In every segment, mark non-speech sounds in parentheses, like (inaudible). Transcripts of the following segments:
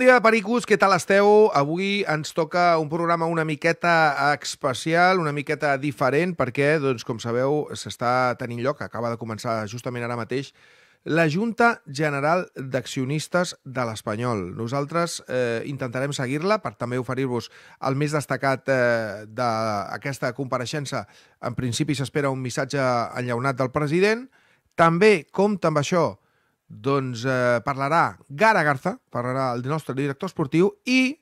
dia, Pericus, què tal esteu? Avui ens toca un programa una miqueta especial, una miqueta diferent, perquè, doncs, com sabeu, s'està tenint lloc, acaba de començar justament ara mateix, la Junta General d'Accionistes de l'Espanyol. Nosaltres eh, intentarem seguir-la per també oferir-vos el més destacat eh, d'aquesta compareixença. En principi s'espera un missatge enllaunat del president. També compta amb això doncs eh, parlarà Gara Garza, parlarà el nostre director esportiu, i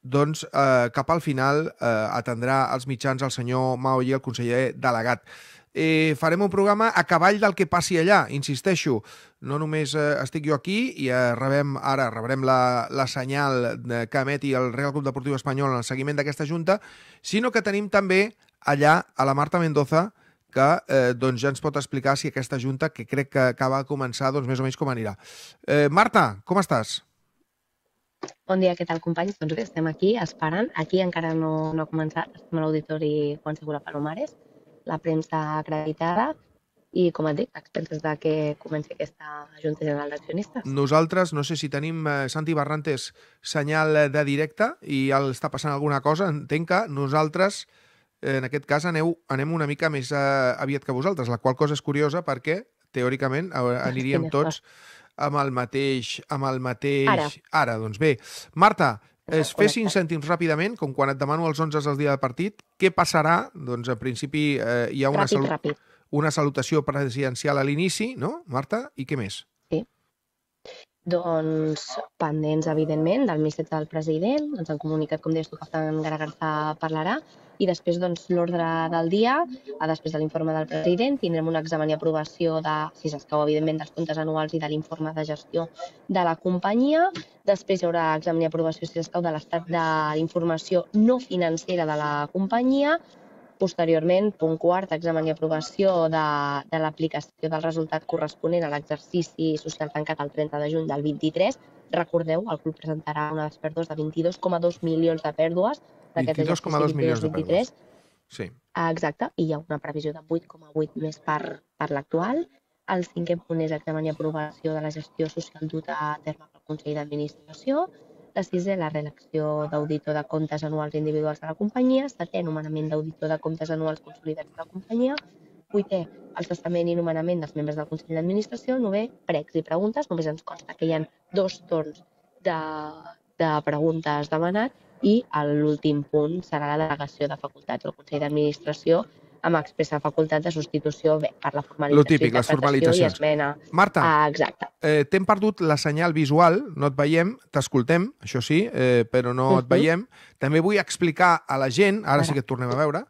doncs eh, cap al final eh, atendrà els mitjans el senyor Mao i el conseller delegat. Eh, farem un programa a cavall del que passi allà, insisteixo. No només eh, estic jo aquí i eh, rebem ara rebrem la, la senyal que emeti el Real Club Deportiu Espanyol en el seguiment d'aquesta junta, sinó que tenim també allà a la Marta Mendoza que eh, doncs ja ens pot explicar si aquesta junta, que crec que acaba de començar, doncs més o menys com anirà. Eh, Marta, com estàs? Bon dia, què tal, companys? Doncs bé, estem aquí, esperant. Aquí encara no, no ha començat, estem a l'auditori Juan Segura Palomares, la premsa acreditada, i, com et dic, expertes de que comenci aquesta Junta General d'Accionistes. Nosaltres, no sé si tenim, eh, Santi Barrantes, senyal eh, de directe i el està passant alguna cosa. Entenc que nosaltres Eh, en aquest cas aneu, anem una mica més aviat que vosaltres, la qual cosa és curiosa perquè, teòricament, aniríem tots amb el mateix... Amb el mateix... Ara. Ara, doncs bé. Marta, es fes cinc cèntims ràpidament, com quan et demano els 11 del dia de partit, què passarà? Doncs, en principi, eh, hi ha una, ràpid, salu ràpid. una salutació presidencial a l'inici, no, Marta? I què més? Sí. Doncs, pendents, evidentment, del missatge del president, ens doncs, han comunicat, com deies tu, que el Garza parlarà, i després doncs, l'ordre del dia, després de l'informe del president, tindrem un examen i aprovació, de, si s'escau, evidentment, dels comptes anuals i de l'informe de gestió de la companyia. Després hi haurà examen i aprovació, si s'escau, de l'estat de l'informació no financera de la companyia. Posteriorment, punt quart, examen i aprovació de, de l'aplicació del resultat corresponent a l'exercici social tancat el 30 de juny del 23. Recordeu, el club presentarà una de les pèrdues de 22,2 milions de pèrdues 22,2 milions de pèrdues. Sí. Exacte, i hi ha una previsió de 8,8 més per, per l'actual. El cinquè punt és examen i aprovació de la gestió social duta a terme pel Consell d'Administració. La sisè, la reelecció d'auditor de comptes anuals individuals de la companyia. Setè, nomenament d'auditor de comptes anuals consolidats de la companyia. Vuitè, el cessament i nomenament dels membres del Consell d'Administració. Nové, pregs i preguntes. Només ens consta que hi ha dos torns de, de preguntes demanat i l'últim punt serà la delegació de facultats del Consell d'Administració amb expressa facultat de substitució bé, per la formalització, Lo típic, les formalitzacions. i esmena. Marta, ah, exacte. Eh, t'hem perdut la senyal visual, no et veiem, t'escoltem, això sí, eh, però no uh -huh. et mhm. veiem. També vull explicar a la gent, ara sí que et tornem a veure,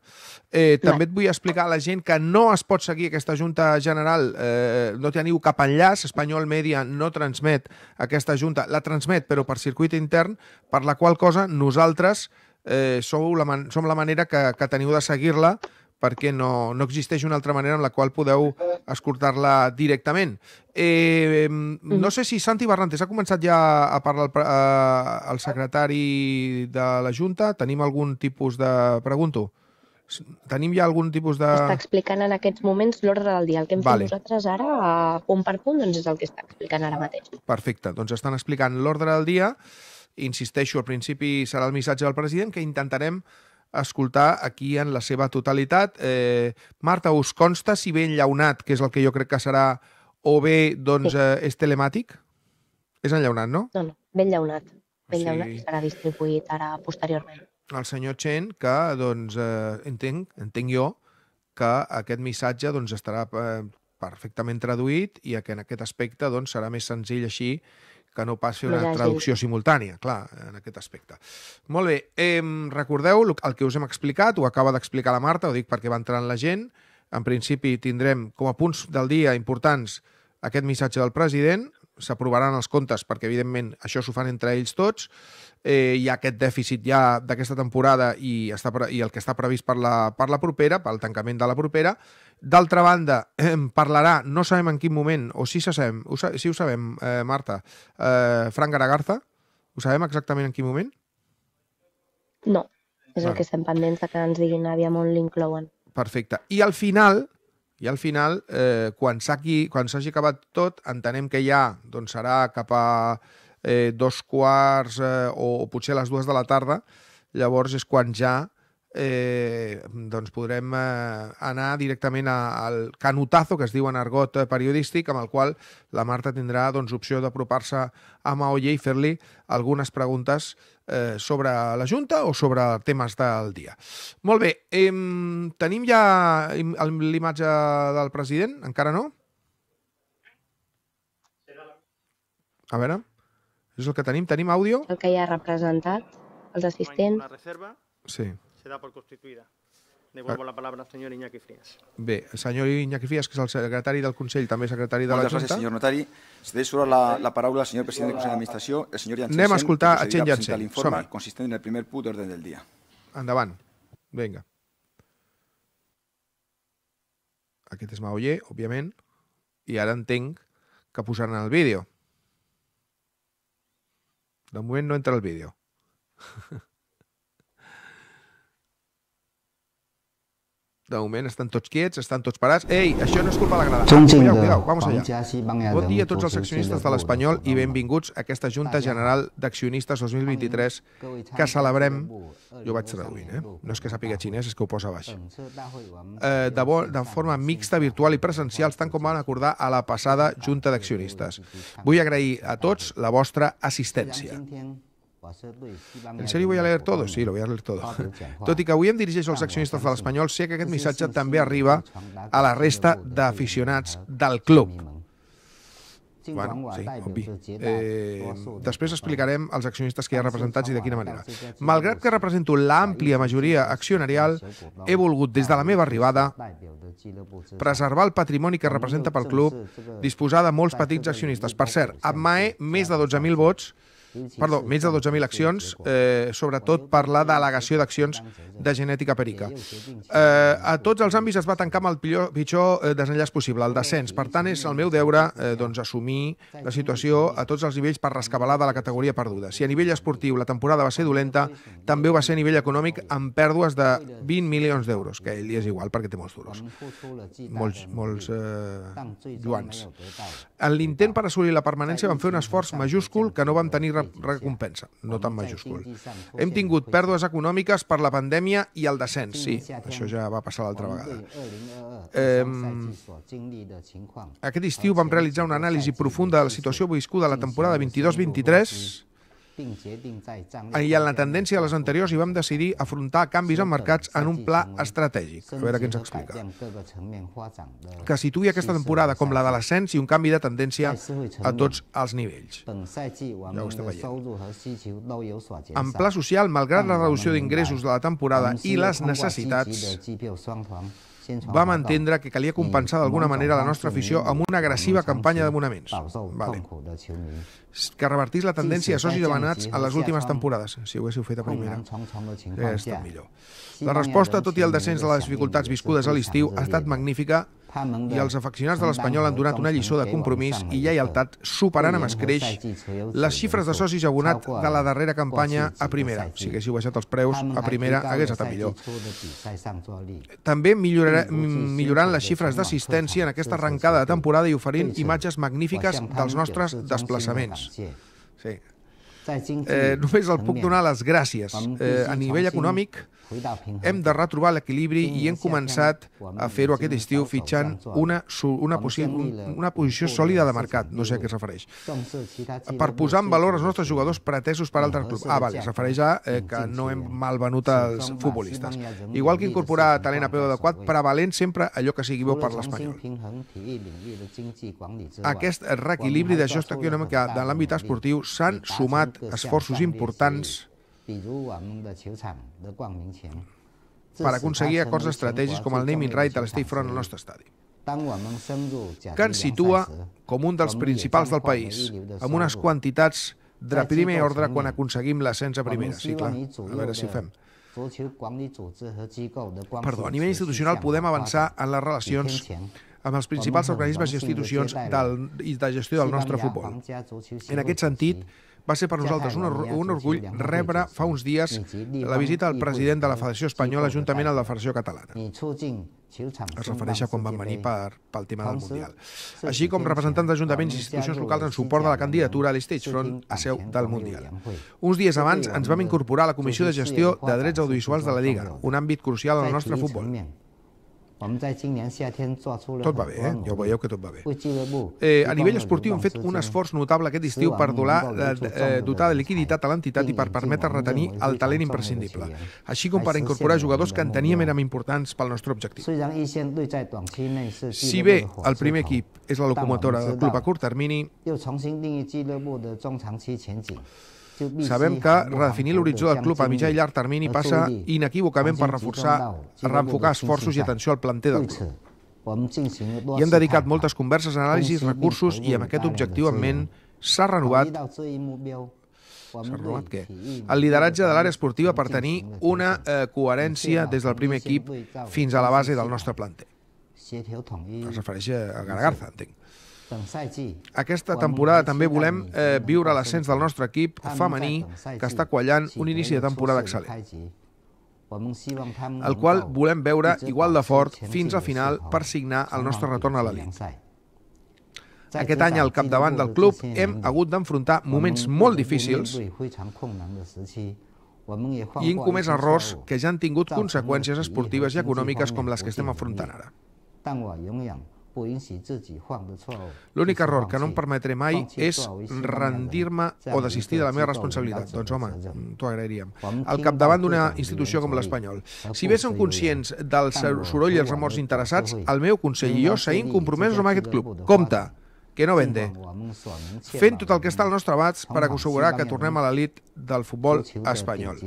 eh, també et vull explicar a la gent que no es pot seguir aquesta Junta General, eh, no teniu cap enllaç, Espanyol Media no transmet aquesta Junta, la transmet però per circuit intern, per la qual cosa nosaltres eh, sou la som la manera que, que teniu de seguir-la perquè no, no existeix una altra manera en la qual podeu escoltar-la directament. Eh, mhm. no sé si Santi Barrantes ha començat ja a parlar el, eh, el secretari de la Junta. Tenim algun tipus de... Pregunto. Tenim ja algun tipus de... Està explicant en aquests moments l'ordre del dia. El que hem vale. fet nosaltres ara, punt per punt, doncs és el que està explicant ara mateix. Perfecte. Doncs estan explicant l'ordre del dia. Insisteixo, al principi serà el missatge del president, que intentarem escoltar aquí en la seva totalitat. Eh, Marta, us consta si ve enllaunat, que és el que jo crec que serà, o bé doncs, sí. eh, és telemàtic? És enllaunat, no? No, no, ben llaunat. Ah, ben o llaunat serà distribuït ara posteriorment. El senyor Chen, que doncs, eh, entenc, entenc jo, que aquest missatge doncs, estarà eh, perfectament traduït i que en aquest aspecte doncs, serà més senzill així que no passi una traducció simultània, clar, en aquest aspecte. Molt bé, eh, recordeu el que us hem explicat, ho acaba d'explicar la Marta, ho dic perquè va en la gent. En principi tindrem com a punts del dia importants aquest missatge del president, s'aprovaran els comptes, perquè evidentment això s'ho fan entre ells tots, eh, hi ha aquest dèficit ja d'aquesta temporada i, està, i el que està previst per la, per la propera, pel tancament de la propera. D'altra banda, eh, (clears throat) parlarà, no sabem en quin moment, o sí, sabem, ho, sí ho sabem, eh, Marta, eh, Frank Garagarza, ho sabem exactament en quin moment? No, és el que estem pendents de que ens diguin aviam on l'inclouen. Perfecte. I al final, i al final, eh, quan s'hagi acabat tot, entenem que ja doncs, serà cap a eh, dos quarts eh, o, o potser a les dues de la tarda, llavors és quan ja eh, doncs podrem eh, anar directament a, al canutazo, que es diu en argot eh, periodístic, amb el qual la Marta tindrà doncs, opció d'apropar-se a Maoye i fer-li algunes preguntes eh, sobre la Junta o sobre temes del dia. Molt bé, eh, tenim ja l'imatge del president? Encara no? A veure, és el que tenim. Tenim àudio? El que hi ha representat, els assistents. Una reserva. Sí se da por constituïda. Devuelvo ah. la palabra al senyor Iñaki Frías. Bé, el senyor Iñaki Frías, que és el secretari del Consell, també secretari de la Junta. Moltes gràcies, senyor notari. Se deixo la, la paraula al senyor president del Consell d'Administració, el senyor Janssen. Anem a escoltar a Txell Janssen. L'informe consistent en el primer punt d'ordre del dia. Endavant. Vinga. Aquest és Maoller, òbviament, i ara entenc que posaran el vídeo. De moment no entra el vídeo. (laughs) De moment estan tots quiets, estan tots parats. Ei, això no és culpa de la grada. Cuidao, cuidao, vamos allà. Bon dia a tots els accionistes de l'Espanyol i benvinguts a aquesta Junta General d'Accionistes 2023 que celebrem... Jo vaig traduint, eh? No és que sàpiga xinès, és que ho posa baix. Doncs, eh, eh de, bo, de forma mixta, virtual i presencial, tant com van acordar a la passada Junta d'Accionistes. Vull agrair a tots la vostra assistència. En sèrio, voy a leer tot? Sí, lo voy a leer todo. (laughs) Tot i que avui em dirigeixo als accionistes de l'Espanyol, sé que aquest missatge també arriba a la resta d'aficionats del club. Bueno, sí, obvi. Eh, eh, després explicarem als accionistes que hi ha representats i de quina manera. Malgrat que represento l'àmplia majoria accionarial, he volgut, des de la meva arribada, preservar el patrimoni que representa pel club, disposar de molts petits accionistes. Per cert, amb MAE, més de 12.000 vots, perdó, més de 12.000 accions, eh, sobretot per la delegació d'accions de genètica perica. Eh, a tots els àmbits es va tancar amb el pitjor, pitjor eh, desenllaç possible, el descens. Per tant, és el meu deure eh, doncs, assumir la situació a tots els nivells per rescabalar de la categoria perduda. Si a nivell esportiu la temporada va ser dolenta, també ho va ser a nivell econòmic amb pèrdues de 20 milions d'euros, que ell és igual perquè té molts duros. Molts, molts eh, joans. En l'intent per assolir la permanència van fer un esforç majúscul que no vam tenir recompensa, no tan majúscul. Hem tingut pèrdues econòmiques per la pandèmia i el descens, sí, això ja va passar l'altra vegada. Eh, aquest estiu vam realitzar una anàlisi profunda de la situació viscuda a la temporada 22-23 i en la tendència de les anteriors hi vam decidir afrontar canvis en mercats en un pla estratègic. A veure què ens explica. Que situï aquesta temporada com la de l'ascens i un canvi de tendència a tots els nivells. Ja ho estem veient. En pla social, malgrat la reducció d'ingressos de la temporada i les necessitats, vam entendre que calia compensar d'alguna manera la nostra afició amb una agressiva campanya d'abonaments vale. que revertís la tendència a socis abanats a les últimes temporades. Si ho haguéssiu fet a primera, ja ha estat millor. La resposta, tot i el descens de les dificultats viscudes a l'estiu, ha estat magnífica i els afeccionats de l'Espanyol han donat una lliçó de compromís i lleialtat superant amb escreix les xifres de socis abonat de la darrera campanya a primera. Si haguéssiu baixat els preus a primera, hagués estat millor. També millorant les xifres d'assistència en aquesta arrencada de temporada i oferint imatges magnífiques dels nostres desplaçaments. Sí. Eh, només el puc donar les gràcies. Eh, a nivell econòmic, hem de retrobar l'equilibri i hem començat a fer-ho aquest estiu fitxant una, una, una, una posició sòlida de mercat, no sé a què es refereix. Per posar en valor els nostres jugadors pretesos per altres clubs. Ah, vale, es refereix a eh, que no hem malvenut els futbolistes. Igual que incorporar talent a peu adequat, prevalent sempre allò que sigui bo per l'espanyol. Aquest reequilibri de gestió econòmica de l'àmbit esportiu s'han sumat esforços importants per aconseguir acords estratègics com el naming right a l'estat Front al nostre estadi que ens situa com un dels principals del país, amb unes quantitats de primer ordre quan aconseguim l'ascens a primera. Sí, clar, a veure si ho fem. Perdó, a nivell institucional podem avançar en les relacions amb els principals organismes i institucions del, de gestió del nostre futbol. En aquest sentit, va ser per nosaltres un, or un orgull rebre fa uns dies la visita al president de la Federació Espanyola juntament amb la Federació Catalana es refereix a quan van venir per, pel tema del Mundial. Així com representants d'ajuntaments i institucions locals en suport de la candidatura a l'Stage Front a seu del Mundial. Uns dies abans ens vam incorporar a la Comissió de Gestió de Drets Audiovisuals de la Lliga, un àmbit crucial al nostre futbol. 我们在今年夏天做出了 tot va bé, eh? ja ho veieu que tot va bé. Eh, a nivell esportiu hem fet un esforç notable aquest estiu per donar, eh, dotar de liquiditat a l'entitat i per permetre retenir el talent imprescindible, així com per incorporar jugadors que enteníem érem importants pel nostre objectiu. Si bé el primer equip és la locomotora del club a curt termini, Sabem que redefinir l'horitzó del club a mitjà i llarg termini passa inequívocament per reforçar, reenfocar esforços i atenció al planter del club. I hem dedicat moltes converses, anàlisis, recursos i amb aquest objectiu en ment s'ha renovat que què? El lideratge de l'àrea esportiva per tenir una eh, coherència des del primer equip fins a la base del nostre planter. Es refereix a Garagarza, entenc. Aquesta temporada també volem eh, viure l'ascens del nostre equip femení que està quallant un inici de temporada excel·lent el qual volem veure igual de fort fins a final per signar el nostre retorn a l'elit. Aquest any, al capdavant del club, hem hagut d'enfrontar moments molt difícils i hem comès errors que ja han tingut conseqüències esportives i econòmiques com les que estem afrontant ara. L'únic error que no em permetré mai és rendir-me o desistir de la meva responsabilitat. Doncs home, t'ho agrairíem. Al capdavant d'una institució com l'Espanyol. Si bé som conscients del soroll i els remors interessats, el meu consell i jo seguim compromesos amb aquest club. Compte, que no vende. Fent tot el que està al nostre abast per assegurar que tornem a l'elit del futbol espanyol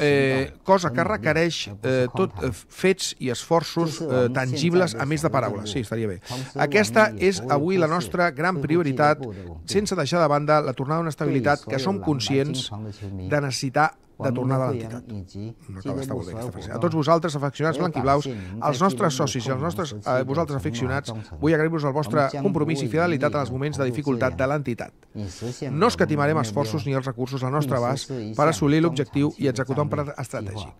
eh, cosa que requereix eh, tot eh, fets i esforços eh, tangibles a més de paraules. Sí, estaria bé. Aquesta és avui la nostra gran prioritat, sense deixar de banda la tornada a una estabilitat que som conscients de necessitar de tornada a l'entitat. No cal estar molt aquesta frase. A tots vosaltres, afeccionats blanquiblaus, als nostres socis i als nostres, eh, vosaltres aficionats, vull agrair-vos el vostre compromís i fidelitat en els moments de dificultat de l'entitat. No escatimarem esforços ni els recursos al nostre abast per assolir l'objectiu i executar un pla estratègic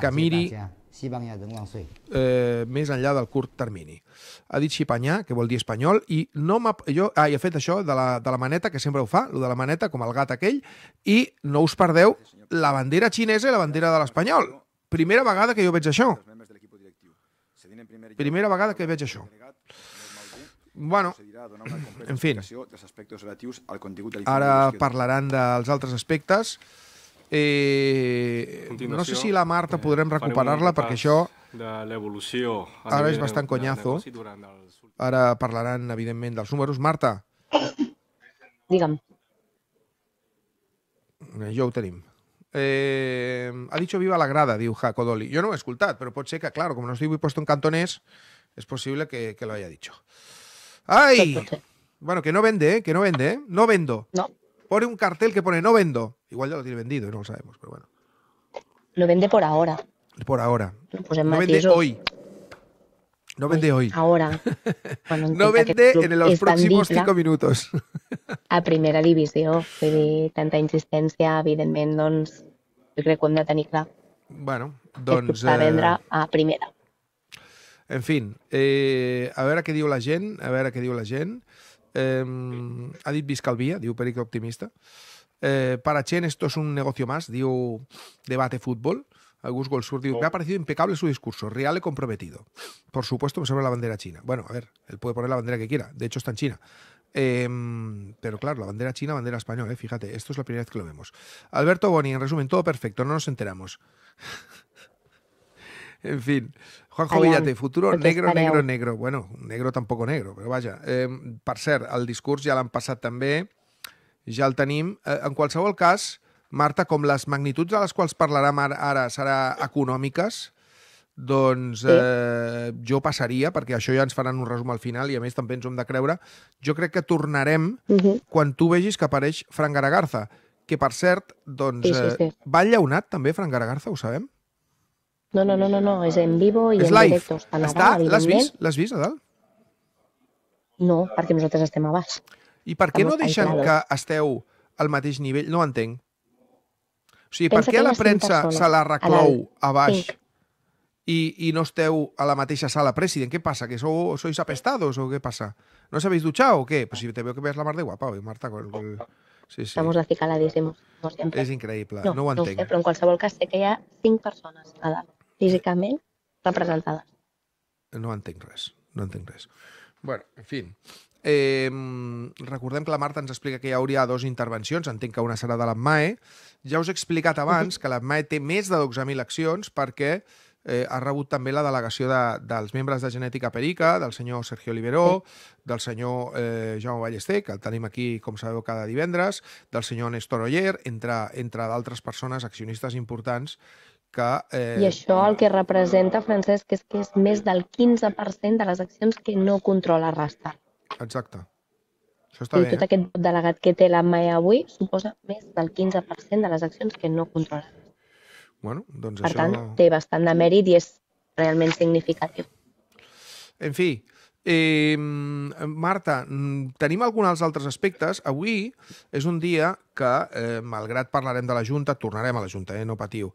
que miri eh, més enllà del curt termini ha dit xipanyà, que vol dir espanyol, i no m'ha... Jo... Ah, i ha fet això de la, de la maneta, que sempre ho fa, lo de la maneta, com el gat aquell, i no us perdeu la bandera xinesa i la bandera de l'espanyol. Primera vegada que jo veig això. Primera vegada que veig això. Bueno, en fi. Ara parlaran dels altres aspectes. Eh, no sé si la Marta eh, podrem recuperar-la perquè això de l'evolució ara és bastant conyazo. Ara parlaran, evidentment, dels números. Marta. Digue'm. Eh, jo ho tenim. Eh, ha dicho viva la grada, diu Jaco Doli. Jo no ho he escoltat, però pot ser que, claro, com no estic posto en cantonès, és possible que, que lo haya dicho. Ai! Bueno, que no vende, eh? Que no vende, eh? No vendo. No. pone un cartel que pone no vendo. Igual ya lo tiene vendido no lo sabemos, pero bueno. Lo vende por ahora. Por ahora. Pues no vende hoy. No vende hoy. Ahora. (laughs) no vende en los próximos cinco minutos. (laughs) a primera división. tanta insistencia, evidentment, doncs, jo que Bueno, doncs... Que a primera. En fin. Eh, ver a qué què la gent, a ver a qué digo la Yen. Em, Adit ha dit Viscalvia, Optimista. Eh, para Chen esto es un negocio más, Dio Debate Fútbol. Agus Golsur diu, me ha parecido impecable su discurso, real y comprometido. Por supuesto, me sobra la bandera china. Bueno, a ver, él puede poner la bandera que quiera, de hecho está en China. Em, pero claro, la bandera china, bandera española, eh, fíjate, esto es la primera vez que lo vemos. Alberto Boni, en resumen, todo perfecto, no nos enteramos. En fin, Juanjo Villate, futuro negro, estareu. negro, negro. Bueno, negro tampoc negro, però vaja. Eh, per cert, el discurs ja l'han passat també, ja el tenim. Eh, en qualsevol cas, Marta, com les magnituds de les quals parlarem ara, ara serà econòmiques, doncs eh, jo passaria, perquè això ja ens faran un resum al final i a més també ens ho hem de creure, jo crec que tornarem uh mhm. -huh. quan tu vegis que apareix Fran Garagarza, que per cert, doncs, sí, sí, sí. Eh, va enllaunat també Fran Garagarza, ho sabem? No, no, no, no, no, és en vivo i és en live. directe. Està, Està? L'has vist? L'has vist, Nadal? No, perquè nosaltres estem a baix. I per què no deixen que esteu al mateix nivell? No entenc. O sigui, Pensa per què a la premsa se la reclou a, baix i, i no esteu a la mateixa sala president? Què passa? Que sou, sois apestados o què passa? ¿No sabéis duchar o què? Pues si te veo que veas la mar de guapa oi, Marta. Con, Sí, sí. Estamos de No sempre. És increïble, no, no ho entenc. No però en qualsevol cas sé que hi ha cinc persones a dalt físicament representades. No entenc res, no entenc res. bueno, en fi, Eh, recordem que la Marta ens explica que hi hauria dues intervencions, entenc que una serà de l'AMAE. Ja us he explicat abans que l'AMAE té més de 12.000 accions perquè eh, ha rebut també la delegació de, dels membres de Genètica Perica, del senyor Sergio Oliveró, sí. del senyor eh, Jaume Ballester, que el tenim aquí, com sabeu, cada divendres, del senyor Néstor Oller, entre, entre d'altres persones, accionistes importants, que... Eh... I això el que representa, Francesc, és que és més del 15% de les accions que no controla Rastal. Exacte. Això està I bé. tot eh? aquest vot delegat que té la MAE avui suposa més del 15% de les accions que no controla. Bueno, doncs per això... tant, té bastant de mèrit i és realment significatiu. En fi, Eh, Marta, tenim alguns altres aspectes. Avui és un dia que, eh, malgrat parlarem de la Junta, tornarem a la Junta, eh, no patiu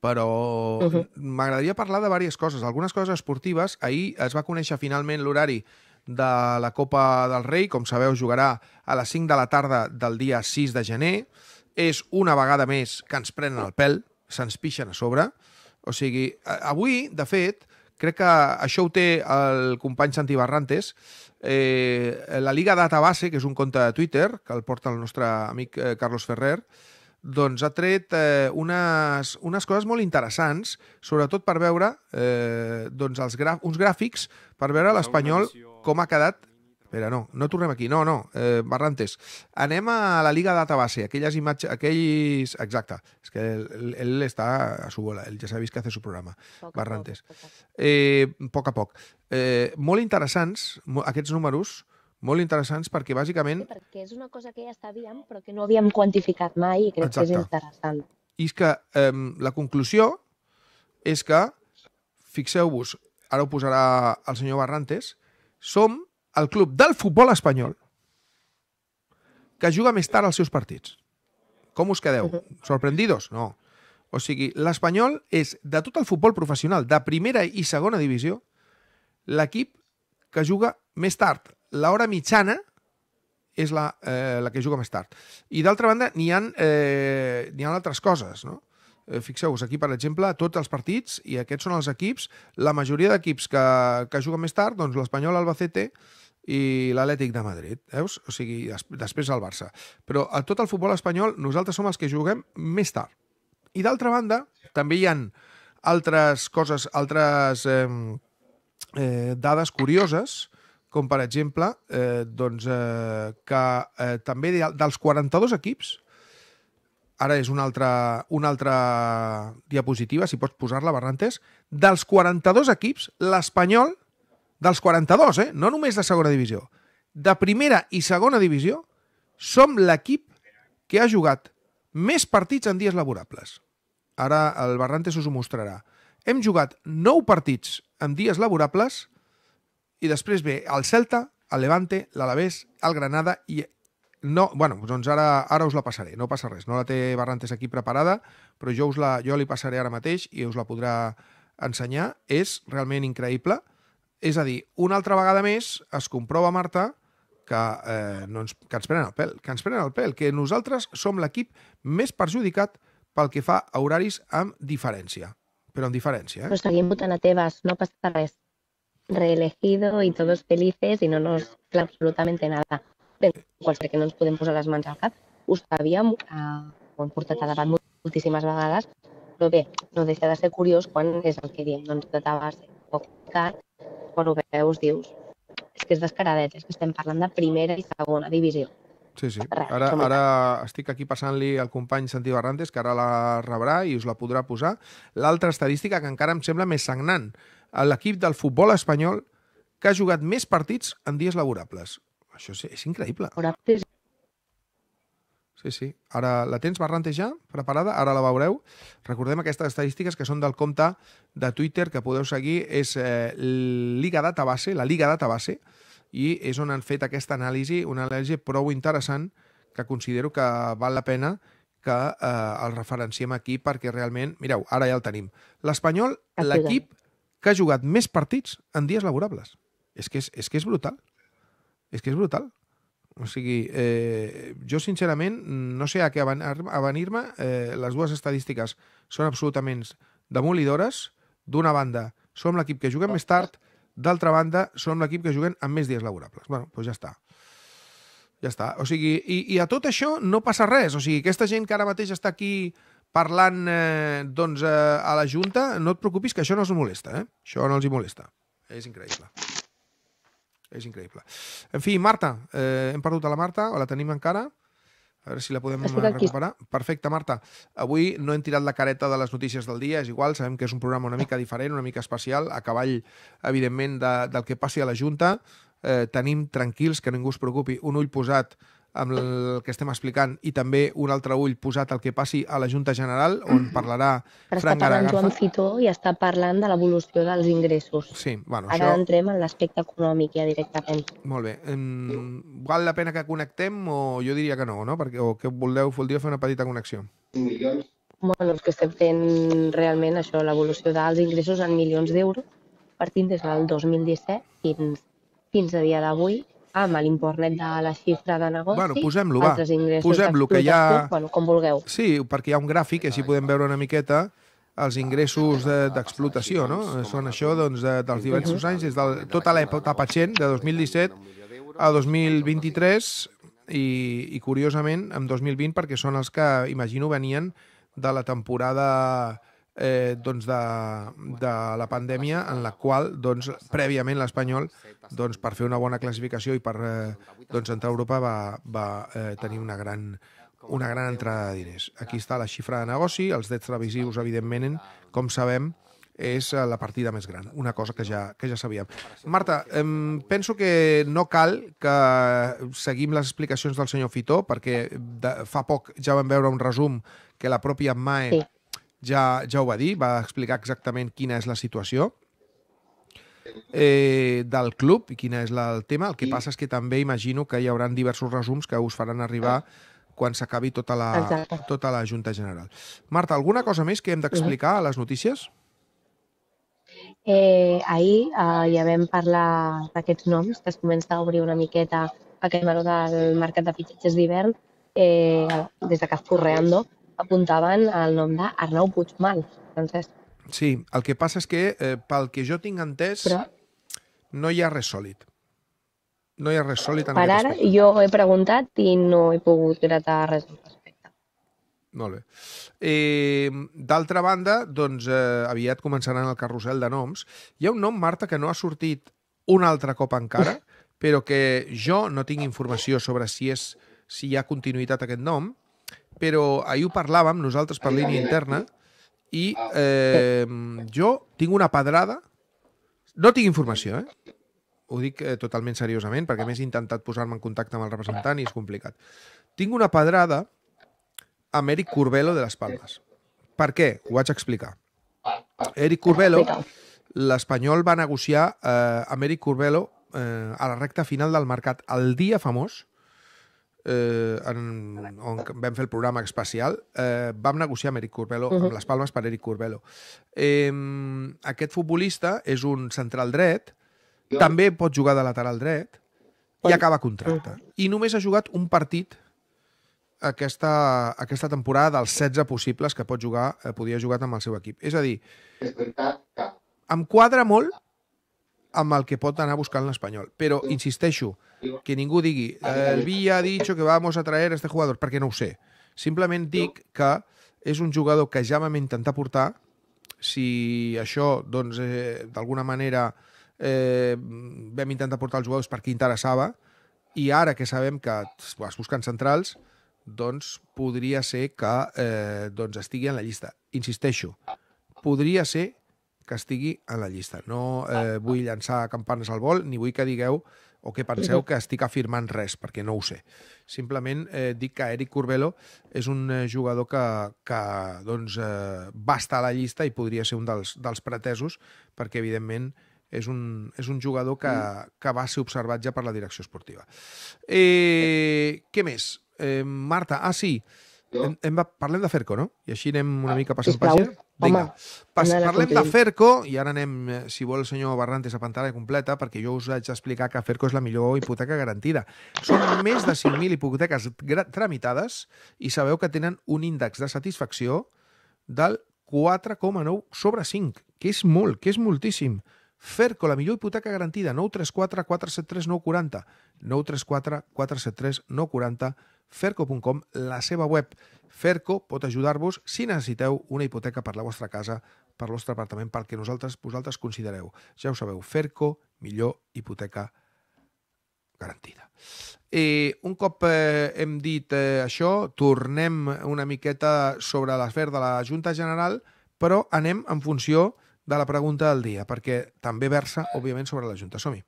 però m'agradaria uh -huh. parlar de diverses coses. Algunes coses esportives. Ahir es va conèixer finalment l'horari de la Copa del Rei. Com sabeu, jugarà a les 5 de la tarda del dia 6 de gener. És una vegada més que ens prenen el pèl, se'ns pixen a sobre. O sigui, avui, de fet, crec que això ho té el company Santi Barrantes, eh, la Liga Database, que és un compte de Twitter, que el porta el nostre amic eh, Carlos Ferrer, doncs ha tret eh, unes, unes coses molt interessants, sobretot per veure eh, doncs els graf, uns gràfics, per veure l'Espanyol com ha quedat Espera, no, no tornem aquí, no, no, eh, Barrantes. Anem a la Liga Data Base, aquelles imatges, aquells... Exacte, és que ell, ell està a su bola, ell ja s'ha vist que el seu programa, poc Barrantes. Poc, poc, poc. Eh, poc a poc. Eh, molt interessants aquests números, eh, molt interessants perquè bàsicament... Sí, perquè és una cosa que ja sabíem però que no havíem quantificat mai i crec Exacte. que és interessant. I és que eh, la conclusió és que, fixeu-vos, ara ho posarà el senyor Barrantes, som el club del futbol espanyol que juga més tard als seus partits. Com us quedeu? Uh mhm. -huh. Sorprendidos? No. O sigui, l'Espanyol és, de tot el futbol professional, de primera i segona divisió, l'equip que juga més tard l'hora mitjana és la, eh, la que juga més tard. I d'altra banda, n'hi ha, eh, ha altres coses, no? Eh, fixeu-vos, aquí, per exemple, tots els partits, i aquests són els equips, la majoria d'equips que, que juguen més tard, doncs l'Espanyol, Albacete, i l'Atlètic de Madrid, veus? O sigui, des després el Barça. Però a tot el futbol espanyol nosaltres som els que juguem més tard. I d'altra banda, també hi han altres coses, altres eh, eh, dades curioses com per exemple eh, doncs, eh, que eh, també de, dels 42 equips, ara és una altra, una altra diapositiva, si pots posar-la, Barrantes, dels 42 equips, l'Espanyol, dels 42, eh, no només de segona divisió, de primera i segona divisió, som l'equip que ha jugat més partits en dies laborables. Ara el Barrantes us ho mostrarà. Hem jugat 9 partits en dies laborables, i després ve el Celta, el Levante, l'Alavés, el Granada i... No, bueno, doncs ara, ara us la passaré, no passa res. No la té Barrantes aquí preparada, però jo, us la, jo li passaré ara mateix i us la podrà ensenyar. És realment increïble. És a dir, una altra vegada més es comprova, Marta, que, eh, no ens, que ens prenen el pèl, que ens prenen el pèl, que nosaltres som l'equip més perjudicat pel que fa a horaris amb diferència. Però amb diferència, eh? Però seguim votant a teves, no passa res reelegido y todos felices y no nos claro, absolutamente nada. Qualsevol que no ens podem posar les mans al cap. Ho sabíem, eh, ho hem portat a debat moltíssimes vegades, però bé, no deixa de ser curiós quan és el que diem, doncs de tabas complicat, quan ho veus dius, és que és descaradet, és que estem parlant de primera i segona divisió. Sí, sí. Ara, ara estic aquí passant-li al company Santi Barrantes, que ara la rebrà i us la podrà posar. L'altra estadística que encara em sembla més sagnant, a l'equip del futbol espanyol que ha jugat més partits en dies laborables. Això és, és increïble. Sí, sí. Ara la tens, barrante ja? Preparada? Ara la veureu. Recordem aquestes estadístiques que són del compte de Twitter que podeu seguir. És eh, Liga Database, la Liga Database, i és on han fet aquesta anàlisi, una anàlisi prou interessant que considero que val la pena que eh, el referenciem aquí perquè realment... Mireu, ara ja el tenim. L'Espanyol, l'equip que ha jugat més partits en dies laborables. És que és, és, que és brutal. És que és brutal. O sigui, eh, jo sincerament no sé a què avenir-me. Eh, les dues estadístiques són absolutament demolidores. D'una banda, som l'equip que juguem més tard. D'altra banda, som l'equip que juguem amb més dies laborables. bueno, doncs ja està. Ja està. O sigui, i, i a tot això no passa res. O sigui, aquesta gent que ara mateix està aquí parlant eh, doncs, eh, a la Junta, no et preocupis que això no els molesta, eh? Això no els hi molesta. És increïble. És increïble. En fi, Marta, eh, hem perdut a la Marta, o la tenim encara? A veure si la podem eh, recuperar. Perfecte, Marta. Avui no hem tirat la careta de les notícies del dia, és igual, sabem que és un programa una mica diferent, una mica especial, a cavall, evidentment, de, del que passi a la Junta. Eh, tenim tranquils, que ningú es preocupi, un ull posat amb el que estem explicant i també un altre ull posat al que passi a la Junta General, on mm. parlarà Però Frank Garagafa. Està parlant Joan Fitó i està parlant de l'evolució dels ingressos. Sí, bueno, Ara això... entrem en l'aspecte econòmic ja directament. Molt bé. Mm, val la pena que connectem o jo diria que no, no? Perquè, o que voleu, voldria fer una petita connexió. Milions. Bueno, és que estem fent realment això, l'evolució dels ingressos en milions d'euros, partint des del 2017 fins, fins a dia d'avui, amb l'import de la xifra de negoci, bueno, posem-lo, va. altres ingressos posem-lo, que hi ha... bueno, com vulgueu. Sí, perquè hi ha un gràfic, així podem veure una miqueta els ingressos d'explotació, de, no? Són això, doncs, de, dels diversos anys, des tota de tota l'etapa Chen, de 2017 a 2023, i, i curiosament, en 2020, perquè són els que, imagino, venien de la temporada eh, doncs de, de la pandèmia en la qual doncs, prèviament l'Espanyol doncs, per fer una bona classificació i per eh, doncs, entrar a Europa va, va eh, tenir una gran, una gran entrada de diners. Aquí està la xifra de negoci, els drets televisius, evidentment, com sabem, és eh, la partida més gran, una cosa que ja, que ja sabíem. Marta, em, penso que no cal que seguim les explicacions del senyor Fitó, perquè de, fa poc ja vam veure un resum que la pròpia MAE sí ja, ja ho va dir, va explicar exactament quina és la situació eh, del club i quina és la, el tema. El que sí. passa és que també imagino que hi haurà diversos resums que us faran arribar ah. quan s'acabi tota, la, Exacte. tota la Junta General. Marta, alguna cosa més que hem d'explicar a les notícies? Eh, ahir eh, ja vam parlar d'aquests noms, que es comença a obrir una miqueta aquest meló del mercat de fitxatges d'hivern, eh, des de Cas Correando, apuntaven el nom d'Arnau Puigmal, Francesc. Sí, el que passa és que, eh, pel que jo tinc entès, Però... no hi ha res sòlid. No hi ha res sòlid en Per ara, aspecte. jo he preguntat i no he pogut gratar res al respecte. Molt bé. Eh, D'altra banda, doncs, eh, aviat començaran el carrusel de noms. Hi ha un nom, Marta, que no ha sortit un altre cop encara, (laughs) però que jo no tinc informació sobre si és si hi ha continuïtat aquest nom, però ahir ho parlàvem, nosaltres per línia interna, i eh, jo tinc una pedrada, no tinc informació, eh? Ho dic eh, totalment seriosament, perquè més he intentat posar-me en contacte amb el representant i és complicat. Tinc una pedrada amb Eric Curbelo de les Palmes. Per què? Ho vaig explicar. Eric Curbelo, l'Espanyol va negociar eh, amb Eric Curbelo eh, a la recta final del mercat, el dia famós, eh, en, on vam fer el programa espacial, eh, vam negociar amb Eric Corbelo, uh -huh. amb mhm. les palmes per Eric Corbelo. Eh, aquest futbolista és un central dret, no. també pot jugar de lateral dret, i acaba contracte. Uh ah. -huh. I només ha jugat un partit aquesta, aquesta temporada dels 16 possibles que pot jugar, eh, podia jugar amb el seu equip. És a dir, és veritat que... em quadra molt amb el que pot anar buscant l'Espanyol. Però, insisteixo, que ningú digui ah, el Villa ha dit que vamos a traer este jugador, perquè no ho sé. Simplement dic que és un jugador que ja vam intentar portar, si això, doncs, eh, d'alguna manera eh, vam intentar portar els jugadors perquè interessava, i ara que sabem que es busquen centrals, doncs podria ser que eh, doncs estigui en la llista. Insisteixo, podria ser que estigui en la llista. No eh, vull llançar campanes al vol, ni vull que digueu o que penseu mhm. que estic afirmant res, perquè no ho sé. Simplement eh, dic que Eric Corbelo és un eh, jugador que, que doncs, eh, va estar a la llista i podria ser un dels, dels pretesos, perquè evidentment és un, és un jugador que, mhm. que va ser observat ja per la direcció esportiva. Eh, què més? Eh, Marta, ah sí, hem, hem, parlem de Ferco, no? I així anem una ah, mica passant pàgina. Vinga, Home, Pas, parlem de Ferco, i ara anem, eh, si vol, el senyor Barrantes, a pantalla completa, perquè jo us haig d'explicar que Ferco és la millor hipoteca garantida. Són més de 5.000 hipoteques tramitades i sabeu que tenen un índex de satisfacció del 4,9 sobre 5, que és molt, que és moltíssim. Ferco, la millor hipoteca garantida, 934 473 940, 934 473 940, ferco.com, la seva web. Ferco pot ajudar-vos si necessiteu una hipoteca per la vostra casa, per l'ostre apartament, pel que nosaltres vosaltres considereu. Ja ho sabeu, Ferco, millor hipoteca garantida. I un cop eh, hem dit eh, això, tornem una miqueta sobre l'esfer de la Junta General, però anem en funció de de la pregunta del dia, perquè també versa, òbviament, sobre la Junta. Som-hi.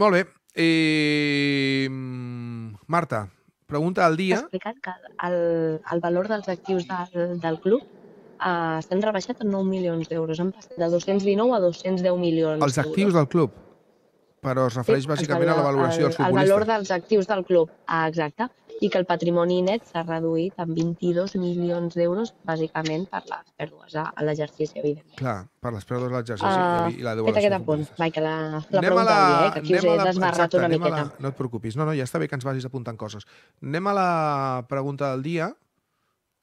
Molt bé. I... Mm, Marta, pregunta del dia... Explicant que el, el valor dels actius del, del club Uh, eh, estan rebaixat en 9 milions d'euros. Han passat de 219 a 210 milions. Els actius del club? però es refereix sí, bàsicament valor, a la valoració el, dels futbolistes. El valor dels actius del club, ah, exacte, i que el patrimoni net s'ha reduït en 22 milions d'euros, bàsicament per les pèrdues a, a l'exercici, evidentment. Clar, per les pèrdues a l'exercici uh, i la devolució. Fet aquest apunt, vai, la, la anem pregunta la, eh, que aquí us he desbarrat una miqueta. La, no et preocupis, no, no, ja està bé que ens vagis apuntant coses. Anem a la pregunta del dia,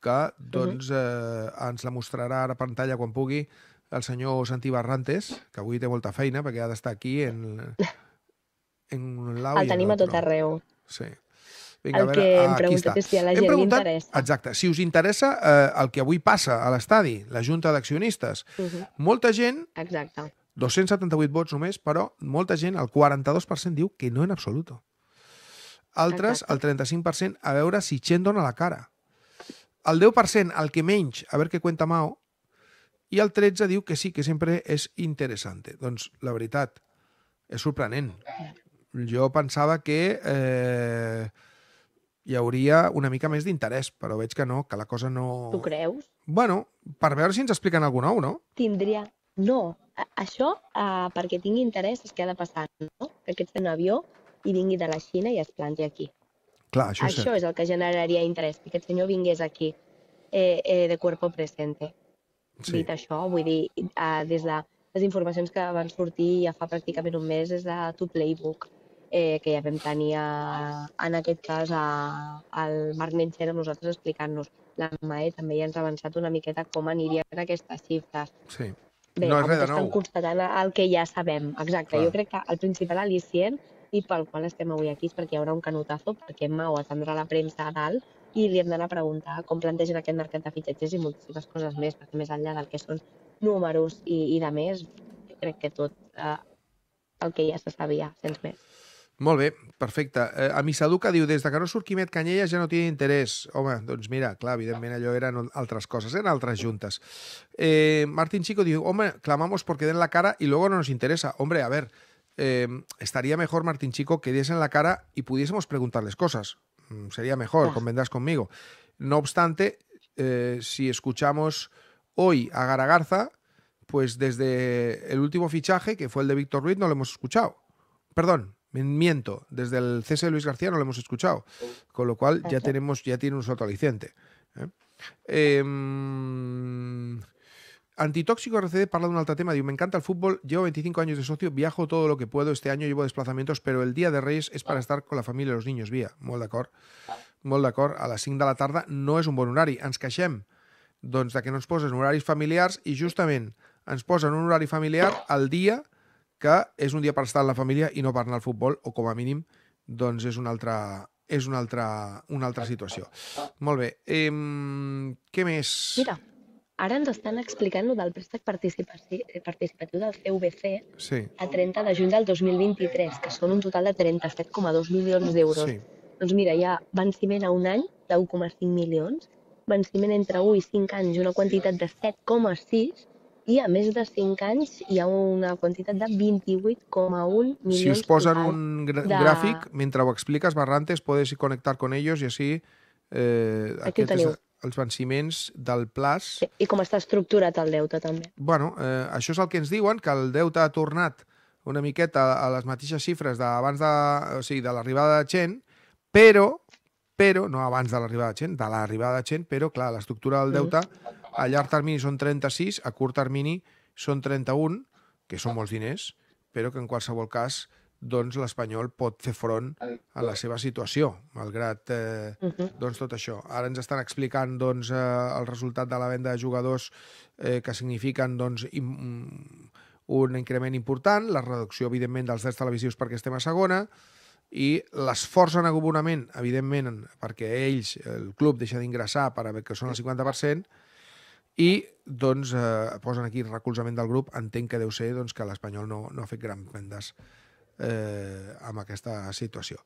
que mhm. doncs, uh -huh. eh, ens la mostrarà ara a pantalla quan pugui el senyor Santi Barrantes, que avui té molta feina perquè ha d'estar aquí en, (laughs) en un lau El i tenim a tot arreu. Sí. Vinga, el a veure, que ah, em preguntat és si a la gent li interessa. Exacte, si us interessa eh, el que avui passa a l'estadi, la Junta d'Accionistes. Uh mhm. -huh. Molta gent... Exacte. 278 vots només, però molta gent, el 42% diu que no en absoluto. Altres, Exacte. el 35%, a veure si gent dona la cara. El 10%, el que menys, a veure què cuenta Mao, i el 13 diu que sí, que sempre és interessant. Doncs la veritat, és sorprenent. Jo pensava que eh, hi hauria una mica més d'interès, però veig que no, que la cosa no... Tu creus? Bueno, per veure si ens expliquen alguna nou, no? Tindria... No, això, eh, perquè tingui interès, és que ha de passar, no? Que aquest un avió i vingui de la Xina i es planti aquí. Clar, això, això és, és el que generaria interès, que aquest senyor vingués aquí eh, eh, de cuerpo presente. Sí. Dit això, vull dir, eh, des de les informacions que van sortir ja fa pràcticament un mes des de tu Playbook, eh, que ja vam tenir a, eh, en aquest cas a, al Marc Menchera amb nosaltres explicant-nos. La MAE eh, també ja ens ha avançat una miqueta com anirien aquestes xifres. Sí. Bé, no és res de nou. Estan constatant el que ja sabem. Exacte, Clar. jo crec que el principal al·licient i pel qual estem avui aquí és perquè hi haurà un canotazo, perquè Mao atendrà la premsa a dalt i li hem d'anar a preguntar com plantegen aquest mercat de fitxatges i moltíssimes coses més, perquè més enllà del que són números i, i de més, jo crec que tot eh, el que ja se sabia, sense més. Molt bé, perfecte. Eh, a Missaduca diu, des de que no surt Quimet Canyelles ja no té interès. Home, doncs mira, clar, evidentment allò eren altres coses, eren altres juntes. Eh, Martín Chico diu, home, clamamos porque den la cara y luego no nos interesa. Hombre, a ver, eh, estaría mejor, Martín Chico, que diesen la cara y pudiésemos preguntarles cosas. Mm, sería mejor, convendrás conmigo. No obstante, eh, si escuchamos hoy a Garagarza, pues desde el último fichaje, que fue el de Víctor Ruiz, no lo hemos escuchado. Perdón, miento, desde el cese de Luis García no lo hemos escuchado. Con lo cual ya tenemos, ya tiene un soto aliciente. ¿eh? eh Antitóxico RCD parla de un tema. diu, m'encanta el futbol, llevo 25 años de socio, viajo todo lo que puedo. Este año llevo desplazamientos, pero el Dia de Reis és per estar con la família i els niños. Via, molt d'acord. Molt d'acord. A les 5 de la tarda no és un bon horari. Ens queixem doncs, de que no ens posen horaris familiars i justament ens posen un horari familiar al dia que és un dia per estar en la família i no per anar al futbol, o com a mínim doncs és una altra, és una altra, una altra situació. Molt bé. Eh, què més? Mira, Ara ens estan explicant lo del préstec eh, participatiu del CVC sí. a 30 de juny del 2023, que són un total de 37,2 milions d'euros. Sí. Doncs mira, hi ha venciment a un any de 1,5 milions, venciment entre 1 i 5 anys una quantitat de 7,6 i a més de 5 anys hi ha una quantitat de 28,1 milions. Si us posen un de... gràfic, mentre ho expliques, Barrantes, podeu connectar con ellos i així... Eh, Aquí aquest ho teniu. És els venciments del plaç... I com està estructurat el deute, també. bueno, eh, això és el que ens diuen, que el deute ha tornat una miqueta a les mateixes xifres d'abans de... O sigui, de l'arribada de gent, però, però, no abans de l'arribada de gent, de l'arribada de gent, però, clar, l'estructura del deute mm. a llarg termini són 36, a curt termini són 31, que són molts diners, però que en qualsevol cas doncs l'Espanyol pot fer front a la seva situació, malgrat eh, uh -huh. doncs, tot això. Ara ens estan explicant doncs, eh, el resultat de la venda de jugadors eh, que signifiquen doncs, im, un increment important, la reducció, evidentment, dels drets televisius perquè estem a segona, i l'esforç en agobonament, evidentment, perquè ells, el club, deixa d'ingressar per haver que són el 50%, i doncs, eh, posen aquí recolzament del grup. Entenc que deu ser doncs, que l'Espanyol no, no ha fet grans vendes eh, amb aquesta situació.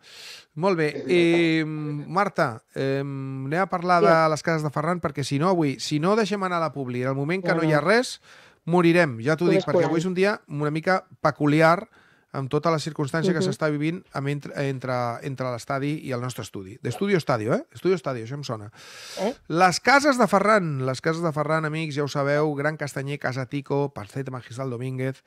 Molt bé. Eh, Marta, eh, anem a parlar sí. de les cases de Ferran, perquè si no avui, si no deixem anar a la publi, en el moment que no, hi ha res, morirem. Ja t'ho dic, perquè avui és un dia una mica peculiar amb tota la circumstància que s'està vivint entre, entre, entre l'estadi i el nostre estudi. o estadio, eh? o estadio, això em sona. Eh? Les cases de Ferran, les cases de Ferran, amics, ja ho sabeu, Gran Castanyer, Casa Tico, Parcet, Magistral Domínguez,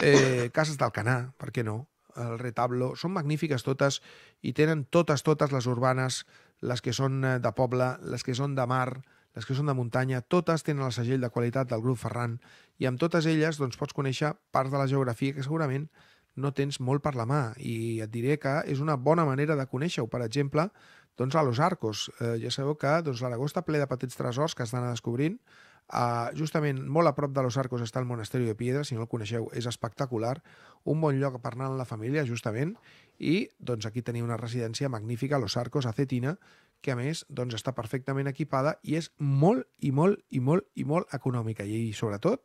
eh, Cases d'Alcanar, per què no? el retablo, són magnífiques totes i tenen totes, totes les urbanes, les que són eh, de poble, les que són de mar, les que són de muntanya, totes tenen el segell de qualitat del grup Ferran i amb totes elles doncs, pots conèixer part de la geografia que segurament no tens molt per la mà i et diré que és una bona manera de conèixer-ho. Per exemple, doncs a Los Arcos. Eh, ja sabeu que doncs, l'Aragó està ple de petits tresors que estan a descobrint, Uh, justament molt a prop de Los Arcos està el Monasteri de Piedra, si no el coneixeu és espectacular, un bon lloc per anar amb la família justament i doncs aquí teniu una residència magnífica, Los Arcos a Cetina, que a més doncs, està perfectament equipada i és molt i molt i molt i molt econòmica i sobretot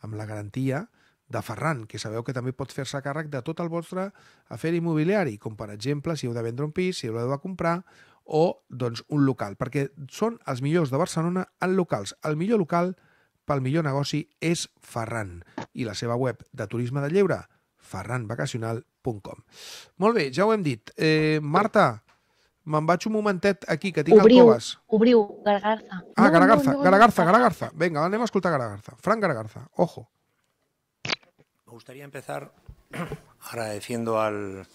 amb la garantia de Ferran, que sabeu que també pot fer-se càrrec de tot el vostre afer immobiliari, com per exemple si heu de vendre un pis, si heu de comprar o un local, porque son els millors de Barcelona al locals. El millor local pel millor negoci es Ferran y la seva web de turismo de lleure, ferranvacacional.com. Molt bé, ja ho hem eh, Marta, me'n un momentet aquí, que tinc obriu, más. Obriu, Garagarza. Ah, Gargarza, Garagarza, Gargarza. venga Garagarza, Garagarza. Vinga, a Gargarza, Garagarza. Frank Garagarza, ojo. Me gustaría empezar (clears throat) agradeciendo al,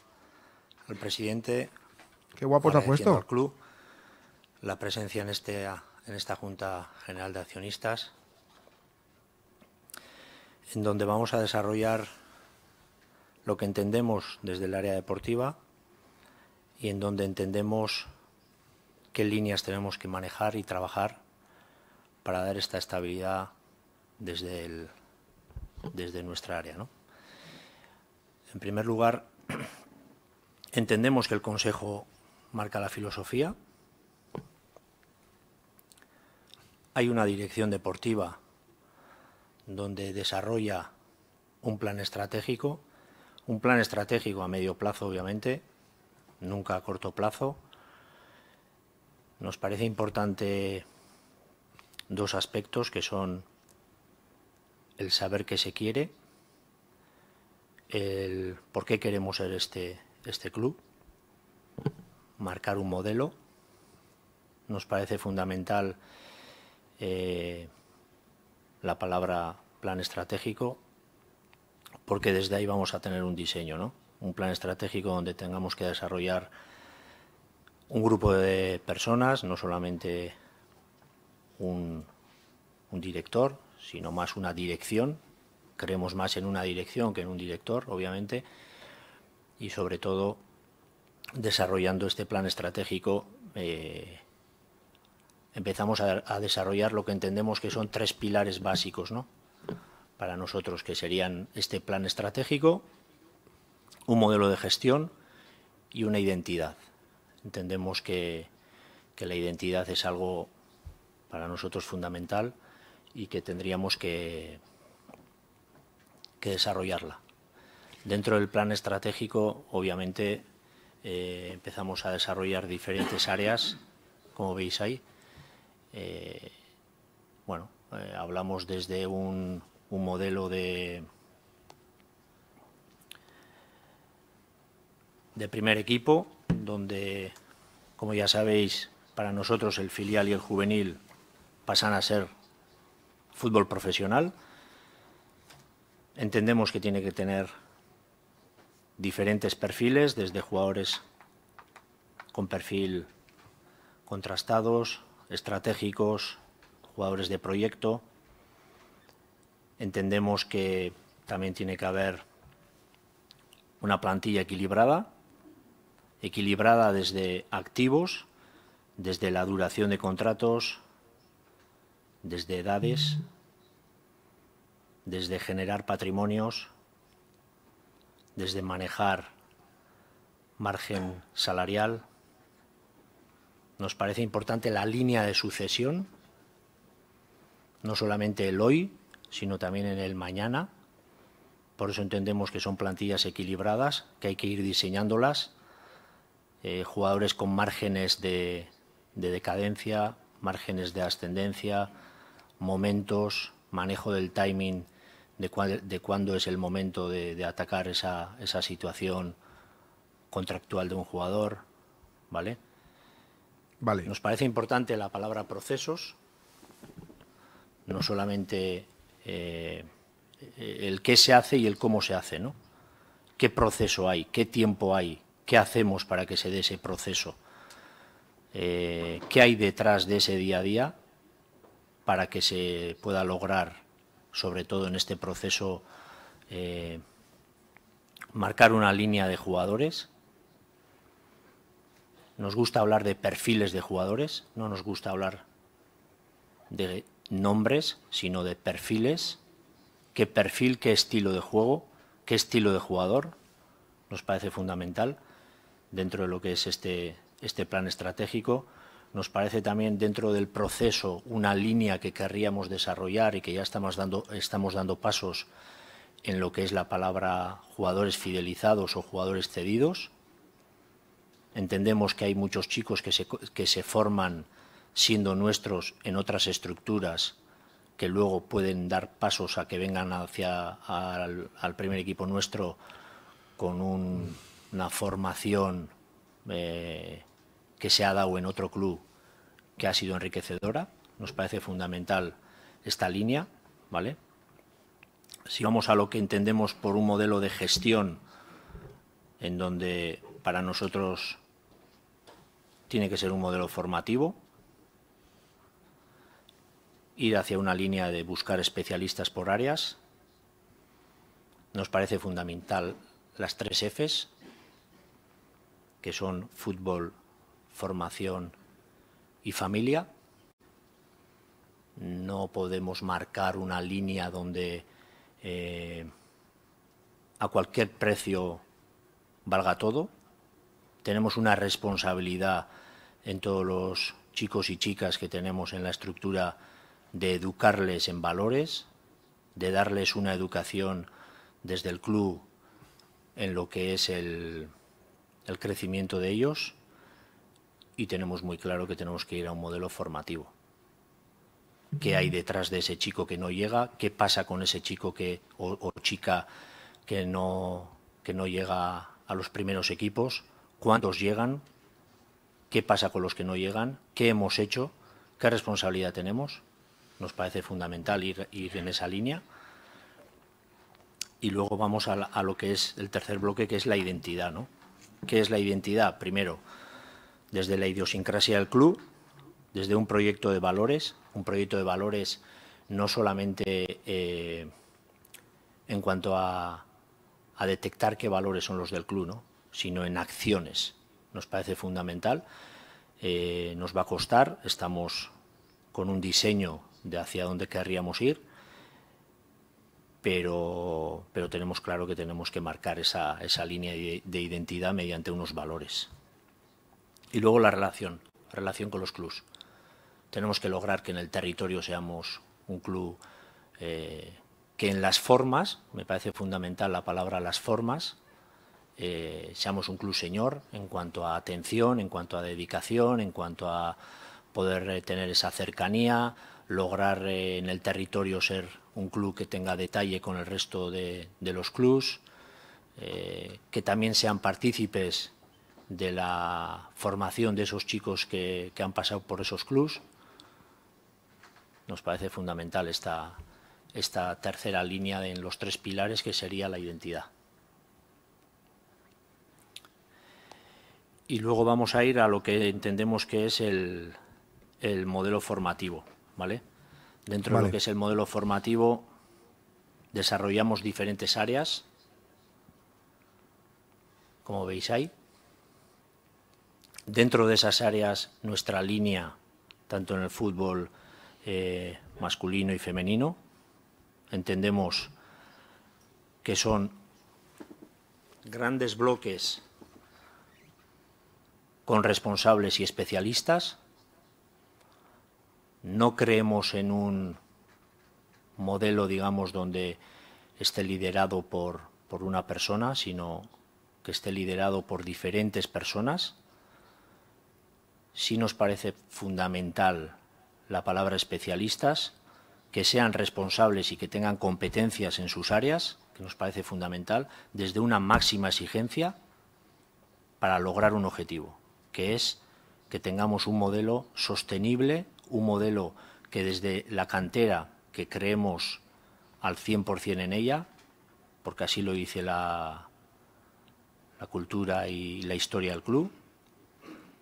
al presidente Qué guapo ha puesto. el club, la presencia en, este, en esta Junta General de Accionistas, en donde vamos a desarrollar lo que entendemos desde el área deportiva y en donde entendemos qué líneas tenemos que manejar y trabajar para dar esta estabilidad desde, el, desde nuestra área. En primer lugar, (clears throat) entendemos que el Consejo marca la filosofía. Hay una dirección deportiva donde desarrolla un plan estratégico, un plan estratégico a medio plazo, obviamente, nunca a corto plazo. Nos parece importante dos aspectos que son el saber qué se quiere, el por qué queremos ser este, este club marcar un modelo. Nos parece fundamental eh, la palabra plan estratégico, porque desde ahí vamos a tener un diseño, ¿no? Un plan estratégico donde tengamos que desarrollar un grupo de personas, no solamente un, un director, sino más una dirección. Creemos más en una dirección que en un director, obviamente, y sobre todo desarrollando este plan estratégico, eh, empezamos a, desarrollar lo que entendemos que son tres pilares básicos, Para nosotros, que serían este plan estratégico, un modelo de gestión y una identidad. Entendemos que, la identidad es algo para nosotros fundamental y que tendríamos que, que desarrollarla. Dentro del plan estratégico, obviamente, eh, empezamos a desarrollar diferentes áreas, como veis ahí. Eh, bueno, eh, hablamos desde un, un modelo de, de primer equipo, donde, como ya sabéis, para nosotros el filial y el juvenil pasan a ser fútbol profesional. Entendemos que tiene que tener diferentes perfiles, desde jugadores con perfil contrastados, estratégicos, jugadores de proyecto. Entendemos que también tiene que haber una plantilla equilibrada, equilibrada desde activos, desde la duración de contratos, desde edades, desde generar patrimonios, desde manejar margen salarial. Nos parece importante la línea de sucesión, no solamente el hoy, sino también en el mañana. Por eso entendemos que son plantillas equilibradas, que hay que ir diseñándolas. Eh, jugadores con márgenes de decadencia, márgenes de ascendencia, momentos, manejo del timing de, cuándo es el momento de, atacar esa, situación contractual de un jugador, ¿vale? Vale. Nos parece importante la palabra procesos, no solamente eh, el qué se hace y el cómo se hace, ¿no? ¿Qué proceso hay? ¿Qué tiempo hay? ¿Qué hacemos para que se dé ese proceso? Eh, ¿Qué hay detrás de ese día a día para que se pueda lograr sobre todo en este proceso, eh, marcar una línea de jugadores. Nos gusta hablar de perfiles de jugadores, no nos gusta hablar de nombres, sino de perfiles. ¿Qué perfil, qué estilo de juego, qué estilo de jugador? Nos parece fundamental dentro de lo que es este, este plan estratégico. Nos parece también dentro del proceso una línea que querríamos desarrollar y que ya estamos dando, estamos dando pasos en lo que es la palabra jugadores fidelizados o jugadores cedidos. Entendemos que hay muchos chicos que se, forman siendo nuestros en otras estructuras que luego pueden dar pasos a que vengan hacia al, primer equipo nuestro con una formación eh, que se ha dado en otro club que ha sido enriquecedora. Nos parece fundamental esta línea, ¿vale? Si vamos a lo que entendemos por un modelo de gestión en donde para nosotros tiene que ser un modelo formativo, ir hacia una línea de buscar especialistas por áreas. Nos parece fundamental las tres Fs, que son fútbol, formación y familia. No podemos marcar una línea donde eh, a cualquier precio valga todo. Tenemos una responsabilidad en todos los chicos y chicas que tenemos en la estructura de educarles en valores, de darles una educación desde el club en lo que es el crecimiento de ellos y tenemos muy claro que tenemos que ir a un modelo formativo. ¿Qué hay detrás de ese chico que no llega? ¿Qué pasa con ese chico que, o, chica que no, que no llega a los primeros equipos? ¿Cuántos llegan? ¿Qué pasa con los que no llegan? ¿Qué hemos hecho? ¿Qué responsabilidad tenemos? Nos parece fundamental ir, ir en esa línea. Y luego vamos a, a lo que es el tercer bloque, que es la identidad. ¿no? ¿Qué es la identidad? Primero, desde la idiosincrasia del club, desde un proyecto de valores, un proyecto de valores no solamente eh, en cuanto a, detectar qué valores son los del club, sino en acciones. Nos parece fundamental. Eh, nos va a costar, estamos con un diseño de hacia dónde querríamos ir, pero, tenemos claro que tenemos que marcar esa, línea de identidad mediante unos valores. Y luego la relación, relación con los clubs. Tenemos que lograr que en el territorio seamos un club eh, que en las formas, me parece fundamental la palabra las formas, eh, seamos un club señor en cuanto a atención, en cuanto a dedicación, en cuanto a poder eh, tener esa cercanía, lograr en el territorio ser un club que tenga detalle con el resto de, de los clubs, que también sean partícipes de la formación de esos chicos que, han pasado por esos clubs. Nos parece fundamental esta, esta tercera línea en los tres pilares que sería la identidad. Y luego vamos a ir a lo que entendemos que es el, modelo formativo. ¿vale? Dentro de lo que es el modelo formativo desarrollamos diferentes áreas, como veis ahí dentro de esas áreas nuestra línea, tanto en el fútbol eh, masculino y femenino. Entendemos que son grandes bloques con responsables y especialistas. No creemos en un modelo, digamos, donde esté liderado por una persona, sino que esté liderado por diferentes personas sí nos parece fundamental la palabra especialistas, que sean responsables y que tengan competencias en sus áreas, que nos parece fundamental, desde una máxima exigencia para lograr un objetivo, que es que tengamos un modelo sostenible, un modelo que desde la cantera, que creemos al 100% en ella, porque así lo dice la, la cultura y la historia del club,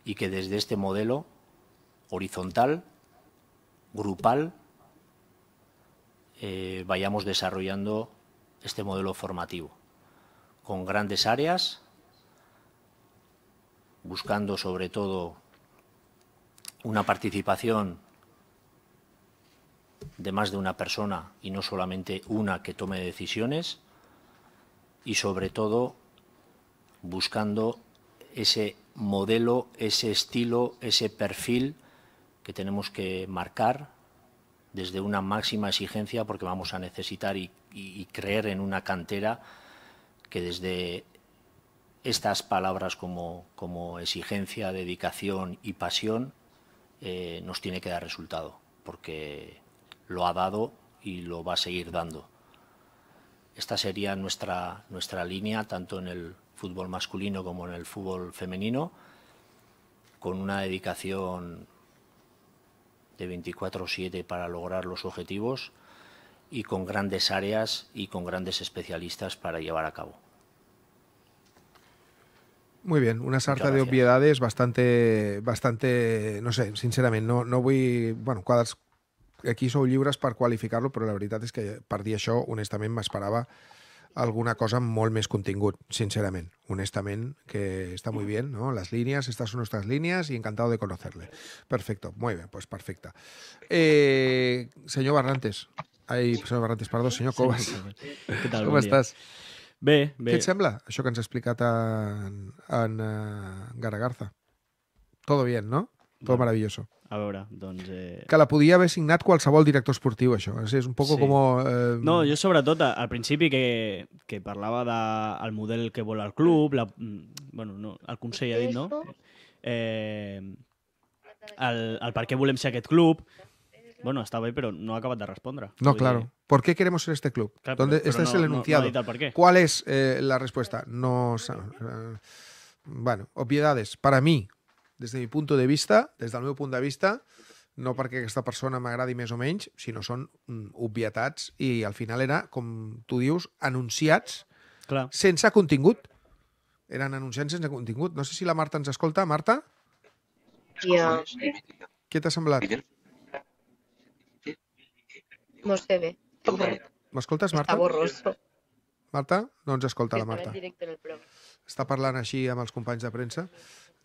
y que desde este modelo horizontal, grupal, eh, vayamos desarrollando este modelo formativo, con grandes áreas, buscando sobre todo una participación de más de una persona y no solamente una que tome decisiones y sobre todo buscando ese modelo, ese estilo, ese perfil que tenemos que marcar desde una máxima exigencia porque vamos a necesitar y, creer en una cantera que desde estas palabras como, como exigencia, dedicación y pasión eh, nos tiene que dar resultado porque lo ha dado y lo va a seguir dando. Esta sería nuestra, nuestra línea tanto en el fútbol masculino como en el fútbol femenino, con una dedicación de 24-7 para lograr los objetivos y con grandes áreas y con grandes especialistas para llevar a cabo. Muy bien, una sarta de obviedades bastante, bastante, no sé, sinceramente, no, no voy, Bueno, cuadras aquí son libras para cualificarlo, pero la verdad es que un un también más paraba alguna cosa amb molt més sinceramente. Un estamen que está muy bien, ¿no? Las líneas, estas son nuestras líneas y encantado de conocerle. Perfecto, muy bien, pues perfecta. Eh, señor Barrantes, ai, señor Barrantes, perdó, señor Covas. Sí, sí, sí. tal, Com que nos ha explicado eh, Garagarza? Todo bien, no? Todo maravilloso. A veure, doncs... Eh... Que la podia haver signat qualsevol director esportiu, això. És, és un poc sí. com... Eh... No, jo sobretot al principi que, que parlava del de, model que vol el club, la, mm, bueno, no, el Consell ha dit, no? Eh, el, el per què volem ser aquest club, Bueno, està bé, però no ha acabat de respondre. No, claro. Dir... ¿Por qué queremos ser este club? Claro, ¿Dónde? Pero, este pero es no, el enunciado. No, no por qué. ¿Cuál es eh, la respuesta? No... Eh, bueno, obviedades. Para mí, des del meu punt de vista, des del meu punt de vista, no perquè aquesta persona m'agradi més o menys, sinó són mm, obvietats i al final era, com tu dius, anunciats Clar. sense contingut. Eren anunciats sense contingut. No sé si la Marta ens escolta. Marta? Jo. Què t'ha semblat? No sé bé. M'escoltes, Marta? Està borroso. Marta? No ens escolta la Marta. Està parlant així amb els companys de premsa.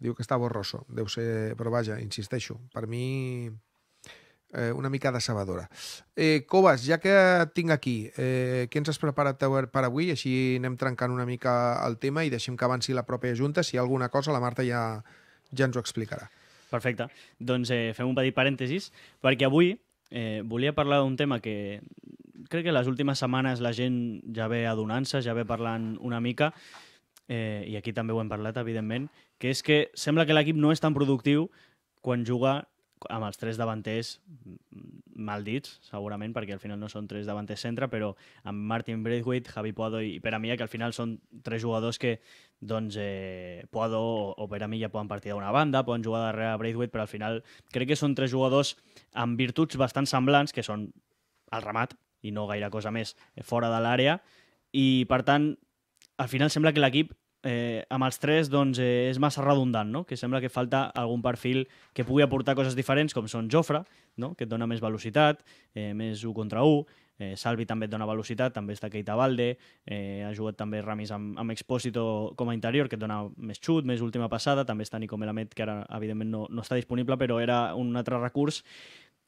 Diu que està borroso. Deu ser... Però vaja, insisteixo, per mi eh, una mica decebedora. Eh, Cobas, ja que tinc aquí, eh, què ens has preparat per avui? Així anem trencant una mica el tema i deixem que avanci la pròpia Junta. Si hi ha alguna cosa, la Marta ja, ja ens ho explicarà. Perfecte. Doncs eh, fem un petit parèntesis, perquè avui eh, volia parlar d'un tema que crec que les últimes setmanes la gent ja ve adonant-se, ja ve parlant una mica, eh, i aquí també ho hem parlat, evidentment, que és que sembla que l'equip no és tan productiu quan juga amb els tres davanters mal dits, segurament, perquè al final no són tres davanters centre, però amb Martin Braithwaite, Javi Poado i Pere Milla, que al final són tres jugadors que doncs, eh, Poado o, Pere Milla poden partir d'una banda, poden jugar darrere a Braithwaite, però al final crec que són tres jugadors amb virtuts bastant semblants, que són el remat i no gaire cosa més eh, fora de l'àrea, i per tant al final sembla que l'equip eh, amb els tres doncs, eh, és massa redundant, no? que sembla que falta algun perfil que pugui aportar coses diferents, com són Jofre, no? que et dona més velocitat, eh, més 1 contra 1, eh, Salvi també et dona velocitat, també està Keita Valde, eh, ha jugat també Ramis amb, amb Expósito com a interior, que et dona més xut, més última passada, també està Nico Melamed, que ara evidentment no, no està disponible, però era un altre recurs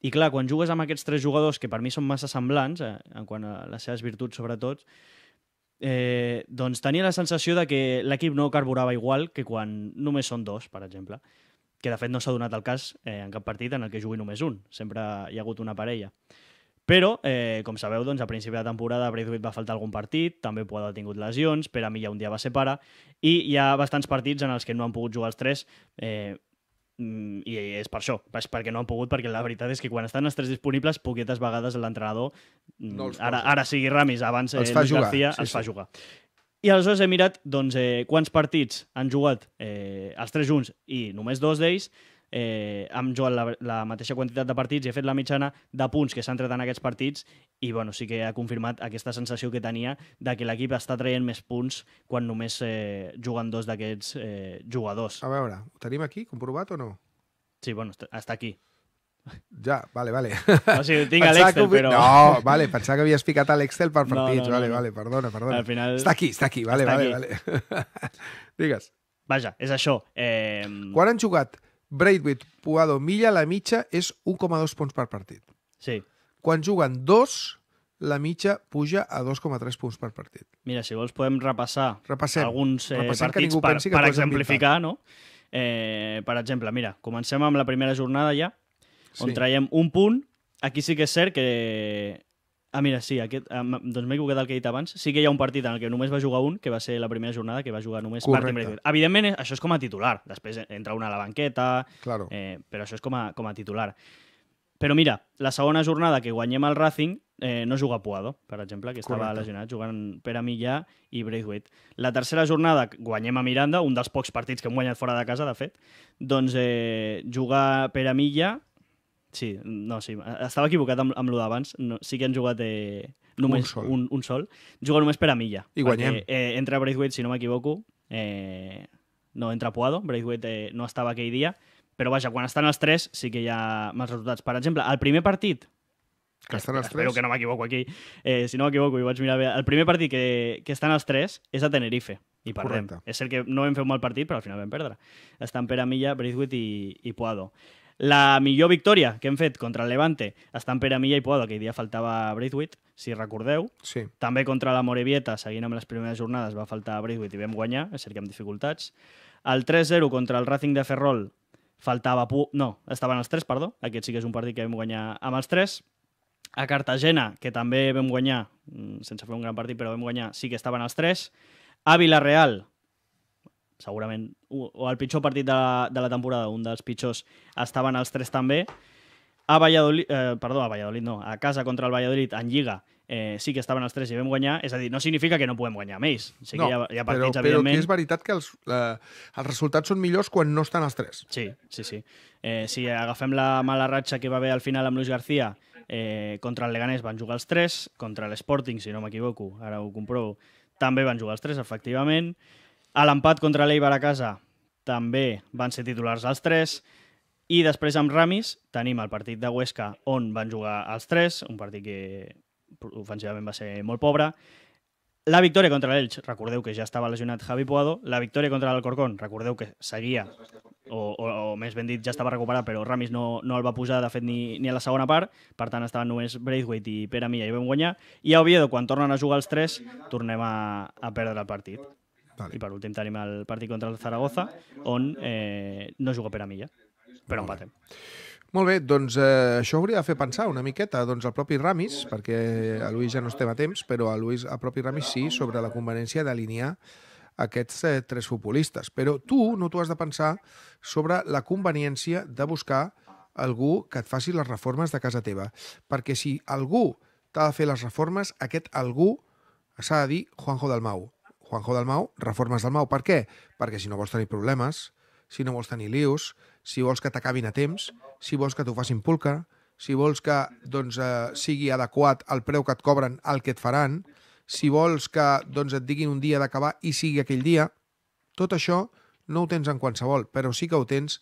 i clar, quan jugues amb aquests tres jugadors, que per mi són massa semblants, eh, en quant a les seves virtuts sobretot, eh, doncs tenia la sensació de que l'equip no carburava igual que quan només són dos, per exemple. Que, de fet, no s'ha donat el cas eh, en cap partit en el que jugui només un. Sempre hi ha hagut una parella. Però, eh, com sabeu, doncs, a principi de temporada Braithwaite va faltar algun partit, també Puado ha tingut lesions, per a mi ja un dia va ser pare, i hi ha bastants partits en els que no han pogut jugar els tres, eh, Mm, i és per això, és perquè no han pogut, perquè la veritat és que quan estan els tres disponibles, poquetes vegades l'entrenador, mm, no ara, ara sigui Ramis, abans els eh, fa jugar, García, sí, els sí. fa jugar. I aleshores he mirat doncs, eh, quants partits han jugat eh, els tres junts i només dos d'ells eh, amb jugat la, la mateixa quantitat de partits i he fet la mitjana de punts que s'han tret en aquests partits i bueno, sí que ha confirmat aquesta sensació que tenia de que l'equip està traient més punts quan només eh, juguen dos d'aquests eh, jugadors. A veure, ho tenim aquí, comprovat o no? Sí, bueno, està aquí. Ja, vale, vale. O sigui, tinc a l'Excel, que... però... No, vale, pensava que havies ficat a l'Excel per partits. No, no, no, vale, no. vale, perdona, perdona. Al final... Està aquí, està aquí, vale, està vale, aquí. vale. (laughs) Digues. Vaja, és això. Eh... Quan han jugat? Braithwaite, Pugado, Milla, la mitja és 1,2 punts per partit. Sí. Quan juguen dos, la mitja puja a 2,3 punts per partit. Mira, si vols podem repassar repassem, alguns eh, repassem partits per, per exemplificar, no? Eh, per exemple, mira, comencem amb la primera jornada ja, on sí. traiem un punt. Aquí sí que és cert que Ah, mira, sí, aquest, um, doncs m'he equivocat el que he dit abans. Sí que hi ha un partit en el que només va jugar un, que va ser la primera jornada, que va jugar només Correcte. Martin Braithwaite. Evidentment, eh, això és com a titular. Després entra una a la banqueta, claro. eh, però això és com a, com a titular. Però mira, la segona jornada que guanyem al Racing eh, no juga Puado, per exemple, que estava Correcte. lesionat, jugant a Millà i Braithwaite. La tercera jornada guanyem a Miranda, un dels pocs partits que hem guanyat fora de casa, de fet. Doncs eh, juga a Millà, Sí, no, sí. Eh, estava equivocat amb, amb lo d'abans. No, sí que han jugat eh, només un sol. Un, un sol. Juga només per a milla. I guanyem. Perquè, eh, entra Braithwaite, si no m'equivoco. Eh, no, entra Puado. Braithwaite eh, no estava aquell dia. Però vaja, quan estan els tres sí que hi ha mals resultats. Per exemple, el primer partit que estan els tres. Espero que no m'equivoco aquí. Eh, si no m'equivoco, i vaig mirar bé. El primer partit que, que estan els tres és a Tenerife. I perdem. Correcte. És el que no vam fer un mal partit, però al final vam perdre. Estan Pere Milla, Braithwaite i, i Puado. La millor victòria que hem fet contra el Levante en Pere Milla i Puado, aquell dia faltava Braithwaite, si recordeu. Sí. També contra la Morevieta, seguint amb les primeres jornades, va faltar Braithwaite i vam guanyar, és cert que amb dificultats. El 3-0 contra el Racing de Ferrol faltava... Pu no, estaven els 3, perdó. Aquest sí que és un partit que vam guanyar amb els 3. A Cartagena, que també vam guanyar, mm, sense fer un gran partit, però vam guanyar, sí que estaven els 3. A Vilareal, segurament, o el pitjor partit de la, de la temporada, un dels pitjors, estaven els tres també. A Valladolid, eh, perdó, a Valladolid no, a casa contra el Valladolid en Lliga eh, sí que estaven els tres i vam guanyar, és a dir, no significa que no podem guanyar més. O sigui, no, hi ha, hi ha partits, però, evidentment... però que és veritat que els, eh, els resultats són millors quan no estan els tres. Sí, sí, sí. Eh, si agafem la mala ratxa que va haver al final amb Luis García, eh, contra el Leganés van jugar els tres, contra l'Sporting, si no m'equivoco, ara ho comprovo, també van jugar els tres, efectivament. A l'empat contra l'Eibar a casa també van ser titulars els tres. I després amb Ramis tenim el partit de Huesca on van jugar els tres, un partit que ofensivament va ser molt pobre. La victòria contra l'Elx, recordeu que ja estava lesionat Javi Puado. La victòria contra l'Alcorcón, recordeu que seguia, o, o, o més ben dit, ja estava recuperat, però Ramis no, no el va posar, de fet, ni, ni a la segona part. Per tant, estaven només Braithwaite i Pere Milla i vam guanyar. I a Oviedo, quan tornen a jugar els tres, tornem a, a perdre el partit. Vale. I per últim tenim el partit contra el Zaragoza, on eh, no juga per a Milla, però Molt empatem. Molt bé, doncs eh, això hauria de fer pensar una miqueta doncs, el propi Ramis, perquè a Luis ja no estem a temps, però a Luis, a propi Ramis sí, sobre la conveniència d'alinear aquests eh, tres futbolistes. Però tu no t'ho has de pensar sobre la conveniència de buscar algú que et faci les reformes de casa teva. Perquè si algú t'ha de fer les reformes, aquest algú s'ha de dir Juanjo Dalmau. Juanjo Dalmau, reformes Dalmau. Per què? Perquè si no vols tenir problemes, si no vols tenir lius, si vols que t'acabin a temps, si vols que t'ho facin pulca, si vols que doncs, eh, sigui adequat el preu que et cobren al que et faran, si vols que doncs, et diguin un dia d'acabar i sigui aquell dia, tot això no ho tens en qualsevol, però sí que ho tens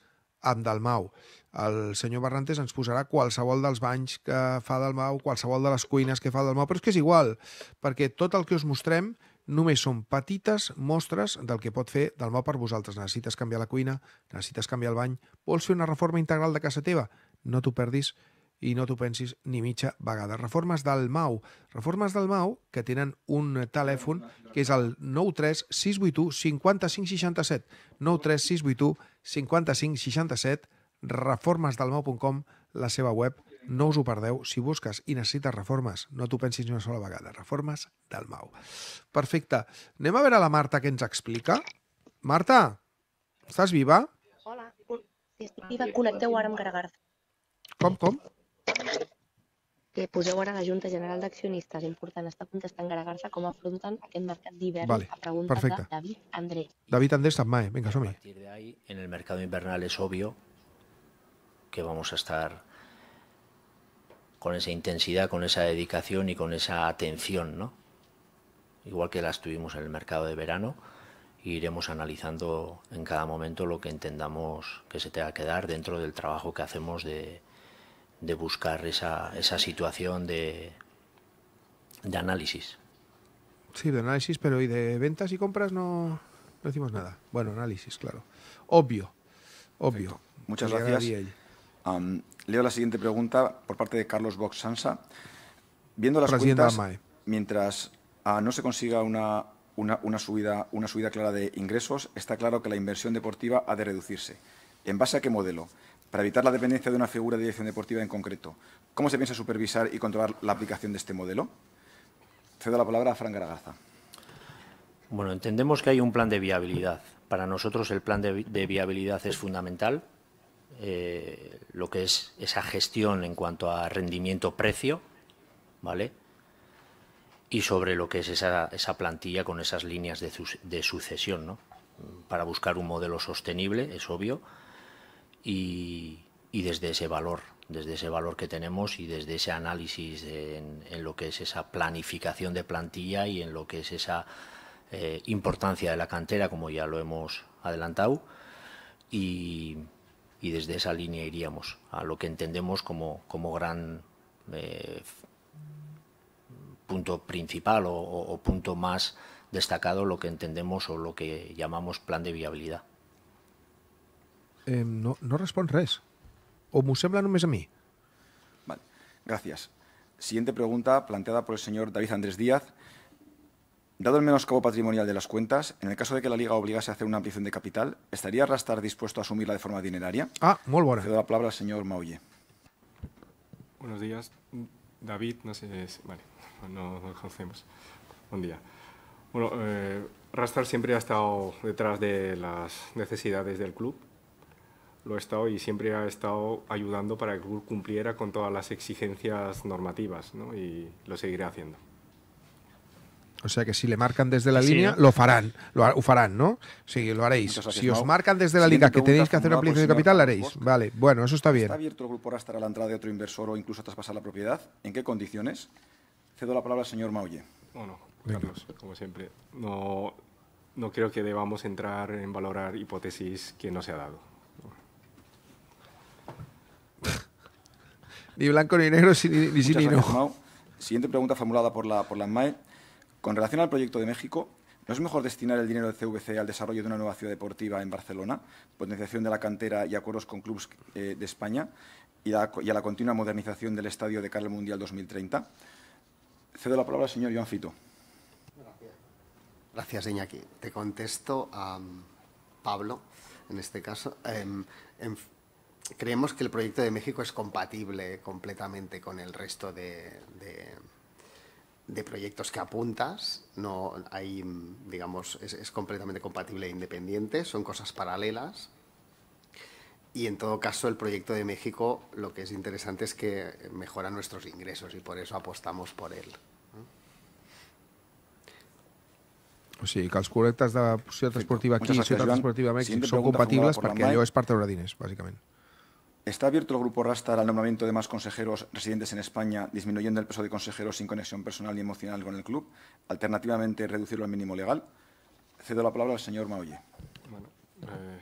amb Dalmau. El senyor Barrantes ens posarà qualsevol dels banys que fa Dalmau, qualsevol de les cuines que fa Dalmau, però és que és igual, perquè tot el que us mostrem només són petites mostres del que pot fer Dalmau per vosaltres. Necessites canviar la cuina, necessites canviar el bany, vols fer una reforma integral de casa teva? No t'ho perdis i no t'ho pensis ni mitja vegada. Reformes del MAU. Reformes del MAU que tenen un telèfon que és el 93681 5567. 93681 5567 reformesdelmau.com, la seva web no us ho perdeu. Si busques i necessites reformes, no t'ho pensis ni una sola vegada. Reformes del Mau. Perfecte. Anem a veure la Marta que ens explica. Marta, estàs viva? Hola. Si estic viva, connecteu ara amb Gregard. Com, com? Que poseu ara la Junta General d'Accionistes. Important està contestant Garagarza com afronten aquest mercat d'hivern vale, a pregunta perfecte. de David Andrés. David Andrés mai. Vinga, som-hi. A partir de ahí, en el mercat invernal és obvio que vamos a estar con esa intensidad, con esa dedicación y con esa atención, ¿no? Igual que las tuvimos en el mercado de verano, iremos analizando en cada momento lo que entendamos que se tenga que dar dentro del trabajo que hacemos de, buscar esa, esa situación de, de análisis. Sí, de análisis, pero ¿y de ventas y compras no, decimos nada? Bueno, análisis, claro. Obvio, obvio. Muchas gracias. Leo la siguiente pregunta por parte de Carlos Box Sansa. Viendo las cuentas, mientras ah, no se consiga una, subida, una subida clara de ingresos, está claro que la inversión deportiva ha de reducirse. ¿En base a qué modelo? Para evitar la dependencia de una figura de dirección deportiva en concreto, ¿cómo se piensa supervisar y controlar la aplicación de este modelo? Cedo la palabra a Fran Garagaza. Bueno, entendemos que hay un plan de viabilidad. Para nosotros el plan de viabilidad es fundamental eh, lo que es esa gestión en cuanto a rendimiento-precio, ¿vale? Y sobre lo que es esa, plantilla con esas líneas de, sucesión, ¿no? Para buscar un modelo sostenible, es obvio, y, desde ese valor, desde ese valor que tenemos y desde ese análisis en, lo que es esa planificación de plantilla y en lo que es esa eh, importancia de la cantera, como ya lo hemos adelantado. Y, y desde esa línea iríamos a lo que entendemos como, gran eh, punto principal o, punto más destacado lo que entendemos o lo que llamamos plan de viabilidad. Em, no, no respondes o O no no es a mí. Vale, gracias. Siguiente pregunta planteada por el señor David Andrés Díaz. Dado el menoscabo patrimonial de las cuentas, en el caso de que la Liga obligase a hacer una ampliación de capital, ¿estaría Rastar dispuesto a asumirla de forma dineraria? Ah, muy Le doy la palabra al señor Maulle. Buenos días. David, no sé... Si... Vale, no nos conocemos. Buen día. Bueno, eh, Rastar siempre ha estado detrás de las necesidades del club. Lo ha estado y siempre ha estado ayudando para que el club cumpliera con todas las exigencias normativas, ¿no? Y lo seguirá haciendo. O sea que si le marcan desde la línea, lo farán, lo, farán, ¿no? Sí, lo haréis. si os marcan desde la línea que tenéis que hacer una aplicación pues de capital, lo haréis. Vale, bueno, eso está bien. ¿Está abierto el grupo Rastar a la entrada de otro inversor o incluso traspasar la propiedad? ¿En qué condiciones? Cedo la palabra al señor Maulle. Bueno, Carlos, como siempre, no, no creo que debamos entrar en valorar hipótesis que no se ha dado. ni blanco ni negro, ni, ni Siguiente pregunta formulada por la, por la MAE. Con relación al proyecto de México, ¿no es mejor destinar el dinero del CVC al desarrollo de una nueva ciudad deportiva en Barcelona, potenciación de la cantera y acuerdos con clubes eh, de España y a, la continua modernización del estadio de cara Mundial 2030? Cedo la palabra al señor Joan Fito. Gracias. Iñaki. Te contesto a um, Pablo, en este caso. Em, em, creemos que el proyecto de México es compatible completamente con el resto de de proyectos que apuntas, no hay, mm, digamos, es, es, completamente compatible e independiente, son cosas paralelas. Y en todo caso, el proyecto de México lo que es interesante es que mejora nuestros ingresos y por eso apostamos por él. O sigui, que els la de pues, Ciutat Transportiva aquí y Ciudad Transportiva México son compatibles compatibles yo es parte de Uradines, básicamente. ¿Está abierto el Grupo Rastar al nombramiento de más consejeros residentes en España, disminuyendo el peso de consejeros sin conexión personal y emocional con el club? Alternativamente, reducirlo al mínimo legal. Cedo la palabra al señor Maoye. Bueno, eh,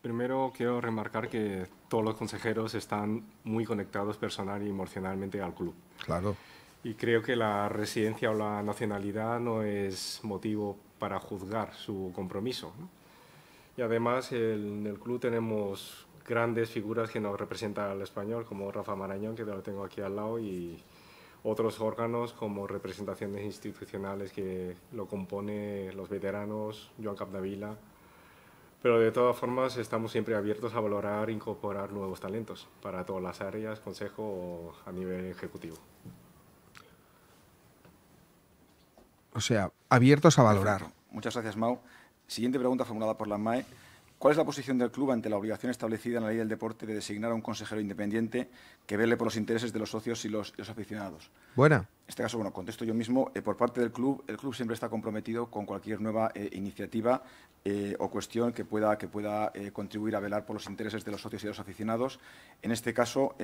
primero quiero remarcar que todos los consejeros están muy conectados personal y emocionalmente al club. Claro. Y creo que la residencia o la nacionalidad no es motivo para juzgar su compromiso. Y además, en el club tenemos grandes figuras que nos representan al español, como Rafa Marañón, que lo tengo aquí al lado, y otros órganos como representaciones institucionales que lo compone los veteranos, Joan Capdavila. Pero de todas formas estamos siempre abiertos a valorar e incorporar nuevos talentos para todas las áreas, consejo o a nivel ejecutivo. O sea, abiertos a valorar. Muchas gracias, Mau. Siguiente pregunta formulada por la MAE. ¿Cuál es la posición del club ante la obligación establecida en la ley del deporte de designar a un consejero independiente que vele por los intereses de los socios y los, aficionados? Buena. En este caso, bueno, contesto yo mismo. Eh, por parte del club, el club siempre está comprometido con cualquier nueva eh, iniciativa eh, o cuestión que pueda, que pueda contribuir a velar por los intereses de los socios y de los aficionados. En este caso,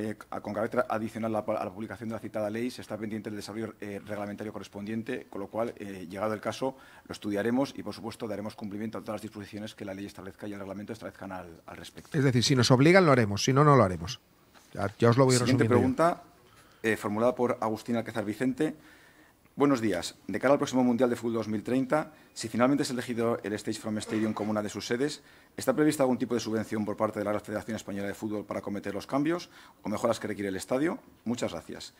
con carácter adicional a la, publicación de la citada ley, se está pendiente el desarrollo reglamentario correspondiente, con lo cual, llegado el caso, lo estudiaremos y, por supuesto, daremos cumplimiento a todas las disposiciones que la ley establezca y el reglamento establezcan al, respecto. Es decir, si nos obligan, lo haremos. Si no, no lo haremos. Ya, os lo voy a Siguiente pregunta. Eh, formulada por Agustín Alcázar Vicente. Buenos días. De cara al próximo Mundial de Fútbol 2030, si finalmente es elegido el Stage From Stadium como una de sus sedes, ¿está prevista algún tipo de subvención por parte de la Federación Española de Fútbol para cometer los cambios o mejoras que requiere el estadio? Muchas gracias.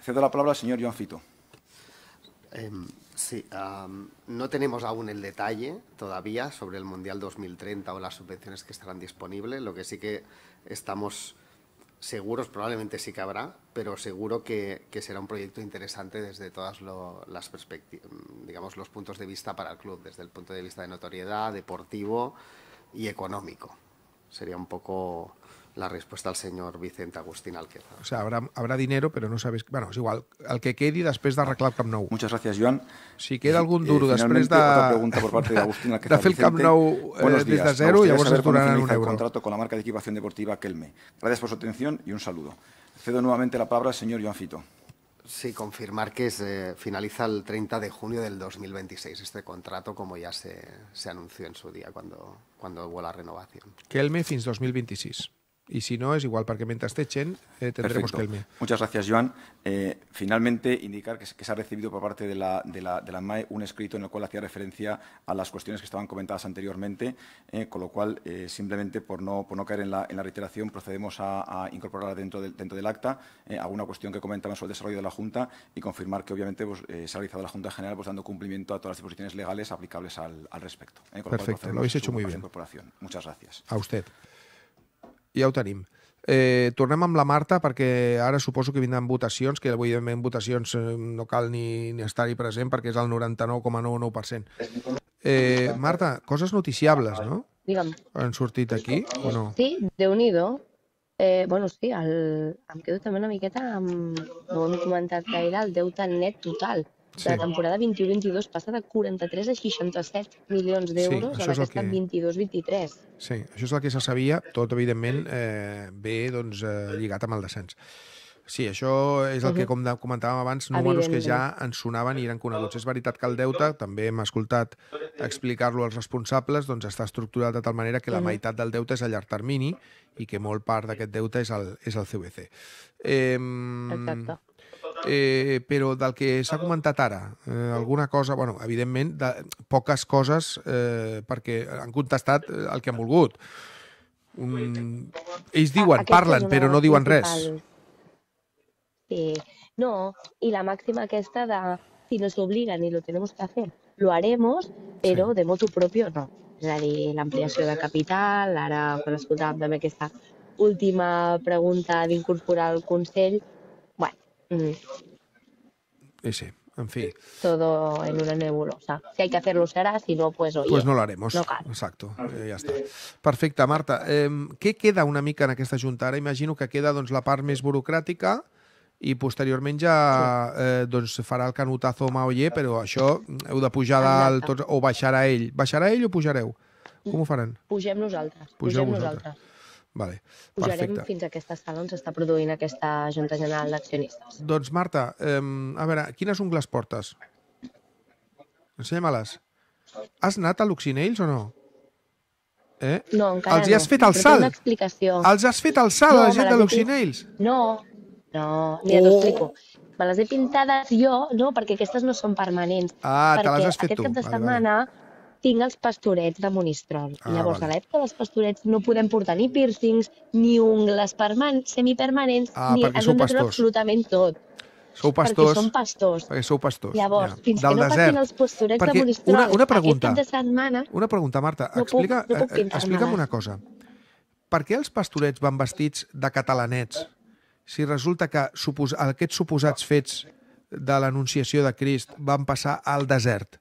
Cedo la palabra al señor Joan Fito. Em, sí, no tenemos aún el detalle todavía sobre el Mundial 2030 o las subvenciones que estarán disponibles. Lo que sí que estamos seguros probablemente sí que habrá, pero seguro que, será un proyecto interesante desde todas las perspectivas, digamos, los puntos de vista para el club, desde el punto de vista de notoriedad, deportivo y económico. Sería un poco la respuesta al señor Vicente Agustín Alqueza. O sea, habrá, habrá dinero, pero no sabes... Bueno, es igual, al que quede después de arreglar ah, el Camp Nou. Muchas gracias, Joan. Si queda algún eh, duro después de... Otra pregunta por parte de Agustín (laughs) Alqueza. Eh, de el Camp Nou un contrato con la marca de equipación deportiva Kelme. Gracias por su atención y un saludo. Cedo nuevamente la palabra al señor Joan Fito. Sí, confirmar que se eh, finaliza el 30 de junio del 2026 este contrato, como ya se, se anunció en su día cuando, cuando hubo la renovación. Kelme fins 2026. Y si no, es igual, para que mientras te echen, eh, tendremos que el Muchas gracias, Joan. Eh, finalmente, indicar que se, que se, ha recibido por parte de la, de, la, de la MAE un escrito en el cual hacía referencia a las cuestiones que estaban comentadas anteriormente, eh, con lo cual, simplemente por no, por no caer en la, en la reiteración, procedemos a, a incorporar dentro del, dentro del acta alguna cuestión que comentamos sobre el desarrollo de la Junta y confirmar que, obviamente, pues, se ha realizado la Junta General pues, dando cumplimiento a todas las disposiciones legales aplicables al, al respecto. Perfecto, lo, habéis hecho muy bien. Muchas gracias. A usted. ja ho tenim. Eh, tornem amb la Marta, perquè ara suposo que vindran votacions, que avui en votacions eh, no cal ni, ni estar-hi present, perquè és el 99,99%. Eh, Marta, coses noticiables, no? Digue'm. Han sortit aquí o no? Sí, de nhi Eh, bueno, sí, el... em quedo també una miqueta amb... No ho hem comentat gaire, el deute net total. Sí. La temporada 21-22 passa de 43 a 67 milions d'euros sí, a la que 22-23. Sí, això és el que se sabia, tot evidentment eh, ve doncs, eh, lligat amb el descens. Sí, això és el que com comentàvem abans, números que ja ens sonaven i eren coneguts. És veritat que el deute, també hem escoltat explicar-lo als responsables, doncs està estructurat de tal manera que la meitat del deute és a llarg termini i que molt part d'aquest deute és el, és el CVC. Eh, Exacte. Eh, però del que s'ha comentat ara, eh, alguna cosa, bueno, evidentment, de, poques coses, eh, perquè han contestat eh, el que han volgut. Um, ells diuen, ah, parlen, però no diuen res. Sí, no, i la màxima aquesta de si nos obliguen i lo tenemos que hacer, lo haremos, pero sí. de motu propio no. És a dir, l'ampliació de capital, ara quan escoltàvem també aquesta última pregunta d'incorporar al Consell, Mm. Ese, en fin. Todo en una nebulosa. Si hay que hacerlo, será. si no, pues oye, Pues no lo haremos. No cal. Exacto, eh, ja està. Perfecte, Marta. Eh, què queda una mica en aquesta junta? Ara imagino que queda doncs, la part més burocràtica i posteriorment ja sí. eh, doncs farà el canutazo Maoller, però això mm, heu de pujar dalt tots, o a ell. Baixarà ell o pujareu? Com ho faran? Pugem nosaltres. Pugeu Pugem nosaltres. Vale. Pujarem Perfecte. fins a aquesta sala on s'està produint aquesta Junta General d'Accionistes. Doncs, Marta, eh, a veure, quines ungles portes? Ensenya-me-les. Has anat a l'Oxinells o no? Eh? No, encara Els hi has no. fet el salt? Els has fet el salt no, a la gent de l'Oxinells? No, no, mira, oh. t'ho explico. Me les he pintades jo, no, perquè aquestes no són permanents. Ah, te les has fet tu. Aquest cap de setmana vale, vale tinc els pastorets de Monistrol. Ah, Llavors, vale. a l'època dels pastorets no podem portar ni piercings, ni ungles semipermanents, ah, ni ens hem de treure absolutament tot. Sou pastors. Perquè som pastors. Perquè sou pastors. Llavors, ja. fins Del que no desert. els pastorets perquè de Monistrol una, una pregunta, aquest cap de setmana... Una pregunta, Marta. No explica, puc, no puc explica'm una cosa. Per què els pastorets van vestits de catalanets si resulta que supos aquests suposats fets de l'anunciació de Crist van passar al desert?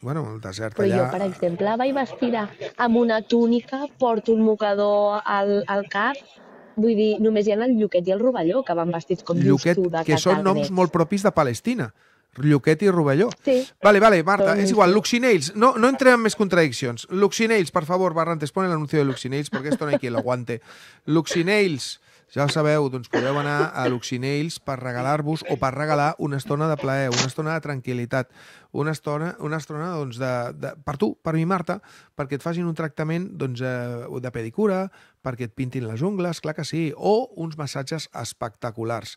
bueno, el desert Però allà... jo, per exemple, vaig vestida amb una túnica, porto un mocador al, al cap, vull dir, només hi ha el Lluquet i el Rovelló, que van vestits com Lluquet, dius tu, de que són noms molt propis de Palestina. Lluquet i Rovelló. Sí. Vale, vale, Marta, és doncs igual. Luxinails. no, no entrem en més contradiccions. Luxinails, per favor, Barrantes, pon l'anunci de Luxinails, perquè esto no hay quien lo aguante. Luxinails. Ja ho sabeu, doncs podeu anar a l'Oxinells per regalar-vos o per regalar una estona de plaer, una estona de tranquil·litat, una estona, una estona doncs, de, de, per tu, per mi, Marta, perquè et facin un tractament doncs, eh, de pedicura, perquè et pintin les ungles, clar que sí, o uns massatges espectaculars.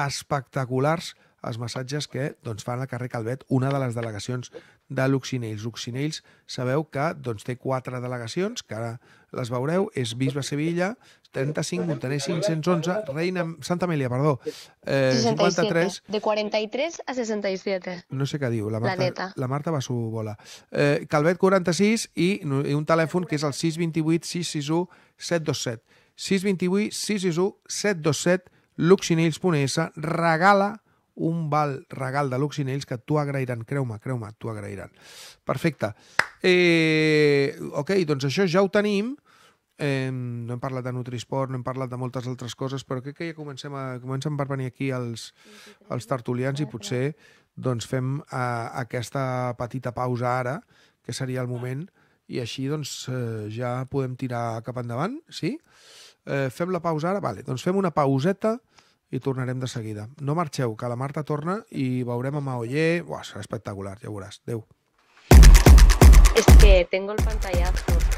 Espectaculars els massatges que doncs, fan al carrer Calvet, una de les delegacions de l'Oxinells. L'Oxinells sabeu que doncs, té quatre delegacions, que ara les veureu, és Bisbe Sevilla, 35, Montaner 511, Reina Santa Amelia, perdó, eh, 53. De 43 a 67. No sé què diu, la Marta, la, la Marta va su bola. Eh, Calvet 46 i, i un telèfon que és el 628 661 727. 628 661 727, luxinils.es, regala un val regal de Luxinells que t'ho agrairan, creu-me, creu-me, t'ho agrairan. Perfecte. Eh, ok, doncs això ja ho tenim. Eh, no hem parlat de Nutrisport, no hem parlat de moltes altres coses, però crec que ja comencem a, comencem per venir aquí els, els tertulians i potser doncs fem eh, aquesta petita pausa ara, que seria el moment, i així doncs eh, ja podem tirar cap endavant, sí? Eh, fem la pausa ara? Vale, doncs fem una pauseta, i tornarem de seguida. No marxeu, que la Marta torna i veurem a Maoller. Buah, serà espectacular, ja ho veuràs. Adéu. Es que tengo el pantallazo.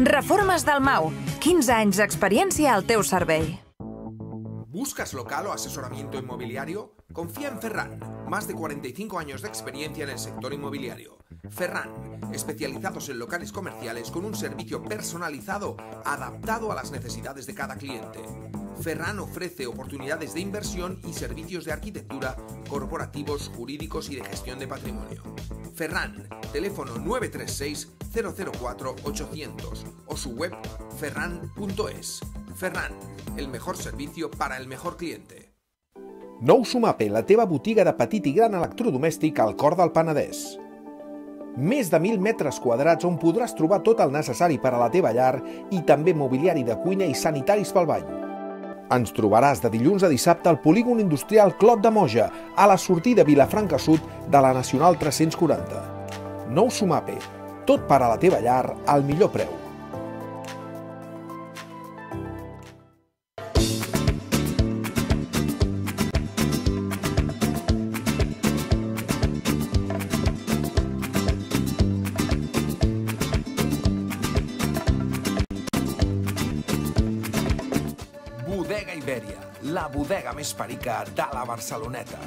Reformas del Mau. 15 años de experiencia al teu ¿Buscas local o asesoramiento inmobiliario? Confía en Ferran. Más de 45 años de experiencia en el sector inmobiliario. Ferran, especializados en locales comerciales con un servicio personalizado adaptado a las necesidades de cada cliente. Ferran ofrece oportunidades de inversión y servicios de arquitectura, corporativos, jurídicos y de gestión de patrimonio. Ferran, teléfono 936-004-800 o su web ferran.es. Ferran, el mejor servicio para el mejor cliente. no Sumape, la teva botiga de petit i gran electrodomèstic al cor del Penedès. Més de 1.000 metres quadrats on podràs trobar tot el necessari per a la teva llar i també mobiliari de cuina i sanitaris pel bany Ens trobaràs de dilluns a dissabte al polígon industrial Clot de Moja, a la sortida Vilafranca Sud de la Nacional 340. Nou Sumape, tot per a la teva llar al millor preu. més perica de la Barceloneta.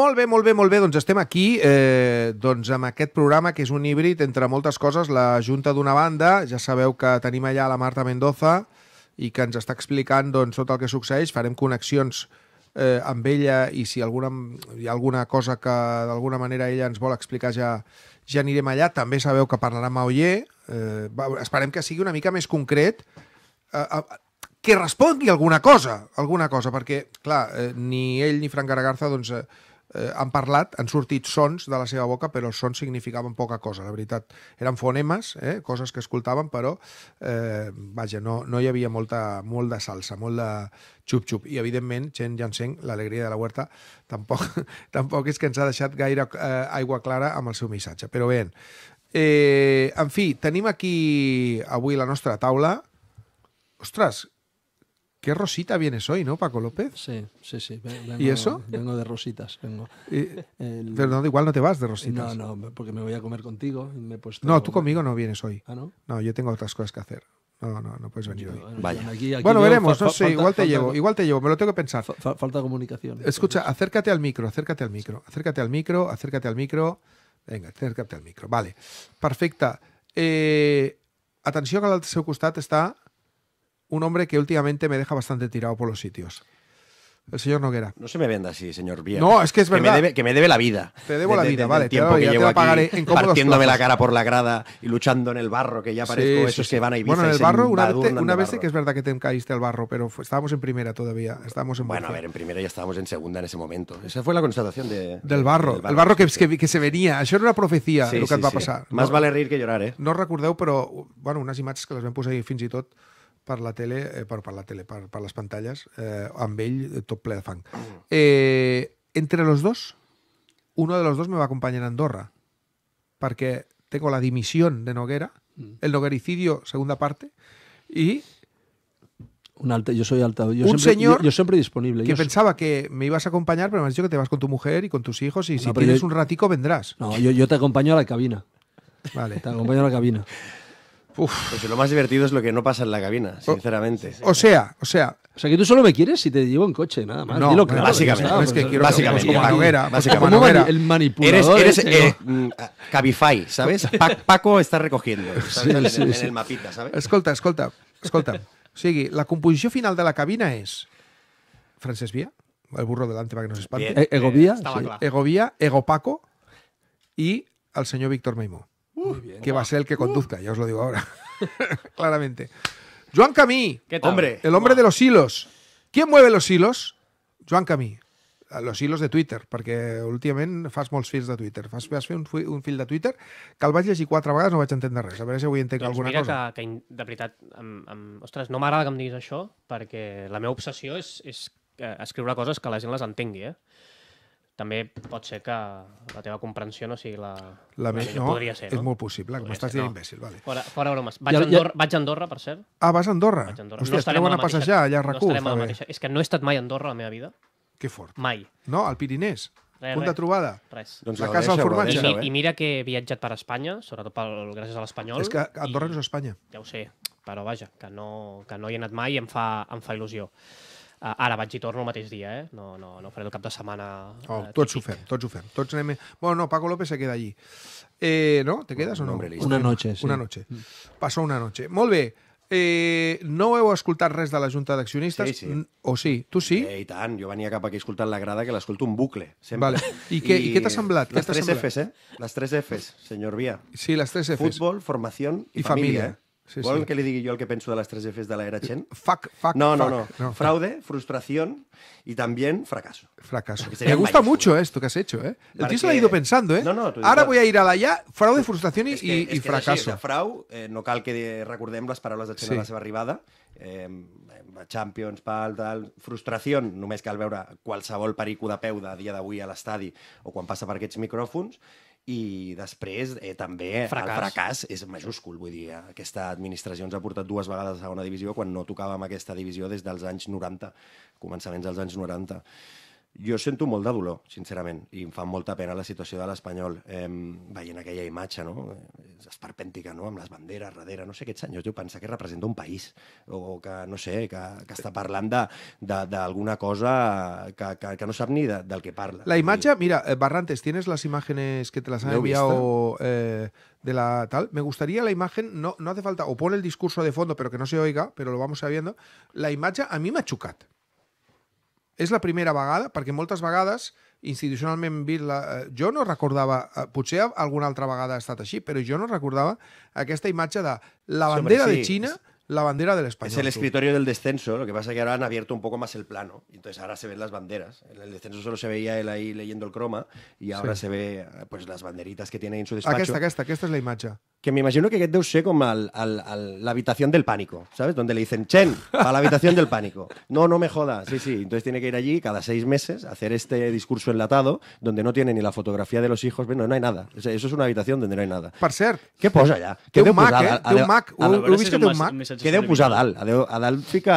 Molt bé, molt bé, molt bé. Doncs estem aquí eh, doncs amb aquest programa que és un híbrid entre moltes coses. La Junta d'una banda, ja sabeu que tenim allà la Marta Mendoza i que ens està explicant doncs, tot el que succeeix. Farem connexions eh, amb ella i si alguna, hi ha alguna cosa que d'alguna manera ella ens vol explicar ja, ja anirem allà. També sabeu que parlarà amb Auller. Eh, esperem que sigui una mica més concret. Eh, eh, que respongui alguna cosa, alguna cosa, perquè, clar, eh, ni ell ni Fran Garagarza, doncs, eh, eh, han parlat, han sortit sons de la seva boca, però els sons significaven poca cosa, la veritat. Eren fonemes, eh, coses que escoltaven, però eh, vaja, no, no hi havia molta, molt de salsa, molt de xup-xup. I, evidentment, Chen Yanseng, l'alegria de la huerta, tampoc, (laughs) tampoc és que ens ha deixat gaire eh, aigua clara amb el seu missatge. Però bé, eh, en fi, tenim aquí avui la nostra taula. Ostres, Qué rosita vienes hoy, ¿no, Paco López? Sí, sí, sí. ¿Y eso? Vengo de rositas. Vengo. igual no te vas de rositas. No, no, porque me voy a comer contigo. No, tú conmigo no vienes hoy. ¿Ah, no? No, yo tengo otras cosas que hacer. No, no, no puedes venir hoy. Bueno, Vaya. bueno veremos, no sé, igual te llevo, igual te llevo, me lo tengo que pensar. falta comunicación. Escucha, acércate al micro, acércate al micro, acércate al micro, acércate al micro. Venga, acércate al micro. Vale, Perfecta. Eh, Atención a que l'altre está un hombre que últimamente me deja bastante tirado por los sitios. El señor Noguera. No se me venda así, señor bien. No, es que es verdad. Que me debe, la vida. Te debo la vida, vale. Tiempo que llevo Partiéndome la cara por la grada y luchando en el barro, que ya parezco esos que van a ir. Bueno, en el barro, una vez, que es verdad que te caíste al barro, pero estábamos en primera todavía. Estábamos en bueno, a ver, en primera ya estábamos en segunda en ese momento. Esa fue la constatación del barro. Del barro, el barro que, se venía. Eso era una profecía, lo que va va pasar. Más vale reír que llorar, eh? No recuerdo, pero bueno, unas imágenes que ven puse ahí fins y tot para la tele, para per, la tele, amb entre los dos, uno de los dos me va a acompañar a Andorra, porque tengo la dimisión de Noguera, mm. el noguericidio, segunda parte, y un alta, yo soy alta. Yo un señor yo, siempre disponible. Que yo pensaba que me ibas a acompañar, pero me has dicho que te vas con tu mujer y con tus hijos y si tienes un ratico vendrás. No, yo, yo te acompaño a la cabina. Vale. Te acompaño a la cabina. Uf. Pues lo más divertido es lo que no pasa en la cabina, sinceramente. O, sea, o sea. O sea, que tú solo me quieres si te llevo en coche, nada más. No, Dilo claro, básicamente. es que pues, quiero básicamente. Como pues, Básicamente. Como el manipulador. Eres, eres este? eh, mm, Cabify, ¿sabes? Paco está recogiendo sí, en, el mapita, ¿sabes? Escolta, escolta, escolta. Sigue. la composición final de la cabina es… Francesc Vía, el burro delante para que no se espante. Vía. Ego sí. Ego Egopaco y al señor Víctor Maimó. bien, que va a ser el que conduzca, uh. ya os lo digo ahora, (laughs) claramente. Joan Camí, ¿Qué tal? hombre, el hombre wow. de los hilos. ¿Quién mueve los hilos? Joan Camí. Ah, los hilos de Twitter, perquè últimament fas molts fils de Twitter. Fas, vas fer un, un fil de Twitter que el vaig llegir quatre vegades no vaig entendre res. A veure si avui entenc doncs alguna mira cosa. Que, que, de veritat, em, em, ostres, no m'agrada que em diguis això, perquè la meva obsessió és, és eh, escriure coses que la gent les entengui. Eh? també pot ser que la teva comprensió no sigui la, la, me... la no, podria ser. No? És molt possible, com estàs dient no. imbècil. Vale. Fora, fora bromes. Vaig, ja, ja... Andorra, vaig a Andorra, per cert. Ah, vas a Andorra? Vaig a Andorra. Hòstia, no estarem a mateixa... Ja, allà a rac a la mateixa... És que no he estat mai a Andorra a la meva vida. Que fort. Mai. No, al Pirinès. Res, Punt de trobada. Res. Doncs la casa del formatge. I, eh? I mira que he viatjat per Espanya, sobretot pel, gràcies a l'Espanyol. És que Andorra i... no és Espanya. Ja ho sé, però vaja, que no, que no hi he anat mai i em fa, em fa il·lusió. Uh, ara vaig i torno el mateix dia, eh? No, no, no faré el cap de setmana... Uh, oh, eh, tots ho fem, tots ho fem. Tots anem... Bueno, no, Paco López se queda allí. Eh, ¿No? ¿Te quedas o no? una noche, sí. Una noche. Mm. Passó una noche. Molt bé. Eh, no heu escoltat res de la Junta d'Accionistes? Sí, sí. Mm, o sí? Tu sí? Eh, I tant, jo venia cap aquí escoltant la grada que l'escolto un bucle, sempre. Vale. I, què, I, I què t'ha semblat? Les tres Fs, eh? Les tres Fs, senyor Vía. Sí, les tres Fs. Futbol, formació i, I família. família. Eh? Sí, Volen sí. que li digui jo el que penso de las tres Fs de la era Chen? Eh, fuck, fuck, no, no, fuck. No, no. Fraude, frustració i també fracasso. Fracasso. Me gusta mayúsculo. mucho esto que has hecho, ¿eh? El tío se lo ha ido pensando, ¿eh? No, no, Ara voy a ir a la ya, fraude, frustració i, i, i fracasso. És que frau, eh, no cal que recordem les paraules de Chen sí. a la seva arribada. Eh, Champions, pal, tal... Frustració, només cal veure qualsevol perico de peu de dia d'avui a l'estadi o quan passa per aquests micròfons i després eh, també fracàs. el fracàs és majúscul, vull dir, aquesta administració ens ha portat dues vegades a segona divisió quan no tocàvem aquesta divisió des dels anys 90, començaments dels anys 90 jo sento molt de dolor, sincerament, i em fa molta pena la situació de l'Espanyol. Eh, veient aquella imatge, no? És esperpèntica, no? Amb les banderes darrere, no sé, aquest senyor, jo pensa que representa un país, o que, no sé, que, que està parlant d'alguna cosa que, que, que no sap ni de, del que parla. La imatge, mira, eh, Barrantes, ¿tienes las imágenes que te las han enviado eh? eh, de la tal? Me gustaría la imagen, no, no hace falta, o pone el discurso de fondo, pero que no se oiga, pero lo vamos sabiendo. La imatge a mi m'ha xocat és la primera vegada, perquè moltes vegades institucionalment vist, la, eh, jo no recordava, eh, potser alguna altra vegada ha estat així, però jo no recordava aquesta imatge de la bandera sí, sí. de Xina la bandera del español. Es el escritorio del descenso, lo que pasa es que ahora han abierto un poco más el plano, entonces ahora se ven las banderas. En el descenso solo se veía él ahí leyendo el croma y ahora se ve pues, las banderitas que tiene en su ah, despacho. Aquesta, aquesta, esta es la imagen? Que me imagino que aquest deu ser com al, la habitación del pánico, ¿sabes? Donde le dicen, Chen, a la habitación del pánico. No, no me jodas. Sí, sí. Entonces tiene que ir allí cada seis meses a hacer este discurso enlatado donde no tiene ni la fotografía de los hijos. Bueno, no hay nada. eso es una habitación donde no hay nada. Per ser! ¿Qué posa ya? qué un Mac, eh? Mac. Mac? Vaig Què deu posar a dalt? A, deu, a dalt fica...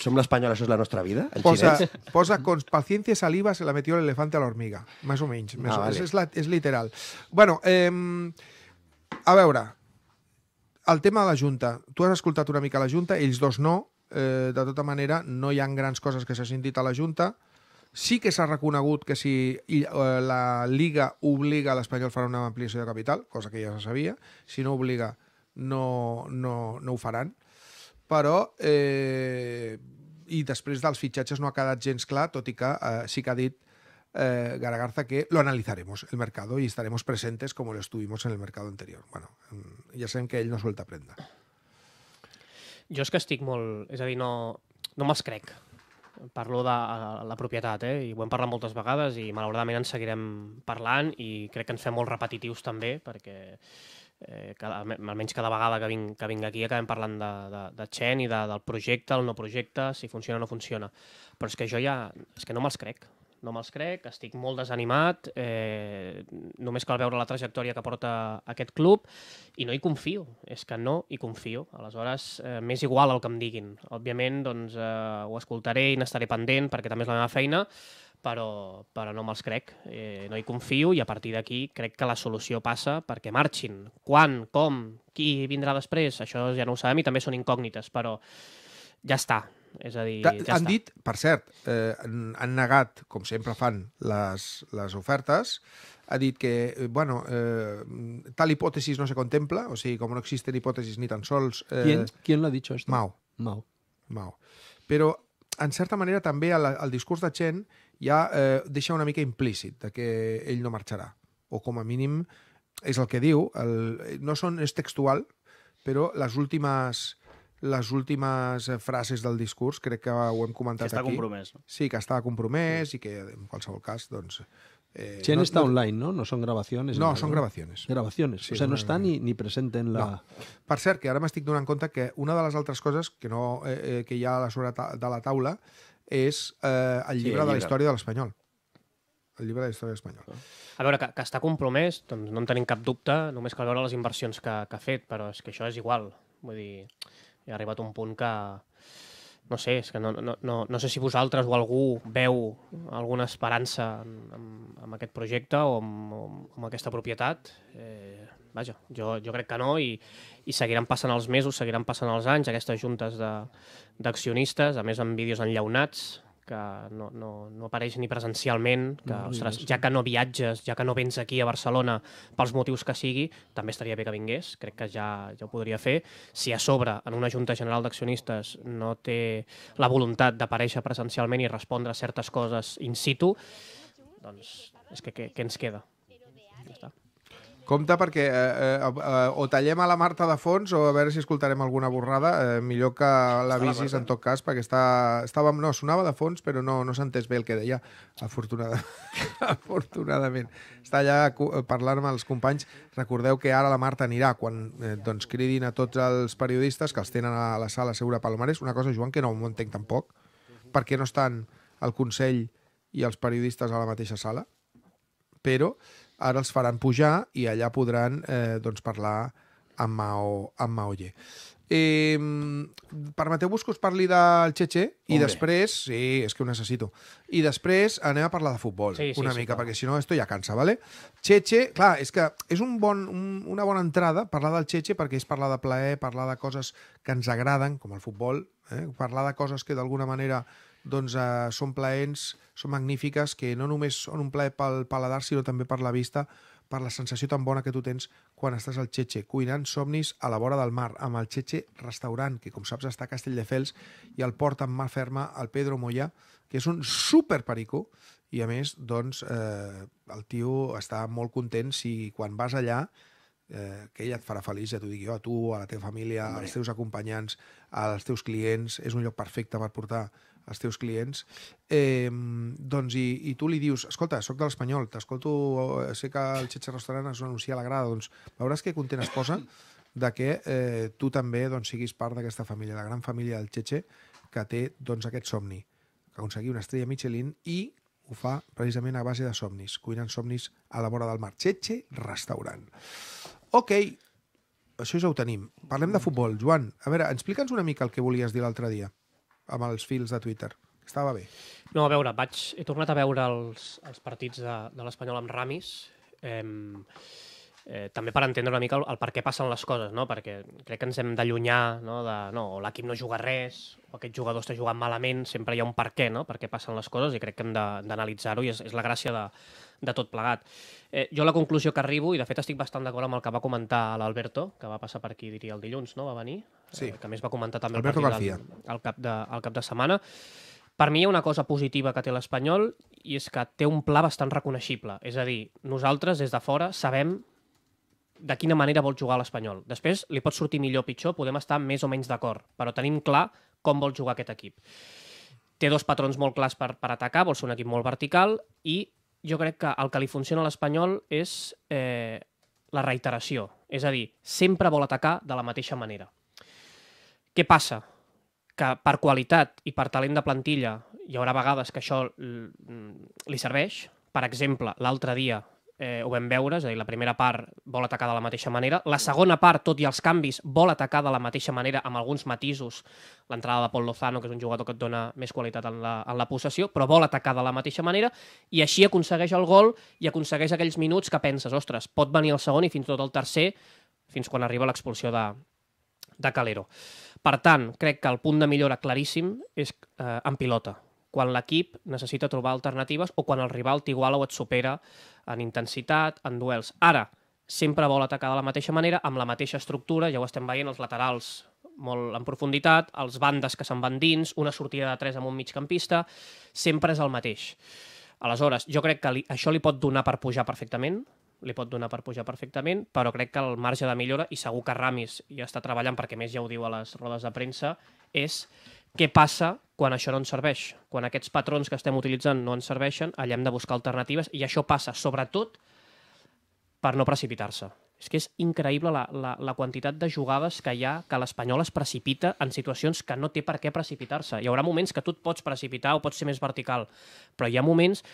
Som l'Espanyol, això és la nostra vida? En posa, (laughs) posa con paciencia saliva se la metió l'elefante a l'hormiga. Més o menys. Més ah, vale. és, la, és literal. Bueno, eh, a veure, el tema de la Junta. Tu has escoltat una mica la Junta, ells dos no. Eh, de tota manera, no hi han grans coses que s'hagin dit a la Junta. Sí que s'ha reconegut que si eh, la Liga obliga a l'Espanyol farà una ampliació de capital, cosa que ja se sabia, si no obliga no, no, no ho faran però eh, i després dels fitxatges no ha quedat gens clar, tot i que eh, sí que ha dit eh, Garagarza que lo analizaremos el mercado y estaremos presentes como lo estuvimos en el mercado anterior. Bueno, mm, ja sabem que ell no suelta prenda. Jo és que estic molt... És a dir, no, no me'ls crec. Parlo de la, propietat, eh? i ho hem parlat moltes vegades i malauradament en seguirem parlant i crec que ens fem molt repetitius també perquè eh, cada, almenys cada vegada que vinc, que vinc aquí acabem parlant de, de, de Chen i de, del projecte, el no projecte, si funciona o no funciona. Però és que jo ja... És que no me'ls crec. No me'ls crec, estic molt desanimat, eh, només cal veure la trajectòria que porta aquest club i no hi confio, és que no hi confio. Aleshores, eh, m'és igual el que em diguin. Òbviament, doncs, eh, ho escoltaré i n'estaré pendent perquè també és la meva feina, però, però no me'ls crec, eh, no hi confio i a partir d'aquí crec que la solució passa perquè marxin. Quan, com, qui vindrà després, això ja no ho sabem i també són incògnites, però ja està. És a dir, ja han està. dit, per cert, eh, han negat, com sempre fan, les, les ofertes, ha dit que, eh, bueno, eh, tal hipòtesis no se contempla, o sigui, com no existen hipòtesis ni tan sols... Eh, ¿Quién, ¿Quién lo ha dicho esto? Mau. Mau. Mau. Però, en certa manera, també al, el discurs de Chen ja eh, deixa una mica implícit de que ell no marxarà. O com a mínim és el que diu, el, no són, és textual, però les últimes les últimes frases del discurs crec que ho hem comentat que està aquí. compromès. No? Sí, que està compromès sí. i que en qualsevol cas doncs, Eh, Chen no, está online, ¿no? No són gravacions? No, són gravacions. Gravacions. Sí, o sea, no està ni, ni present en la... No. Per cert, que ara m'estic donant compte que una de les altres coses que, no, eh, eh que hi ha a sobre de la taula és eh, el llibre sí, de la història de l'Espanyol. El llibre de la història espanyola. Ah. A veure, que, que està compromès, doncs no en tenim cap dubte, només cal veure les inversions que, que ha fet, però és que això és igual. Vull dir, ha arribat un punt que... No sé, és que no, no, no, no sé si vosaltres o algú veu alguna esperança en, en, aquest projecte o amb, en aquesta propietat. Eh, vaja, jo, jo crec que no, i, i seguiran passant els mesos, seguiran passant els anys, aquestes juntes d'accionistes, a més amb vídeos enllaunats, que no, no, no apareix ni presencialment, que, no, ostres, ja que no viatges, ja que no vens aquí a Barcelona pels motius que sigui, també estaria bé que vingués, crec que ja, ja ho podria fer. Si a sobre, en una Junta General d'Accionistes, no té la voluntat d'aparèixer presencialment i respondre a certes coses in situ, doncs és que què ens queda? Ja està. Compte perquè eh, eh, eh, eh, o tallem a la Marta de fons o a veure si escoltarem alguna borrada. Eh, millor que la visis en tot cas, perquè està, estava, No, sonava de fons, però no, no s'ha entès bé el que deia, afortunada, (laughs) afortunadament. Està allà parlant amb els companys. Recordeu que ara la Marta anirà quan eh, doncs, cridin a tots els periodistes que els tenen a la sala Segura Palomares. Una cosa, Joan, que no ho entenc tampoc. Per què no estan el Consell i els periodistes a la mateixa sala? Però ara els faran pujar i allà podran eh, doncs, parlar amb Mao, amb Mao Ye. Eh, Permeteu-vos que us parli del Cheche i després... Sí, és que ho necessito. I després anem a parlar de futbol, sí, sí, una sí, mica, sí, perquè si no esto ja cansa, ¿vale? Cheche, clar, és que és un bon, un, una bona entrada parlar del Cheche perquè és parlar de plaer, parlar de coses que ens agraden, com el futbol, eh? parlar de coses que d'alguna manera doncs eh, són plaents, són magnífiques, que no només són un plaer pel paladar, sinó també per la vista, per la sensació tan bona que tu tens quan estàs al Txetxe, cuinant somnis a la vora del mar, amb el Txetxe restaurant, que com saps està a Castelldefels, i el porta amb mà ferma al Pedro Mollà, que és un super perico, i a més, doncs, eh, el tio està molt content si quan vas allà eh, que ella et farà feliç, ja t'ho digui jo, a tu, a la teva família, als teus acompanyants, als teus clients, és un lloc perfecte per portar els teus clients, eh, doncs i, i tu li dius, escolta, sóc de l'Espanyol, t'escolto, eh, sé que el Xetxa Restaurant es anuncia a la grada, doncs veuràs que content es posa de que eh, tu també doncs, siguis part d'aquesta família, la gran família del Xetxe, que té doncs, aquest somni, aconseguir una estrella Michelin i ho fa precisament a base de somnis, cuinant somnis a la vora del mar. Xetxe Restaurant. Ok, això ja ho tenim. Parlem de futbol. Joan, a veure, explica'ns una mica el que volies dir l'altre dia amb els fils de Twitter. Estava bé. No, a veure, vaig... he tornat a veure els, els partits de, de l'Espanyol amb Ramis. Eh, eh, també per entendre una mica el, el per què passen les coses, no? perquè crec que ens hem d'allunyar no? de no, o l'equip no juga res, o aquest jugador està jugant malament, sempre hi ha un per què, no? per què passen les coses, i crec que hem d'analitzar-ho, i és, és la gràcia de, de tot plegat. Eh, jo la conclusió que arribo, i de fet estic bastant d'acord amb el que va comentar l'Alberto, que va passar per aquí, diria, el dilluns, no? va venir, sí. eh, que més va comentar també Alberto el partit al, al, cap de, al cap de setmana, per mi hi ha una cosa positiva que té l'Espanyol i és que té un pla bastant reconeixible. És a dir, nosaltres des de fora sabem de quina manera vol jugar l'Espanyol. Després li pot sortir millor o pitjor, podem estar més o menys d'acord, però tenim clar com vol jugar aquest equip. Té dos patrons molt clars per, per atacar, vol ser un equip molt vertical i jo crec que el que li funciona a l'Espanyol és eh, la reiteració. És a dir, sempre vol atacar de la mateixa manera. Què passa? Que per qualitat i per talent de plantilla hi haurà vegades que això mm, li serveix. Per exemple, l'altre dia eh, ho vam veure, és a dir, la primera part vol atacar de la mateixa manera, la mm. segona part, tot i els canvis, vol atacar de la mateixa manera amb alguns matisos, l'entrada de Pol Lozano, que és un jugador que et dona més qualitat en la, en la possessió, però vol atacar de la mateixa manera i així aconsegueix el gol i aconsegueix aquells minuts que penses, ostres, pot venir el segon i fins tot el tercer, fins quan arriba l'expulsió de, de Calero. Per tant, crec que el punt de millora claríssim és eh, en pilota quan l'equip necessita trobar alternatives o quan el rival t'iguala o et supera en intensitat, en duels. Ara, sempre vol atacar de la mateixa manera, amb la mateixa estructura, ja ho estem veient, els laterals molt en profunditat, els bandes que se'n van dins, una sortida de tres amb un migcampista, sempre és el mateix. Aleshores, jo crec que li, això li pot donar per pujar perfectament, li pot donar per pujar perfectament, però crec que el marge de millora, i segur que Ramis ja està treballant, perquè més ja ho diu a les rodes de premsa, és què passa quan això no ens serveix, quan aquests patrons que estem utilitzant no ens serveixen, allà hem de buscar alternatives i això passa, sobretot, per no precipitar-se. És que és increïble la, la, la quantitat de jugades que hi ha que l'Espanyol es precipita en situacions que no té per què precipitar-se. Hi haurà moments que tu et pots precipitar o pots ser més vertical, però hi ha moments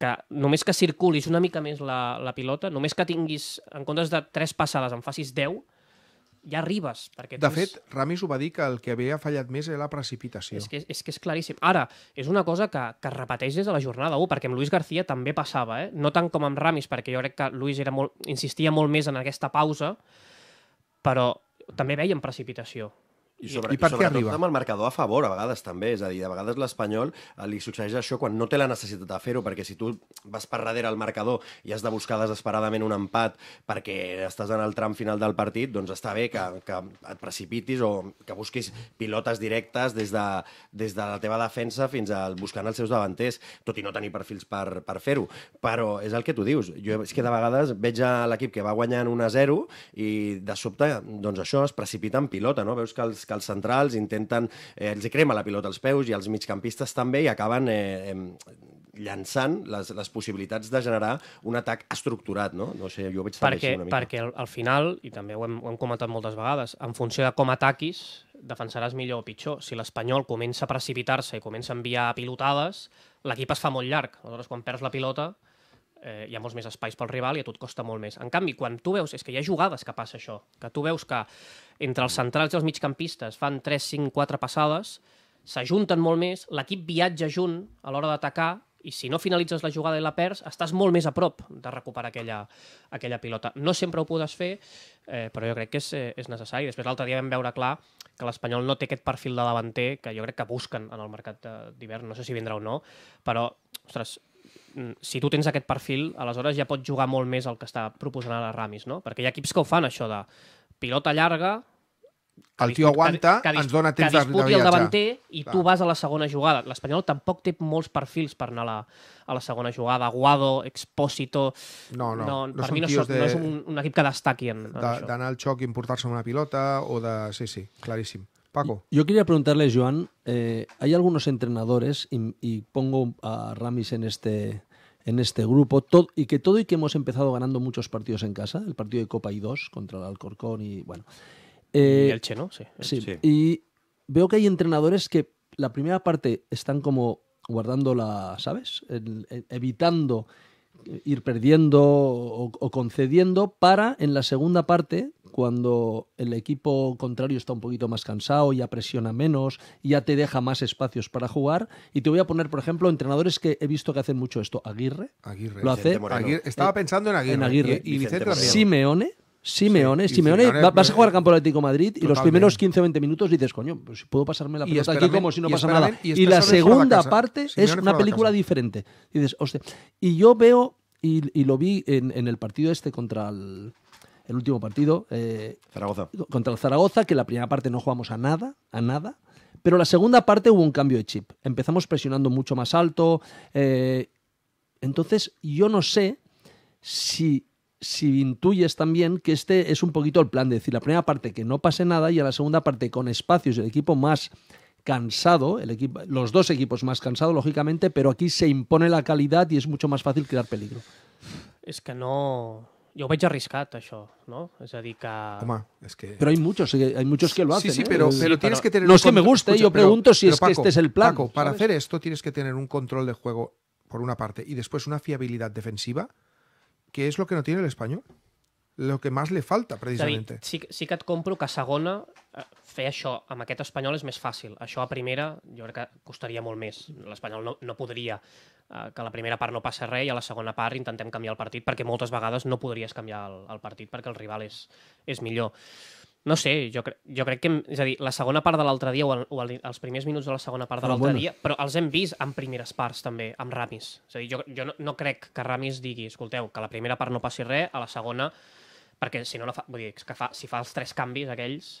que només que circulis una mica més la, la pilota, només que tinguis, en comptes de tres passades, en facis 10, ja arribes. Perquè de fet, és... Ramis ho va dir que el que havia fallat més era la precipitació. És que és, que és claríssim. Ara, és una cosa que, que repeteix des de la jornada 1, perquè amb Luis García també passava, eh? no tant com amb Ramis, perquè jo crec que Luis era molt, insistia molt més en aquesta pausa, però també veiem precipitació. I, sobre, I per què arriba? amb el marcador a favor, a vegades també. És a dir, a vegades l'Espanyol eh, li succeeix això quan no té la necessitat de fer-ho, perquè si tu vas per darrere al marcador i has de buscar desesperadament un empat perquè estàs en el tram final del partit, doncs està bé que, que et precipitis o que busquis pilotes directes des de, des de la teva defensa fins al buscant els seus davanters, tot i no tenir perfils per, per fer-ho. Però és el que tu dius. Jo és que de vegades veig l'equip que va guanyant 1-0 i de sobte, doncs això, es precipita en pilota, no? Veus que els que els centrals intenten, eh, els crema la pilota als peus i els migcampistes també i acaben eh, llançant les, les possibilitats de generar un atac estructurat, no? No sé, jo ho veig perquè, una mica. Perquè al, al final, i també ho hem, ho hem comentat moltes vegades, en funció de com ataquis, defensaràs millor o pitjor. Si l'Espanyol comença a precipitar-se i comença a enviar pilotades, l'equip es fa molt llarg. Aleshores, quan perds la pilota, eh, hi ha molts més espais pel rival i a tu et costa molt més. En canvi, quan tu veus, és que hi ha jugades que passa això, que tu veus que entre els centrals i els migcampistes fan 3, 5, 4 passades, s'ajunten molt més, l'equip viatja junt a l'hora d'atacar i si no finalitzes la jugada i la perds, estàs molt més a prop de recuperar aquella, aquella pilota. No sempre ho podes fer, eh, però jo crec que és, eh, és necessari. Després l'altre dia vam veure clar que l'Espanyol no té aquest perfil de davanter que jo crec que busquen en el mercat d'hivern, no sé si vindrà o no, però, ostres, Mm, si tu tens aquest perfil, aleshores ja pots jugar molt més el que està proposant ara Ramis, no? Perquè hi ha equips que ho fan, això de pilota llarga... El tio aguanta, que, que ens dona temps de, de viatjar. el davanter i Clar. tu vas a la segona jugada. L'Espanyol tampoc té molts perfils per anar a la, a la segona jugada. Guado, Expósito... No, no. no, no per mi no, so, de... no és un, un equip que destaqui en, en de, això. D'anar al xoc i emportar-se una pilota o de... Sí, sí, claríssim. Yo quería preguntarle, Joan, eh, hay algunos entrenadores, y, pongo a Ramis en este, en este grupo, todo, y que todo y que hemos empezado ganando muchos partidos en casa, el partido de Copa y dos contra el Alcorcón y bueno. Eh, y ¿no? Sí, Y veo que hay entrenadores que la primera parte están como guardando la, ¿sabes? evitando ir perdiendo o, concediendo para en la segunda parte cuando el equipo contrario está un poquito más cansado, ya presiona menos, ya te deja más espacios para jugar. Y te voy a poner, por ejemplo, entrenadores que he visto que hacen mucho esto. Aguirre. Aguirre. Lo hace. Estaba eh, pensando en Aguirre. En Aguirre. Y, Vicente Simeone. Simeone, Simeone, vas a pues, jugar al campo Atlético Madrid y los primeros 15 o 20 minutos dices, coño, pues puedo pasarme la pelota aquí como si no pasa nada. Y, este la segunda parte es una película diferente. Y dices, hostia. Y yo veo, y, lo vi en, el partido este contra el, el último partido. Eh, contra el Zaragoza, que la primera parte no jugamos a nada, a nada. Pero la segunda parte hubo un cambio de chip. Empezamos presionando mucho más alto. Eh, entonces, yo no sé si, si intuyes también que este es un poquito el plan de decir la primera parte que no pase nada y a la segunda parte con espacios, el equipo más cansado, los dos equipos más cansados, lógicamente, pero aquí se impone la calidad y es mucho más fácil crear peligro. Es que no, yo ho veig arriscat, això, no? Es a que... es que... Pero hay muchos, eh, hay muchos que lo hacen. Sí, sí, eh. pero, pero, tienes que tener... No es que me guste, yo pregunto si es que este es el plan. Paco, para hacer esto tienes que tener un control de juego, por una parte, y después una fiabilidad defensiva, que es lo que no tiene el español. Lo que más le falta, precisamente. David, sí, sí que et compro que a segona eh, fer això amb aquest espanyol és a primera yo creo que costaria molt més. L'espanyol no, no podría... Eh, que a la primera part no passa res i a la segona part intentem canviar el partit perquè moltes vegades no podries canviar el, el partit perquè el rival és, és millor. No sé, jo, cre jo crec que... és a dir, la segona part de l'altre dia o, el, o el, els primers minuts de la segona part de ah, l'altre bueno. dia, però els hem vist en primeres parts també, amb Ramis. És a dir, jo, jo no, no crec que Ramis digui, escolteu, que la primera part no passi res, a la segona perquè si no, no fa, vull dir, que fa, si fa els tres canvis aquells...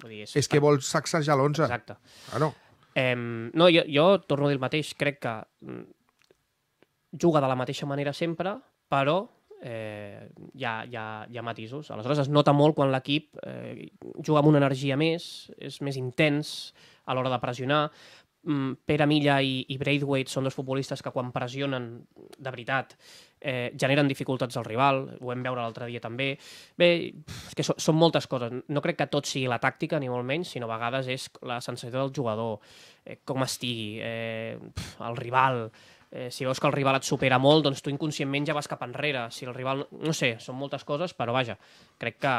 Vull dir, és, és que vols sacsejar l'11. Exacte. Ah, no. Eh, no, jo, jo torno a dir el mateix. Crec que mm, juga de la mateixa manera sempre, però eh, hi, ha, hi, ha, hi ha matisos. Aleshores es nota molt quan l'equip eh, juga amb una energia més, és més intens a l'hora de pressionar. Mm, Pere Milla i, i Braithwaite són dos futbolistes que quan pressionen de veritat eh, generen dificultats al rival, ho hem veure l'altre dia també. Bé, és que so, són moltes coses. No crec que tot sigui la tàctica, ni molt menys, sinó a vegades és la sensació del jugador, eh, com estigui, eh, el rival... Eh, si veus que el rival et supera molt, doncs tu inconscientment ja vas cap enrere. Si el rival... No sé, són moltes coses, però vaja, crec que,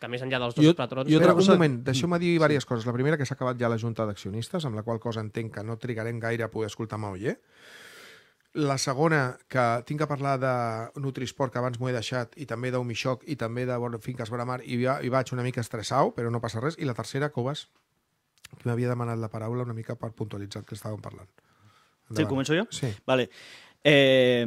que més enllà dels dos jo, patrons... Jo trobo... un cosa... moment, deixeu-me dir mm. diverses coses. La primera, que s'ha acabat ja la Junta d'Accionistes, amb la qual cosa entenc que no trigarem gaire a poder escoltar Mauller. Eh? La segona, que tinc que parlar de Nutrisport, que abans m'ho he deixat, i també d'Umixoc, i també de bueno, Finques Bramar, i, ja, i vaig una mica estressau, però no passa res. I la tercera, Coves, que m'havia demanat la paraula una mica per puntualitzar el que estàvem parlant. Endavant. Sí, començo jo? Sí. Vale. Eh,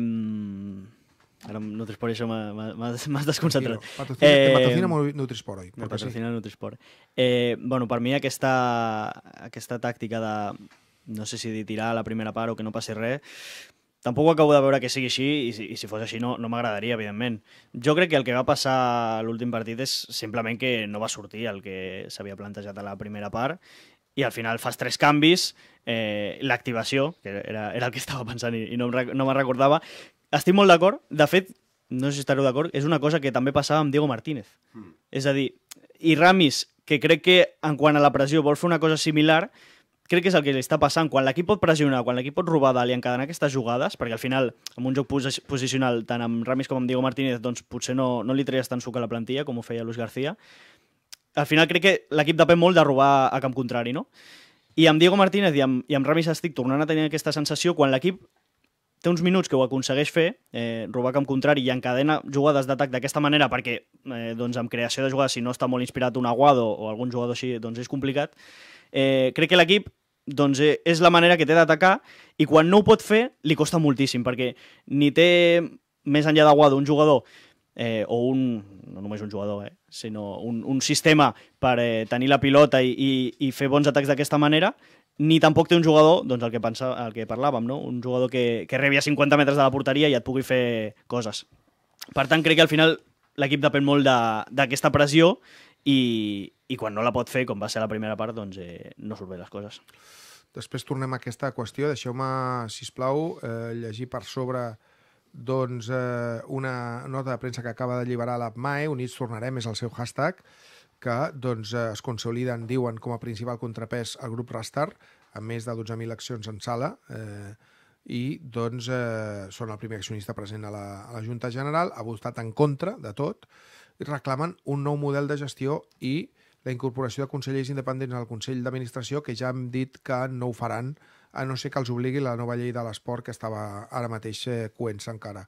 Ara Nutrisport això m'has desconcentrat. Patrocina, eh, patrocina Nutrisport, oi? Me patrocina sí. Nutrisport. Eh, bueno, per mi aquesta, aquesta tàctica de, no sé si de tirar a la primera part o que no passi res, Tampoc ho acabo de veure que sigui així i si, i si fos així no, no m'agradaria, evidentment. Jo crec que el que va passar a l'últim partit és simplement que no va sortir el que s'havia plantejat a la primera part i al final fas tres canvis, eh, l'activació, que era, era el que (laughs) estava pensant i, i no, no me'n recordava, estic molt d'acord, de fet, no sé si estareu d'acord, és una cosa que també passava amb Diego Martínez. Mm. És a dir, i Ramis, que crec que en quant a la pressió vol fer una cosa similar, crec que és el que li està passant. Quan l'equip pot pressionar, quan l'equip pot robar dalt i encadenar aquestes jugades, perquè al final, amb un joc posicional, tant amb Ramis com amb Diego Martínez, doncs potser no, no li treies tant suc a la plantilla com ho feia Luis García. Al final crec que l'equip depèn molt de robar a camp contrari, no? I amb Diego Martínez i amb, i amb Ramis estic tornant a tenir aquesta sensació quan l'equip té uns minuts que ho aconsegueix fer, eh, robar camp contrari i encadena jugades d'atac d'aquesta manera perquè eh, doncs amb creació de jugades, si no està molt inspirat un Aguado o algun jugador així, doncs és complicat. Eh, crec que l'equip doncs eh, és la manera que té d'atacar i quan no ho pot fer li costa moltíssim perquè ni té més enllà d'Aguado un jugador eh, o un, no només un jugador, eh, sinó un, un sistema per eh, tenir la pilota i, i, i fer bons atacs d'aquesta manera, ni tampoc té un jugador, doncs el que, pensa, el que parlàvem, no? un jugador que, que rebi a 50 metres de la porteria i et pugui fer coses. Per tant, crec que al final l'equip depèn molt d'aquesta de, pressió i, i quan no la pot fer, com va ser la primera part, doncs eh, no surt bé les coses. Després tornem a aquesta qüestió. Deixeu-me, si plau, eh, llegir per sobre doncs, eh, una nota de premsa que acaba d'alliberar l'APMAE. Units tornarem, és el seu hashtag. Eh, que doncs, eh, es consoliden, diuen, com a principal contrapès al grup Rastar, amb més de 12.000 accions en sala, eh, i doncs, eh, són el primer accionista present a la, a la Junta General, ha votat en contra de tot, i reclamen un nou model de gestió i la incorporació de consellers independents al Consell d'Administració, que ja hem dit que no ho faran, a no ser que els obligui la nova llei de l'esport que estava ara mateix eh, coent-se encara.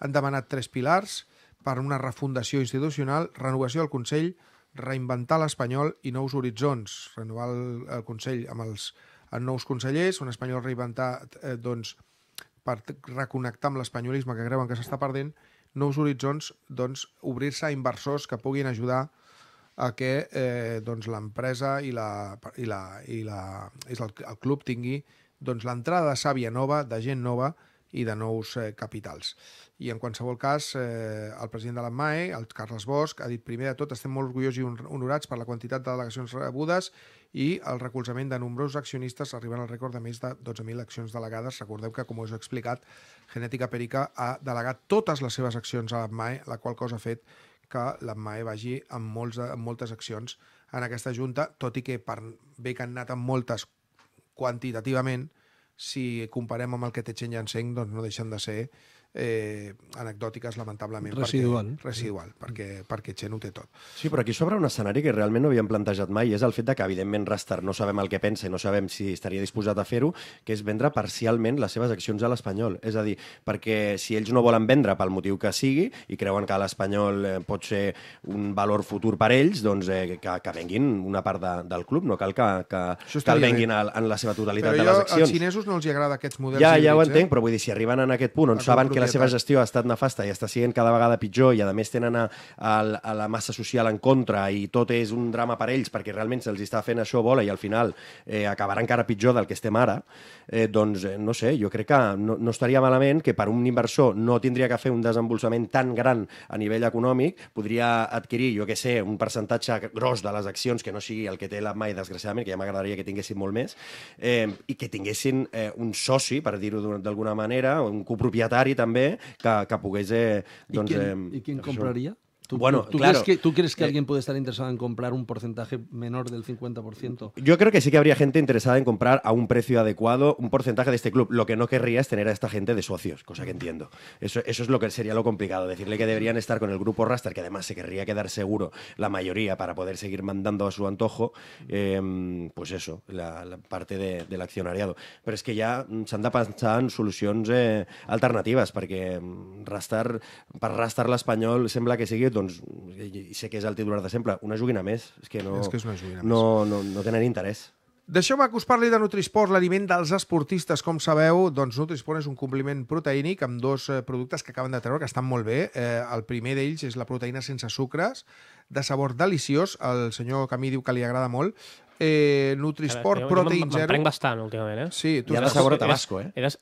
Han demanat tres pilars per una refundació institucional, renovació del Consell, reinventar l'Espanyol i nous horitzons, renovar el, el Consell amb els amb nous consellers, un espanyol reinventat eh, doncs, per reconnectar amb l'espanyolisme que creuen que s'està perdent, nous horitzons, doncs, obrir-se a inversors que puguin ajudar a que eh, doncs, l'empresa i, la, i, la, i, la, i el, el club tingui doncs, l'entrada de sàvia nova, de gent nova, i de nous eh, capitals. I en qualsevol cas, eh, el president de l'AMAE, el Carles Bosch, ha dit primer de tot estem molt orgullosos i honorats per la quantitat de delegacions rebudes i el recolzament de nombrosos accionistes arribant al rècord de més de 12.000 accions delegades. Recordeu que, com us he explicat, Genètica Perica ha delegat totes les seves accions a l'AMAE, la qual cosa ha fet que l'AMAE vagi amb, molts, amb moltes accions en aquesta Junta, tot i que per bé que han anat amb moltes quantitativament, si comparem amb el que té Chen Yanseng, doncs no deixen de ser eh, anecdòtiques, lamentablement. Residual. Perquè, residual, mm. perquè, perquè Txent ho té tot. Sí, però aquí sobre un escenari que realment no havíem plantejat mai, és el fet de que, evidentment, Rastar no sabem el que pensa i no sabem si estaria disposat a fer-ho, que és vendre parcialment les seves accions a l'Espanyol. És a dir, perquè si ells no volen vendre pel motiu que sigui i creuen que l'Espanyol eh, pot ser un valor futur per ells, doncs eh, que, que venguin una part de, del club, no cal que, que, que el venguin a, en la seva totalitat però de les accions. Però als xinesos no els agrada aquests models. Ja, ja ho eh? entenc, eh? però vull dir, si arriben en aquest punt on saben que la seva gestió ha estat nefasta i està sent cada vegada pitjor i a més tenen a, a, a la massa social en contra i tot és un drama per ells perquè realment se'ls està fent això bola i al final eh, acabarà encara pitjor del que estem ara, eh, doncs eh, no sé, jo crec que no, no estaria malament que per un inversor no tindria que fer un desembolsament tan gran a nivell econòmic, podria adquirir, jo que sé, un percentatge gros de les accions que no sigui el que té la mai, desgraciadament, que ja m'agradaria que tinguessin molt més, eh, i que tinguessin eh, un soci, per dir-ho d'alguna manera, un copropietari també també, que, que pogués... Eh, doncs, I, quin, eh, I quin compraria? Això. ¿Tú, bueno, claro, crees que, ¿tú crees que eh, alguien puede estar interesado en comprar un porcentaje menor del 50%? Yo creo que sí que habría gente interesada en comprar a un precio adecuado un porcentaje de este club. Lo que no querría es tener a esta gente de socios, cosa que entiendo. Eso, es lo que sería lo complicado. Decirle que deberían estar con el grupo Raster, que además se querría quedar seguro la mayoría para poder seguir mandando a su antojo, em, pues eso, la, parte del accionariado. Pero es que ya mm, se han pensado soluciones alternativas eh, alternatives, rastar, la rastar l'Espanyol sembla que sigui doncs, i sé que és el titular de sempre, una joguina més. És que no, és que és una joguina no, més. No, no, no tenen interès. Deixeu-me que us parli de Nutrisport, l'aliment dels esportistes. Com sabeu, doncs Nutrisport és un compliment proteínic amb dos eh, productes que acaben de treure, que estan molt bé. Eh, el primer d'ells és la proteïna sense sucres, de sabor deliciós. El senyor Camí diu que li agrada molt eh, Nutrisport, Protein Zero... Me'n prenc bastant últimament, eh? Sí, tu I ara sabor a Tabasco, eh? Eres...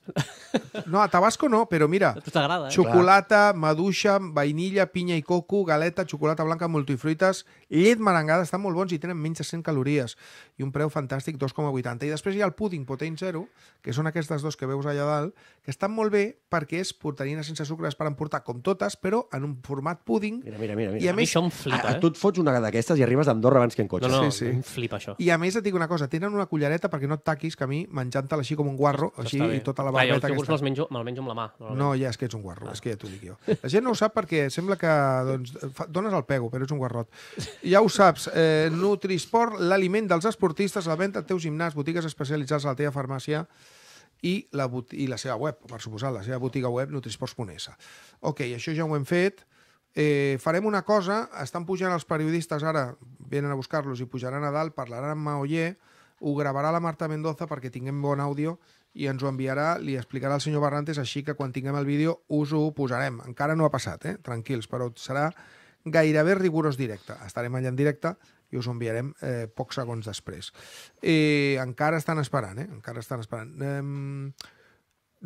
No, a Tabasco no, però mira, (laughs) eh? xocolata, maduixa, vainilla, pinya i coco, galeta, xocolata blanca, multifruites, llet merengada, estan molt bons i tenen menys de 100 calories i un preu fantàstic, 2,80. I després hi ha el pudding Protein Zero, que són aquestes dos que veus allà dalt, que estan molt bé perquè és portarina sense sucre, es poden portar com totes, però en un format pudding. Mira, mira, mira. mira. I a, a més, mi això em flipa, a, eh? Tu et fots una d'aquestes i arribes a Andorra abans que en cotxe. No, no, sí, sí. em flipa això. I a més et dic una cosa, tenen una cullereta perquè no et taquis, que a mi, menjant te així com un guarro, Està així, bé. i tota la barbeta jo aquesta. barreta... menjo, me menjo amb la mà. No, ja, és que ets un guarro, és que ja t'ho dic jo. La gent no ho sap perquè sembla que doncs, fa- dones el pego, però ets un guarrot. Ja ho saps, eh, Nutrisport, l'aliment dels esportistes, la venda al teu gimnàs, botigues especialitzades a la teva farmàcia i la, i la seva web, per suposar, la seva botiga web nutrisports.es. Ok, això ja ho hem fet. Eh, farem una cosa, estan pujant els periodistes ara, venen a buscar-los i pujaran a dalt, parlaran amb Maoyer, ho gravarà la Marta Mendoza perquè tinguem bon àudio i ens ho enviarà, li explicarà el senyor Barrantes, així que quan tinguem el vídeo us ho posarem. Encara no ha passat, eh? tranquils, però serà gairebé rigorós directe. Estarem allà en directe i us ho enviarem eh, pocs segons després. Eh, encara estan esperant, eh? Encara estan esperant. Eh,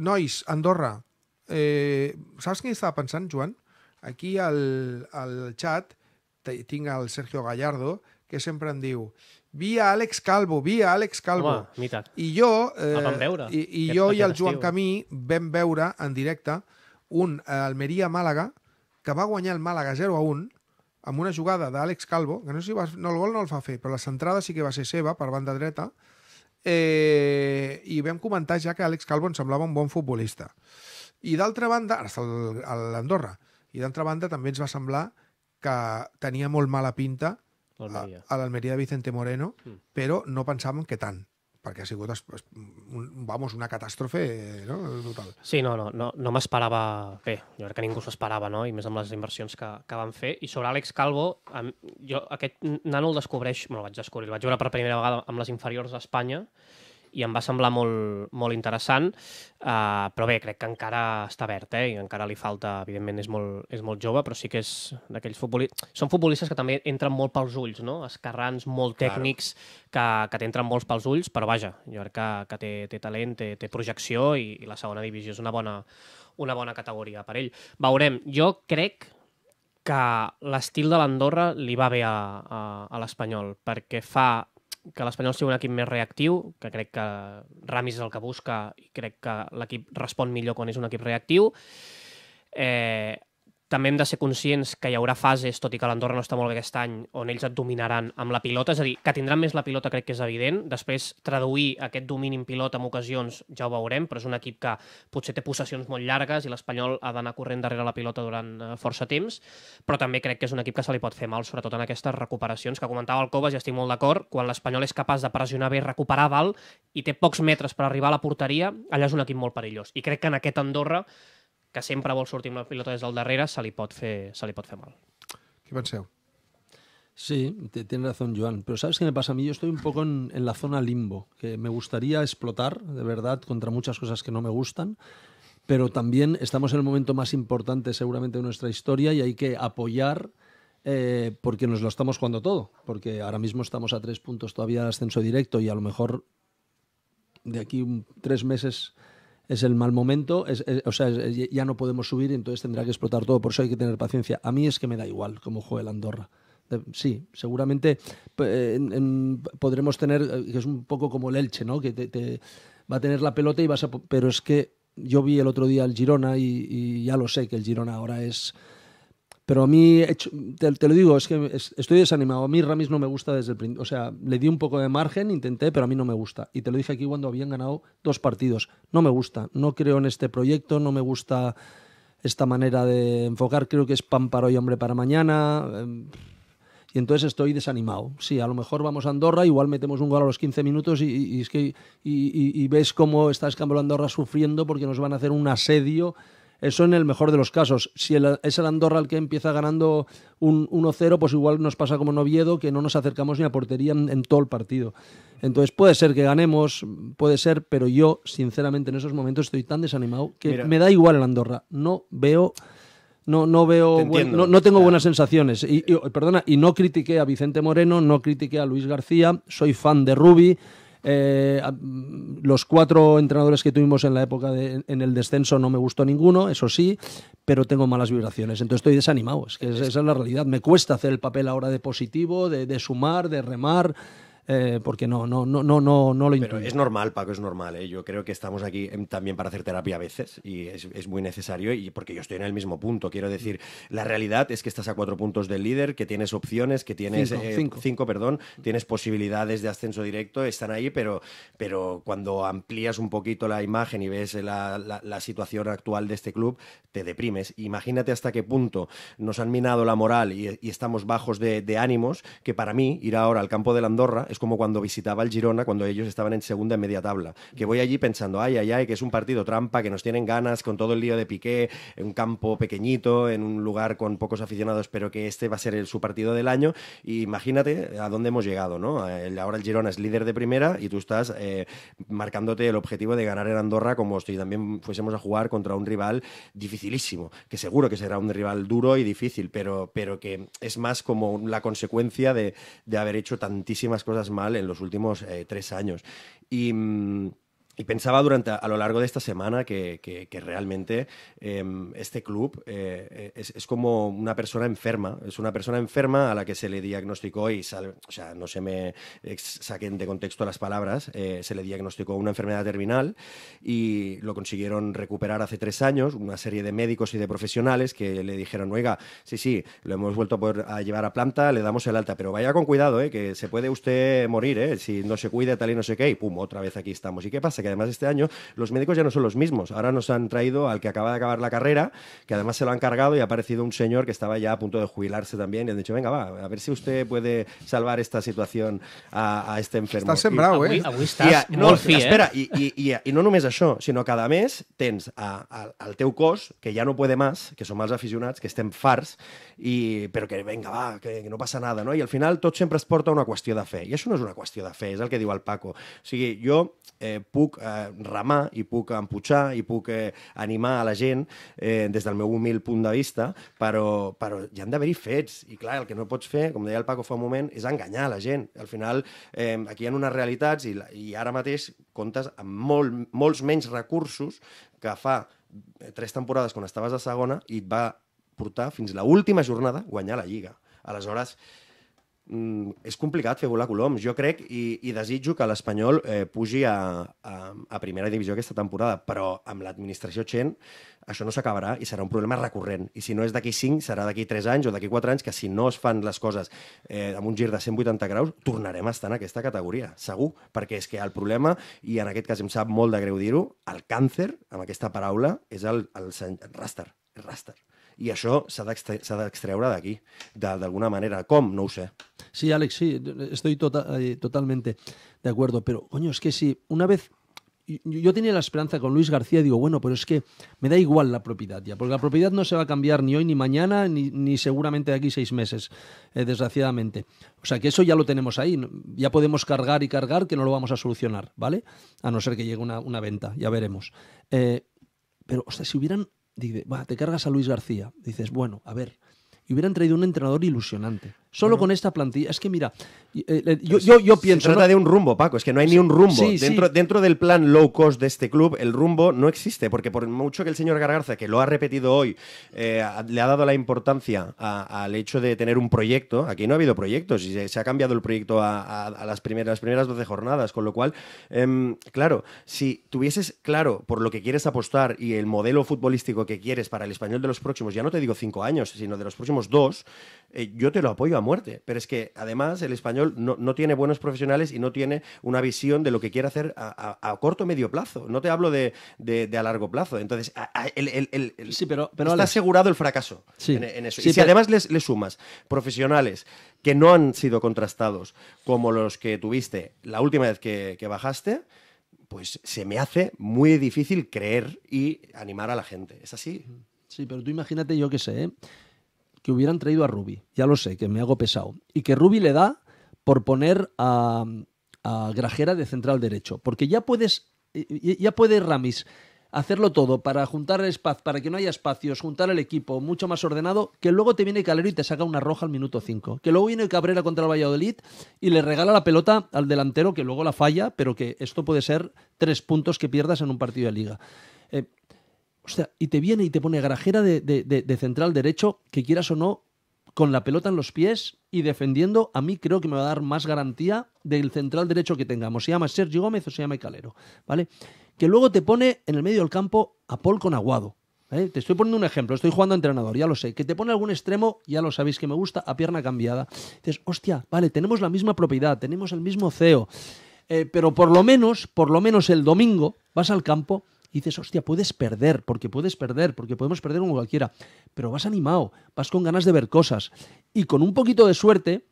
nois, Andorra, eh, saps què estava pensant, Joan? Aquí al, al chat tinc el Sergio Gallardo, que sempre em diu via Àlex Calvo, via Àlex Calvo. Home, I jo, eh, veure, i, i jo i el Joan Camí vam veure en directe un eh, Almeria-Màlaga que va guanyar el Màlaga 0 a 1 amb una jugada d'Àlex Calvo, que no sé si va, no, el gol no el fa fer, però la centrada sí que va ser seva per banda dreta, eh, i vam comentar ja que Àlex Calvo ens semblava un bon futbolista. I d'altra banda, ara està l'Andorra, i d'altra banda, també ens va semblar que tenia molt mala pinta a, l'Almeria de Vicente Moreno, mm. però no pensàvem que tant perquè ha sigut un, vamos, una catàstrofe no? total. Sí, no, no, no, no m'esperava bé, jo crec que ningú s'ho esperava, no? i més amb les inversions que, que van fer. I sobre Àlex Calvo, amb, jo aquest nano el descobreix, bueno, el vaig descobrir, el vaig veure per primera vegada amb les inferiors d'Espanya, i em va semblar molt, molt interessant, uh, però bé, crec que encara està verd, eh? i encara li falta, evidentment és molt, és molt jove, però sí que és d'aquells futbolistes... Són futbolistes que també entren molt pels ulls, no? escarrans, molt tècnics, claro. que, que t'entren molts pels ulls, però vaja, jo crec que, que té, té talent, té, té projecció i, i la segona divisió és una bona, una bona categoria per ell. Veurem, jo crec, que l'estil de l'Andorra li va bé a, a, a l'Espanyol, perquè fa que l'Espanyol sigui un equip més reactiu, que crec que Ramis és el que busca i crec que l'equip respon millor quan és un equip reactiu. Eh, també hem de ser conscients que hi haurà fases, tot i que l'Andorra no està molt bé aquest any, on ells et dominaran amb la pilota, és a dir, que tindran més la pilota crec que és evident, després traduir aquest domini en pilota en ocasions ja ho veurem, però és un equip que potser té possessions molt llargues i l'Espanyol ha d'anar corrent darrere la pilota durant eh, força temps, però també crec que és un equip que se li pot fer mal, sobretot en aquestes recuperacions que comentava el Coves, i estic molt d'acord, quan l'Espanyol és capaç de pressionar bé, recuperar val i té pocs metres per arribar a la porteria, allà és un equip molt perillós. I crec que en aquest Andorra que sempre vol sortir amb la pilota des del darrere, se li pot se mal. ¿Qué penseu? Sí, tiene razón Joan, pero ¿sabes qué me pasa? A mí yo estoy un poco en, la zona limbo, que me gustaría explotar, de verdad, contra muchas cosas que no me gustan, pero también estamos en el momento más importante seguramente de nuestra historia y hay que apoyar eh, porque nos lo estamos jugando todo, porque ahora mismo estamos a tres puntos todavía de ascenso directo y a lo mejor de aquí tres meses es el mal momento, o sea, ya no podemos subir y entonces tendrá que explotar todo, por eso hay que tener paciencia. A mí es que me da igual cómo juega el Andorra. Eh, sí, seguramente eh, podremos tener, eh, que es un poco como el Elche, ¿no? Que te, va a tener la pelota y vas a... Pero es que yo vi el otro día el Girona y, y ya lo sé que el Girona ahora es pero a mí, te, lo digo, es que estoy desanimado. A mí Ramis no me gusta desde el principio. O sea, le di un poco de margen, intenté, pero a mí no me gusta. Y te lo dije aquí cuando habían ganado dos partidos. No me gusta. No creo en este proyecto, no me gusta esta manera de enfocar. Creo que es pan para hoy, hombre para mañana. Em, y entonces estoy desanimado. Sí, a lo mejor vamos a Andorra, igual metemos un gol a los 15 minutos y, es que, y, ves cómo está escambio Andorra sufriendo porque nos van a hacer un asedio eso en el mejor de los casos. Si es el Andorra el que empieza ganando un 1-0, pues igual nos pasa como noviedo que no nos acercamos ni a portería en, todo el partido. Entonces puede ser que ganemos, puede ser, pero yo sinceramente en esos momentos estoy tan desanimado que me da igual el Andorra. No veo no, no veo, no, tengo buenas sensaciones. Y, perdona, y no critiqué a Vicente Moreno, no critiqué a Luis García, soy fan de Ruby. Eh, los cuatro entrenadores que tuvimos en la época en el descenso no me gustó ninguno, eso sí, pero tengo malas vibraciones. Entonces estoy desanimado, es que esa es la realidad. Me cuesta hacer el papel ahora de positivo, de, de sumar, de remar. Eh, porque no, no, no, no, no, lo intuyo. es normal, Paco, es normal. ¿eh? Yo creo que estamos aquí em, también para hacer terapia a veces y es, muy necesario y porque yo estoy en el mismo punto. Quiero mm. decir, la realidad es que estás a cuatro puntos del líder, que tienes opciones, que tienes cinco, eh, perdón, mm. tienes posibilidades de ascenso directo, están ahí, pero, pero cuando amplías un poquito la imagen y ves la, la, situación actual de este club, te deprimes. Imagínate hasta qué punto nos han minado la moral y, estamos bajos de ánimos, que para mí ir ahora al campo de la Andorra es como cuando visitaba el Girona cuando ellos estaban en segunda en media tabla. Que voy allí pensando, ay, ay, ay, que es un partido trampa, que nos tienen ganas con todo el lío de Piqué, en un campo pequeñito, en un lugar con pocos aficionados, pero que este va a ser el, su partido del año. imagínate a dónde hemos llegado, ¿no? ahora el Girona es líder de primera y tú estás eh, marcándote el objetivo de ganar en Andorra como si también fuésemos a jugar contra un rival dificilísimo, que seguro que será un rival duro y difícil, pero, pero que es más como la consecuencia de, de haber hecho tantísimas cosas mal en los últimos eh, tres años. Mm, y pensaba durante a lo largo de esta semana que, realmente em, este club eh, es, como una persona enferma, es una persona enferma a la que se le diagnosticó y sal, o sea, no se me saquen de contexto las palabras, eh, se le diagnosticó una enfermedad terminal y lo consiguieron recuperar hace tres años una serie de médicos y de profesionales que le dijeron, oiga, sí, sí, lo hemos vuelto a, llevar a planta, le damos el alta, pero vaya con cuidado, eh, que se puede usted morir, si no se cuida tal y no sé qué, y pum, otra vez aquí estamos. ¿Y qué pasa? que además este año los médicos ya no son los mismos. Ahora nos han traído al que acaba de acabar la carrera, que además se lo han cargado y ha aparecido un señor que estaba ya a punto de jubilarse también y han dicho, venga, va, a ver si usted puede salvar esta situación a, a este enfermo. Está sembrant, eh? Avui, avui estàs no, fi, eh? espera, eh? i, i, i, i no només això, sinó cada mes tens a, a, al teu cos, que ja no puede más, que som els aficionats, que estem farts, i, però que venga, va, que, que no passa nada, no? I al final tot sempre es porta una qüestió de fe, i això no és una qüestió de fe, és el que diu el Paco. O sigui, jo eh, puc puc eh, remar, i puc empujar i puc eh, animar a la gent eh, des del meu humil punt de vista, però, però hi han d'haver-hi fets. I clar, el que no pots fer, com deia el Paco fa un moment, és enganyar la gent. Al final, eh, aquí hi ha unes realitats i, i ara mateix comptes amb molt, molts menys recursos que fa eh, tres temporades quan estaves a segona i et va portar fins a l'última jornada guanyar la Lliga. Aleshores, Mm, és complicat fer volar coloms, jo crec, i, i desitjo que l'Espanyol eh, pugi a, a, a primera divisió aquesta temporada, però amb l'administració Chen això no s'acabarà i serà un problema recurrent. I si no és d'aquí 5, serà d'aquí 3 anys o d'aquí 4 anys, que si no es fan les coses eh, amb un gir de 180 graus, tornarem a estar en aquesta categoria, segur, perquè és que el problema, i en aquest cas em sap molt de greu dir-ho, el càncer, amb aquesta paraula, és el, el, el raster, el raster. Y eso se ha això de aquí. De alguna manera. Com? No sé. Sí, Alex, sí, estoy tota, eh, totalmente de acuerdo. Pero, coño, es que si una vez yo tenía la esperanza con Luis García, digo, bueno, pero es que me da igual la propiedad ya, porque la propiedad no se va a cambiar ni hoy ni mañana, ni, seguramente de aquí seis meses, eh, desgraciadamente. O sea que eso ya lo tenemos ahí, ya podemos cargar y cargar que no lo vamos a solucionar, ¿vale? A no ser que llegue una, venta, ya veremos. Eh, pero, o sea, si hubieran dice, te cargas a Luis García. Dices, bueno, a ver, y hubieran traído un entrenador ilusionante. Solo con esta plantilla. Es que mira, eh, yo, pienso. Se trata de un rumbo, Paco, es que no hay ni un rumbo. dentro, dentro del plan low cost de este club, el rumbo no existe, porque por mucho que el señor Gargarza, que lo ha repetido hoy, eh, le ha dado la importancia al hecho de tener un proyecto, aquí no ha habido proyectos y se, ha cambiado el proyecto a, las, primeras, primeras 12 jornadas, con lo cual, em, claro, si tuvieses claro por lo que quieres apostar y el modelo futbolístico que quieres para el español de los próximos, ya no te digo cinco años, sino de los próximos dos, eh, yo te lo apoyo muerte. Pero es que además el español no, tiene buenos profesionales y no tiene una visión de lo que quiere hacer a, corto o medio plazo. No te hablo de, a largo plazo. Entonces, está asegurado el fracaso en, eso. y si además le sumas profesionales que no han sido contrastados como los que tuviste la última vez que, que bajaste, pues se me hace muy difícil creer y animar a la gente. ¿Es así? Sí, pero tú imagínate, yo qué sé, ¿eh? que hubieran traído a Ruby. Ya lo sé, que me hago pesado. Y que Ruby le da por poner a, a Grajera de central derecho. Porque ya puedes, ya puede Ramis hacerlo todo para juntar el espacio, para que no haya espacios, juntar el equipo mucho más ordenado, que luego te viene Calero y te saca una roja al minuto 5. Que luego viene Cabrera contra el Valladolid y le regala la pelota al delantero, que luego la falla, pero que esto puede ser tres puntos que pierdas en un partido de liga. Eh, o y te viene y te pone garajera de, de, central derecho, que quieras o no, con la pelota en los pies y defendiendo, a mí creo que me va a dar más garantía del central derecho que tengamos. Se llama Sergio Gómez o se llama Calero, ¿vale? Que luego te pone en el medio del campo a Paul con Aguado. ¿eh? Te estoy poniendo un ejemplo, estoy jugando a entrenador, ya lo sé. Que te pone algún extremo, ya lo sabéis que me gusta, a pierna cambiada. Dices, hostia, vale, tenemos la misma propiedad, tenemos el mismo CEO. Eh, pero por lo menos, por lo menos el domingo vas al campo y dices, hostia, puedes perder, porque puedes perder, porque podemos perder como cualquiera, pero vas animado, vas con ganas de ver cosas y con un poquito de suerte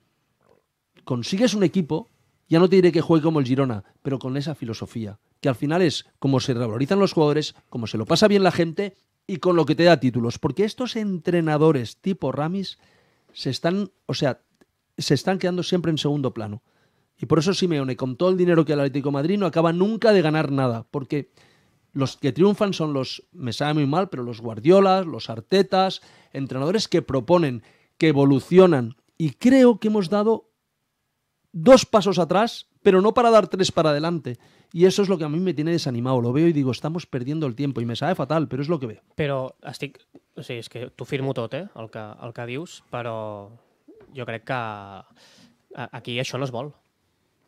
consigues un equipo, ya no te diré que juegue como el Girona, pero con esa filosofía, que al final es como se valorizan los jugadores, como se lo pasa bien la gente y con lo que te da títulos, porque estos entrenadores tipo Ramis se están, o sea, se están quedando siempre en segundo plano. Y por eso Simeone, con todo el dinero que el Atlético Madrid, no acaba nunca de ganar nada, porque los que triunfan son los, me sabe muy mal, pero los Guardiolas, los Artetas, entrenadores que proponen, que evolucionan. Y creo que hemos dado dos pasos atrás, pero no para dar tres para adelante. Y eso es lo que a mí me tiene desanimado. Lo veo y digo, estamos perdiendo el tiempo. y me sabe fatal, pero es lo que veo. pero así, sí, es que tú firmo todo eh, el que, el que dius, que aquí eso no es vol,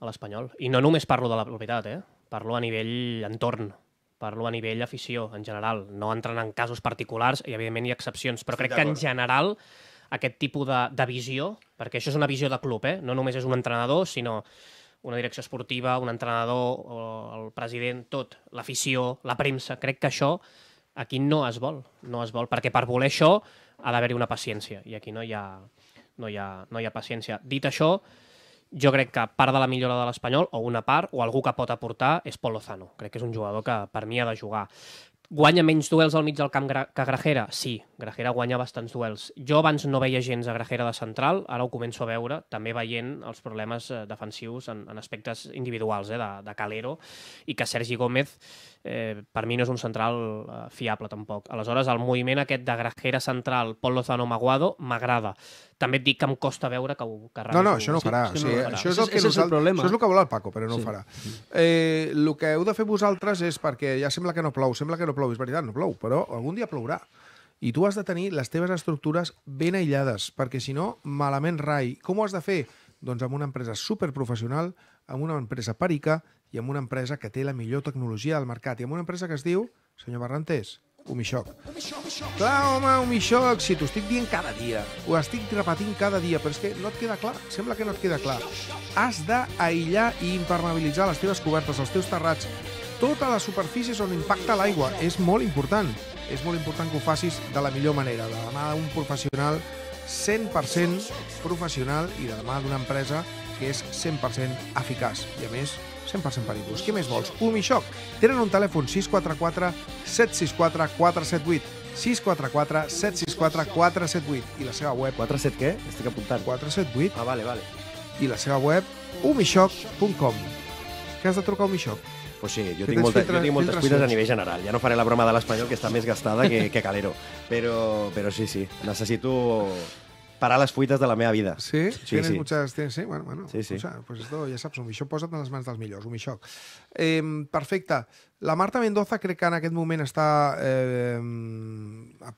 al español, y no només parlo de la propiedad, eh? Parlo a nivel entorno Parlo a nivell afició, en general. No entren en casos particulars, i evidentment hi ha excepcions, però sí, crec que en general aquest tipus de, de visió, perquè això és una visió de club, eh? no només és un entrenador, sinó una direcció esportiva, un entrenador, o el president, tot, l'afició, la premsa... Crec que això aquí no es vol, no es vol, perquè per voler això ha d'haver-hi una paciència, i aquí no hi ha, no hi ha, no hi ha paciència. Dit això, jo crec que part de la millora de l'Espanyol, o una part, o algú que pot aportar, és Pol Lozano. Crec que és un jugador que per mi ha de jugar. Guanya menys duels al mig del camp que Grajera? Sí, Grajera guanya bastants duels. Jo abans no veia gens a Grajera de central, ara ho començo a veure, també veient els problemes eh, defensius en, en aspectes individuals eh, de, de Calero i que Sergi Gómez eh, per mi no és un central eh, fiable tampoc. Aleshores, el moviment aquest de Grajera central, Pol Lozano Maguado, m'agrada. També et dic que em costa veure que ho que No, no, això no ho farà. Sí, sí, no ho eh, farà. Això, és el que és, és el problema. això és el que vol el Paco, però no sí. ho farà. Eh, el que heu de fer vosaltres és, perquè ja sembla que no plou, sembla que no plou, és veritat, no plou, però algun dia plourà. I tu has de tenir les teves estructures ben aïllades, perquè si no, malament rai. Com ho has de fer? Doncs amb una empresa superprofessional, amb una empresa pàrica i amb una empresa que té la millor tecnologia del mercat i amb una empresa que es diu, senyor Barrantes, Umixoc. Clar, home, Umixoc, si t'ho estic dient cada dia, ho estic repetint cada dia, però és que no et queda clar, sembla que no et queda clar. Has d'aïllar i impermeabilitzar les teves cobertes, els teus terrats, totes les superfícies on impacta l'aigua. És molt important. És molt important que ho facis de la millor manera, de la mà d'un professional 100% professional i de la mà d'una empresa que és 100% eficaç. I a més, 100% pericos. Què més vols? Umichoc. Tenen un telèfon 644 764 478. 644 764 478 i la seva web... 47 què? Estic apuntant. 478. Ah, vale, vale. I la seva web umichoc.com que has de trucar a Umichoc. Pues sí, jo tinc, molta, filtre, jo tinc moltes cuides a nivell general. Ja no faré la broma de l'espanyol, que està més gastada que, que Calero. Però, però sí, sí, necessito parar les fuites de la meva vida. Sí? sí tienes sí. muchas... sí, bueno, bueno. Sí, sí. O sea, pues esto, ja saps, un mixó posa't en les mans dels millors, un mixoc. Eh, perfecte. La Marta Mendoza crec que en aquest moment està eh,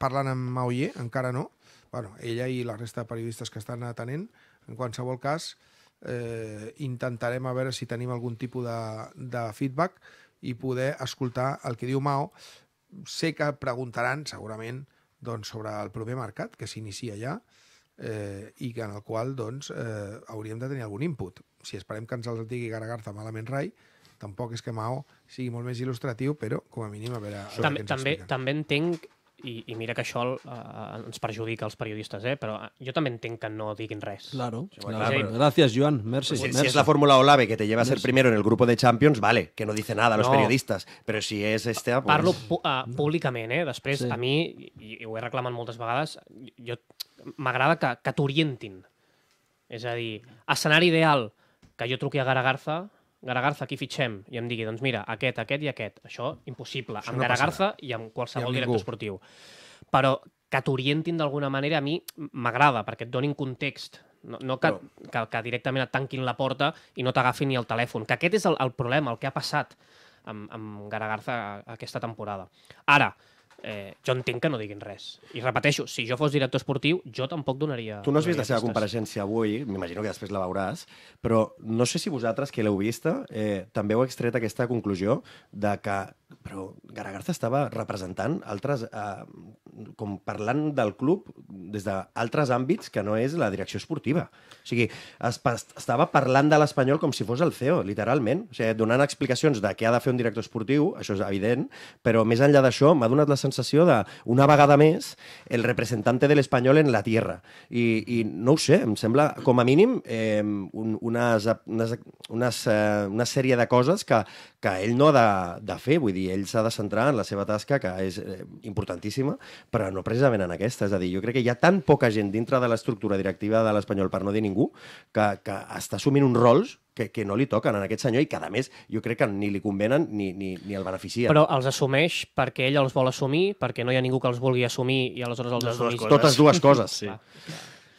parlant amb Maoyer, encara no. Bueno, ella i la resta de periodistes que estan atenent, en qualsevol cas, eh, intentarem a veure si tenim algun tipus de, de feedback i poder escoltar el que diu Mao. Sé que preguntaran, segurament, doncs, sobre el proper mercat, que s'inicia ja, eh, i en el qual doncs, eh, hauríem de tenir algun input. Si esperem que ens els digui Garagarza malament rai, tampoc és que Mao sigui molt més il·lustratiu, però com a mínim a veure... A veure també, també, també entenc i, i mira que això eh, ens perjudica els periodistes, eh? però eh, jo també entenc que no diguin res. Claro. claro. Sí. Gracias, Joan. Merci. Si, merci. si és la Fórmula Olave que te lleva a ser primero en el grupo de Champions, vale, que no dice nada a los periodistas, però si és este... Ah, pues... Parlo uh, públicament, eh? Després, sí. a mi, i, i ho he reclamat moltes vegades, jo m'agrada que, que t'orientin. És a dir, escenari ideal, que jo truqui a Garagarza, Garagarza, aquí fitxem, i em digui, doncs mira, aquest, aquest i aquest. Això, impossible. Això amb no Garagarza passarà. i amb qualsevol I amb director ningú. esportiu. Però que t'orientin d'alguna manera a mi m'agrada, perquè et donin context. No, no que, Però... que, que directament et tanquin la porta i no t'agafin ni el telèfon. Que aquest és el, el problema, el que ha passat amb, amb Garagarza aquesta temporada. Ara, eh, jo entenc que no diguin res. I repeteixo, si jo fos director esportiu, jo tampoc donaria... Tu no has vist la seva compareixència avui, m'imagino que després la veuràs, però no sé si vosaltres, que l'heu vista, eh, també heu extret aquesta conclusió de que però Garagarza estava representant altres, eh, com parlant del club des d'altres àmbits que no és la direcció esportiva. O sigui, es, estava parlant de l'Espanyol com si fos el CEO, literalment. O sigui, donant explicacions de què ha de fer un director esportiu, això és evident, però més enllà d'això m'ha donat la sensació de, una vegada més, el representante de l'Espanyol en la tierra. I, I no ho sé, em sembla, com a mínim, eh, un, unes, unes, unes, eh, una sèrie de coses que, que ell no ha de, de fer. Vull dir, dir, ell s'ha de centrar en la seva tasca, que és eh, importantíssima, però no precisament en aquesta. És a dir, jo crec que hi ha tan poca gent dintre de l'estructura directiva de l'Espanyol, per no dir ningú, que, que està assumint uns rols que, que no li toquen a aquest senyor i que, a més, jo crec que ni li convenen ni, ni, ni el beneficien. Però els assumeix perquè ell els vol assumir, perquè no hi ha ningú que els vulgui assumir i aleshores els assumeix. Totes dues coses. sí.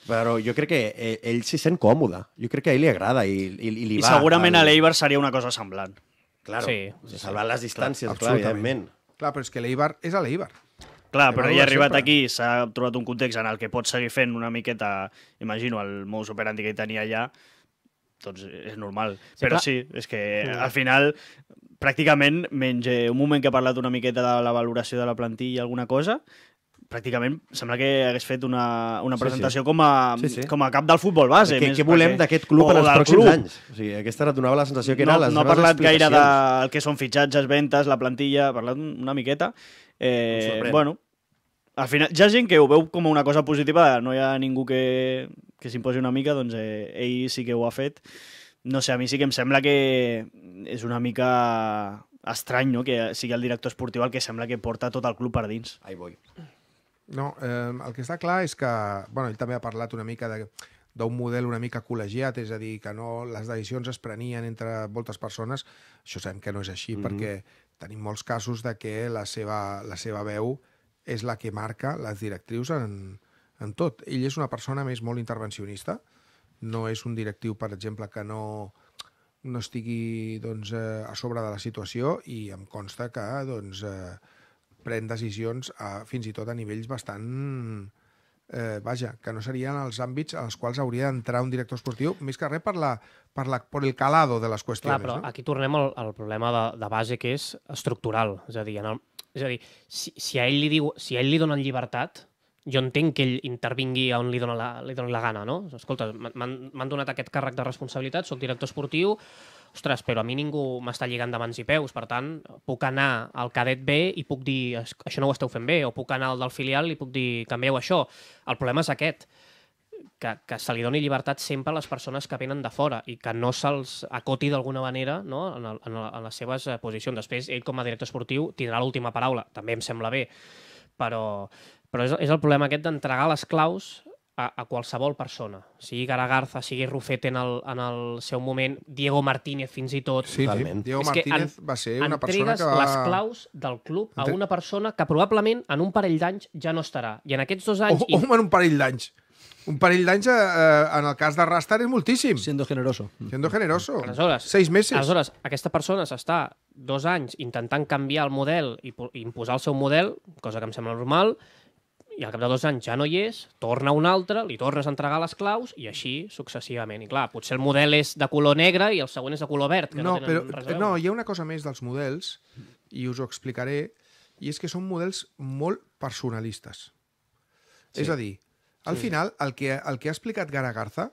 Però jo crec que eh, ell s'hi sent còmode. Jo crec que a ell li agrada i, i, i li I va. I segurament a l'Eibar seria una cosa semblant. Claro, sí, sí, salvant les distàncies, clar, clar evidentment. Clar, però és que l'Eibar és a l'Eibar. Clar, però ja arribat sempre. aquí, s'ha trobat un context en el que pot seguir fent una miqueta, imagino, el mous operandi que tenia allà, doncs és normal. Sí, però clar. sí, és que sí. al final pràcticament, menys eh, un moment que ha parlat una miqueta de la valoració de la plantilla i alguna cosa, pràcticament sembla que hagués fet una, una presentació sí, sí. Com, a, sí, sí. com a cap del futbol base. Què volem perquè... d'aquest club o en els pròxims club. anys? O sigui, aquesta et donava la sensació que no, era... Les no ha parlat gaire del que són fitxatges, ventes, la plantilla, ha parlat una miqueta. Eh, bueno, al final, ja gent que ho veu com una cosa positiva, no hi ha ningú que, que s'imposi una mica, doncs eh, ell sí que ho ha fet. No sé, a mi sí que em sembla que és una mica estrany, no?, que sigui el director esportiu el que sembla que porta tot el club per dins. Ai, boi. No, eh, el que està clar és que... Bueno, ell també ha parlat una mica de d'un model una mica col·legiat, és a dir, que no les decisions es prenien entre moltes persones, això sabem que no és així, mm -hmm. perquè tenim molts casos de que la seva, la seva veu és la que marca les directrius en, en tot. Ell és una persona més molt intervencionista, no és un directiu, per exemple, que no, no estigui doncs, eh, a sobre de la situació i em consta que doncs, eh, pren decisions a, eh, fins i tot a nivells bastant... Eh, vaja, que no serien els àmbits als quals hauria d'entrar un director esportiu, més que res per, la, per, la, per el calado de les qüestions. Clar, però no? aquí tornem al, al problema de, de base que és estructural. És a dir, en el, és a dir si, si, a ell li diu, si a ell li donen llibertat, jo entenc que ell intervingui on li dona la, li dona la gana, no? Escolta, m'han donat aquest càrrec de responsabilitat, sóc director esportiu, ostres, però a mi ningú m'està lligant de mans i peus, per tant, puc anar al cadet B i puc dir, això no ho esteu fent bé, o puc anar al del filial i puc dir, canvieu això. El problema és aquest, que, que se li doni llibertat sempre a les persones que venen de fora i que no se'ls acoti d'alguna manera no? en, el, en, el, en les seves eh, posicions. Després, ell com a director esportiu tindrà l'última paraula, també em sembla bé, però, però és, és el problema aquest d'entregar les claus a, a qualsevol persona, sigui Garagarza, sigui Rufete en el, en el seu moment, Diego Martínez fins i tot. Sí, Totalment. Diego és Martínez en, va ser una persona que va... les claus del club a una persona que probablement en un parell d'anys ja no estarà. I en aquests dos anys... O, oh, oh, en un parell d'anys. Un parell d'anys, eh, eh en el cas de Rastar, és moltíssim. Siendo generoso. Siendo generoso. Aleshores, Seis meses. Aleshores, aquesta persona s'està dos anys intentant canviar el model i, i imposar el seu model, cosa que em sembla normal, i al cap de dos anys ja no hi és, torna un altre, li tornes a entregar les claus i així successivament. I clar, potser el model és de color negre i el següent és de color verd. Que no, no però, eh, no, hi ha una cosa més dels models, i us ho explicaré, i és que són models molt personalistes. Sí. És a dir, al sí. final, el que, el que ha explicat Gara Garza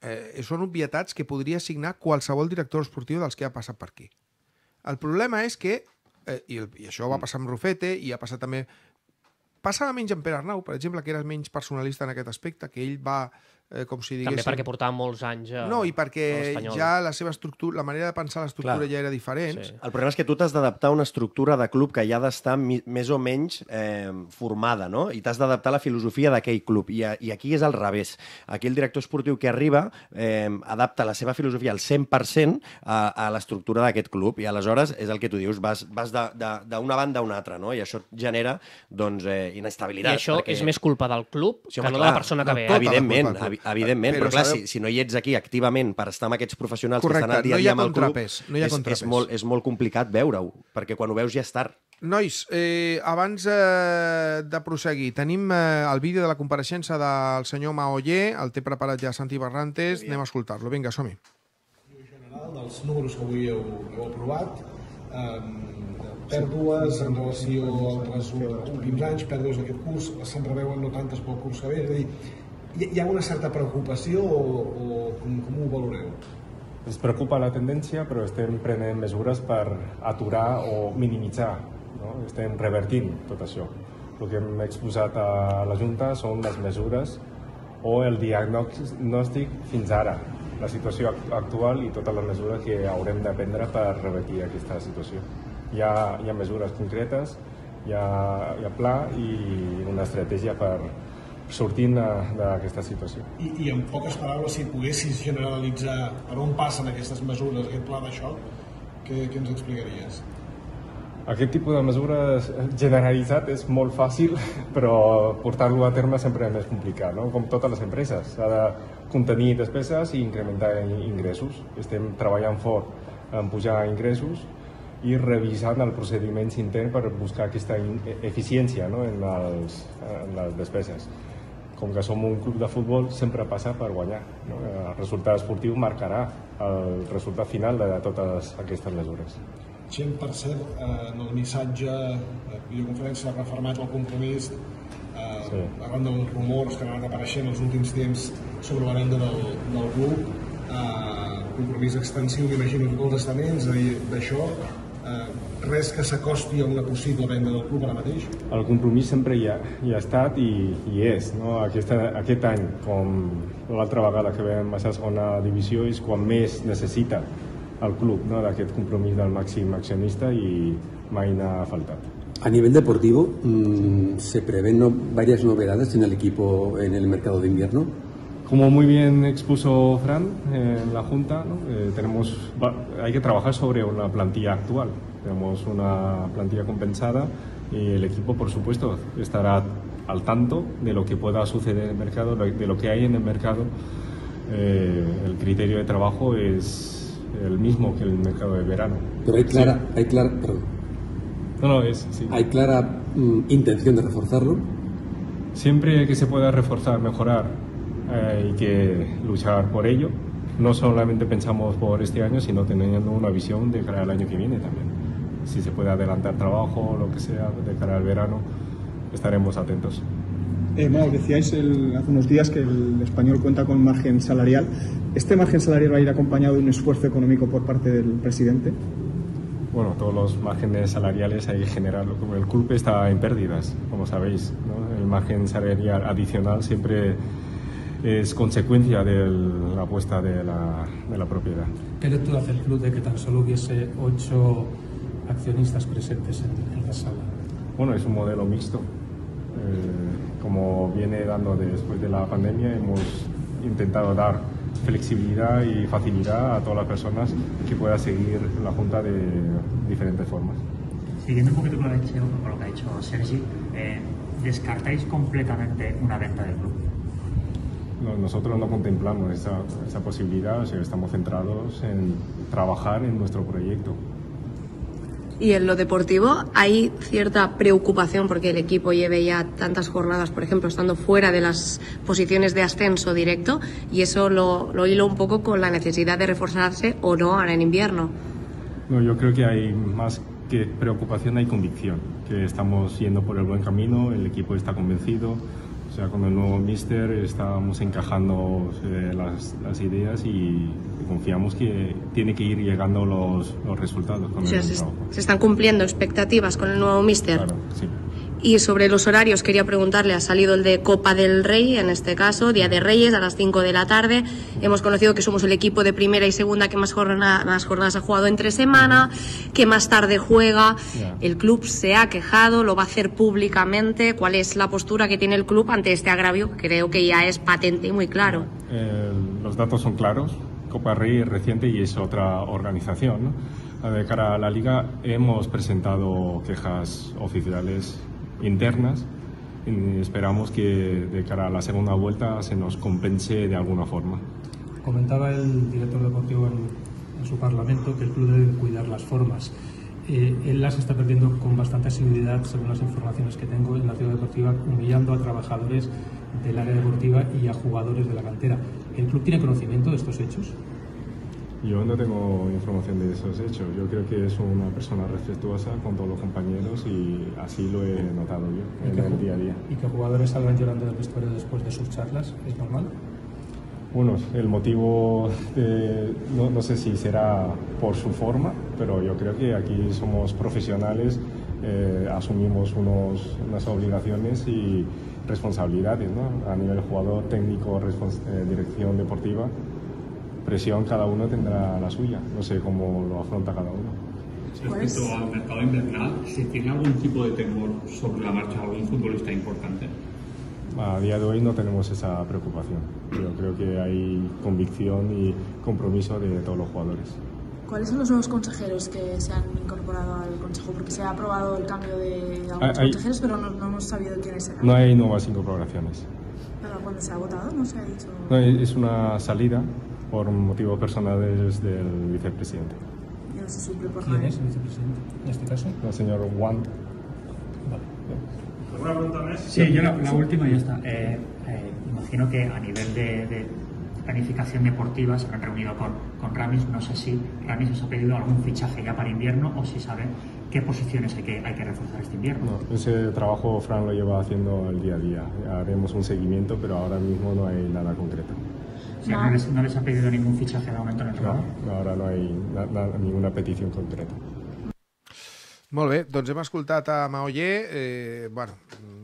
eh, són obvietats que podria signar qualsevol director esportiu dels que ha passat per aquí. El problema és que eh, i, el, i això va mm. passar amb Rufete i ha passat també Passava menys en Pere Arnau, per exemple, que era menys personalista en aquest aspecte, que ell va eh, com si diguéssim... També perquè portava molts anys a No, i perquè ja la seva estructura, la manera de pensar l'estructura ja era diferent. Sí. El problema és que tu t'has d'adaptar a una estructura de club que ja ha d'estar més o menys eh, formada, no? I t'has d'adaptar a la filosofia d'aquell club. I, a, I aquí és al revés. Aquí el director esportiu que arriba eh, adapta la seva filosofia al 100% a, a l'estructura d'aquest club. I aleshores és el que tu dius, vas, vas d'una banda a una altra, no? I això genera, doncs, eh, inestabilitat. I això perquè... és més culpa del club sí, home, que no clar, de tota eh? la persona que ve. Eh? Evidentment, evidentment evidentment, eh, però, però clar, sabeu... si, si no hi ets aquí activament per estar amb aquests professionals Correcte, que estan al dia a dia amb el club, no hi ha és, és, molt, és molt complicat veure-ho, perquè quan ho veus ja és tard. Nois, eh, abans eh, de proseguir, tenim eh, el vídeo de la compareixença del senyor Maoyer, el té preparat ja Santi Barrantes, anem a escoltar-lo. Vinga, som-hi. Dels números que avui heu, heu aprovat, um, pèrdues en relació als últims anys, pèrdues d'aquest curs, se'n veuen no tantes pel curs que ve, és a dir, hi ha una certa preocupació o, o com, com ho valoreu? Ens preocupa la tendència, però estem prenent mesures per aturar o minimitzar. No? Estem revertint tot això. El que hem exposat a la Junta són les mesures o el diagnòstic fins ara, la situació actual i totes les mesures que haurem de prendre per revertir aquesta situació. Hi ha, hi ha mesures concretes, hi ha, hi ha pla i una estratègia per, sortint d'aquesta situació. I, I en poques paraules, si poguessis generalitzar per on passen aquestes mesures, aquest pla d'això, què, què ens explicaries? Aquest tipus de mesures generalitzat és molt fàcil, (laughs) però portar-lo a terme sempre és més complicat, no? com totes les empreses. S'ha de contenir despeses i incrementar ingressos. Estem treballant fort en pujar ingressos i revisant el procediment intern per buscar aquesta eficiència no? en, els, en les despeses com que som un club de futbol, sempre passa per guanyar. No? El resultat esportiu marcarà el resultat final de totes aquestes mesures. 100% per cert, eh, en el missatge de videoconferència ha refermat el compromís eh, sí. arran dels rumors que han anat apareixent els últims temps sobre la venda del, del club, eh, compromís extensiu, m'imagino, tots els estaments, d'això, res que s'acosti a una possible venda del club ara mateix? El compromís sempre hi ha, hi ha estat i, i és. No? Aquesta, aquest any, com l'altra vegada que vam a la segona divisió, és quan més necessita el club no? d'aquest compromís del máximo accionista i mai n'ha faltat. A nivel deportivo, mm, se prevén no, varias novedades en el equipo en el mercado de invierno. Como muy bien expuso Fran eh, en la Junta, ¿no? Eh, tenemos, hay que trabajar sobre una plantilla actual. Tenemos una plantilla compensada y el equipo, por supuesto, estará al tanto de lo que pueda suceder en el mercado, de lo que hay en el mercado. Eh, el criterio de trabajo es el mismo que el mercado de verano. Pero hay clara, hay clara, No, no, es, ¿Hay clara mm, intención de reforzarlo? Siempre que se pueda reforzar, mejorar, eh, hay que luchar por ello. No solamente pensamos por este año, sino teniendo una visión de cara al año que viene también si se puede adelantar trabajo o lo que sea de cara al verano, estaremos atentos. Eh, decíais hace unos días que el español cuenta con margen salarial. ¿Este margen salarial va a ir acompañado de un esfuerzo económico por parte del presidente? Bueno, todos los márgenes salariales hay en general, el culpe está en pérdidas, como sabéis. El margen salarial adicional siempre es consecuencia de la apuesta de la, de la propiedad. ¿Qué lectura hace el club de que tan solo hubiese ocho accionistas presentes en, la sala? Bueno, es un modelo mixto. Eh, como viene dando después de la pandemia, hemos intentado dar flexibilidad y facilidad a todas las personas que puedan seguir la Junta de diferentes formas. Siguiendo un poquito con lo que ha dicho, Sergi, eh, ¿descartáis completamente una venta del club? nosotros no contemplamos esa, esa posibilidad, estamos centrados en trabajar en nuestro proyecto. Y en lo deportivo hay cierta preocupación porque el equipo lleve ya tantas jornadas, por ejemplo, estando fuera de las posiciones de ascenso directo, y eso lo, lo hilo un poco con la necesidad de reforzarse o no ahora en invierno. No, yo creo que hay más que preocupación, hay convicción, que estamos yendo por el buen camino, el equipo está convencido. O sea, con el nuevo Mister estábamos encajando eh, las, ideas y confiamos que tiene que ir llegando los, resultados. o sea, se, están cumpliendo expectativas con el nuevo Mister. sí. Y sobre los horarios quería preguntarle, ha salido el de Copa del Rey, en este caso, Día de Reyes, a las 5 de la tarde. Hemos conocido que somos el equipo de primera y segunda que más, jornadas ha jugado entre semana, que más tarde juega. El club se ha quejado, lo va a hacer públicamente. ¿Cuál es la postura que tiene el club ante este agravio? Creo que ya es patente y muy claro. Eh, los datos son claros. Copa del Rey es reciente y es otra organización. De cara a la liga hemos presentado quejas oficiales internas. Y esperamos que de cara a la segunda vuelta se nos compense de alguna forma. Comentaba el director deportivo en, su parlamento que el club debe cuidar las formas. Eh, él las está perdiendo con bastante asiduidad, según las informaciones que tengo, en la ciudad deportiva, humillando a trabajadores del área deportiva y a jugadores de la cantera. ¿El club tiene conocimiento de estos hechos? Yo no tengo información de esos hechos. Yo creo que es una persona respetuosa con todos los compañeros y así lo he notado yo en el día a día. ¿Y que jugadores salgan llorando del vestuario después de sus charlas? ¿Es normal? Bueno, el motivo, no, sé si será por su forma, pero yo creo que aquí somos profesionales, eh, asumimos unas obligaciones y responsabilidades, ¿no? A nivel jugador, técnico, eh, dirección deportiva, presión cada uno tendrá la suya, no sé cómo lo afronta cada uno. Respecto al mercado invernal, ¿se tiene algún tipo de temor sobre la marcha de un futbolista importante? A día de hoy no tenemos esa preocupación. Yo creo que hay convicción y compromiso de todos los jugadores. ¿Cuáles son los nuevos consejeros que se han incorporado al Consejo? Porque se ha aprobado el cambio de algunos consejeros, pero no, hemos sabido quiénes eran. No hay nuevas incorporaciones. ¿Pero cuándo se ha votado? ¿No se ha dicho? es una salida por motivos personales del vicepresidente. ¿Quién es el vicepresidente en este caso? El señor Vale. ¿Alguna pregunta más? Sí, yo la, última ya está. Eh, eh, imagino que a nivel de, planificación deportiva se han reunido con, Ramis. No sé si Ramis nos ha pedido algún fichaje ya para invierno o si sabe qué posiciones hay que, hay que reforzar este invierno. ese trabajo Fran lo lleva haciendo el día a día. Haremos un seguimiento, pero ahora mismo no hay nada concreto no. les, ha pedido ningún fichaje de aumento en el no, ahora no hay ninguna petición concreta. Molt don doncs hem escoltat a eh, bueno, mm.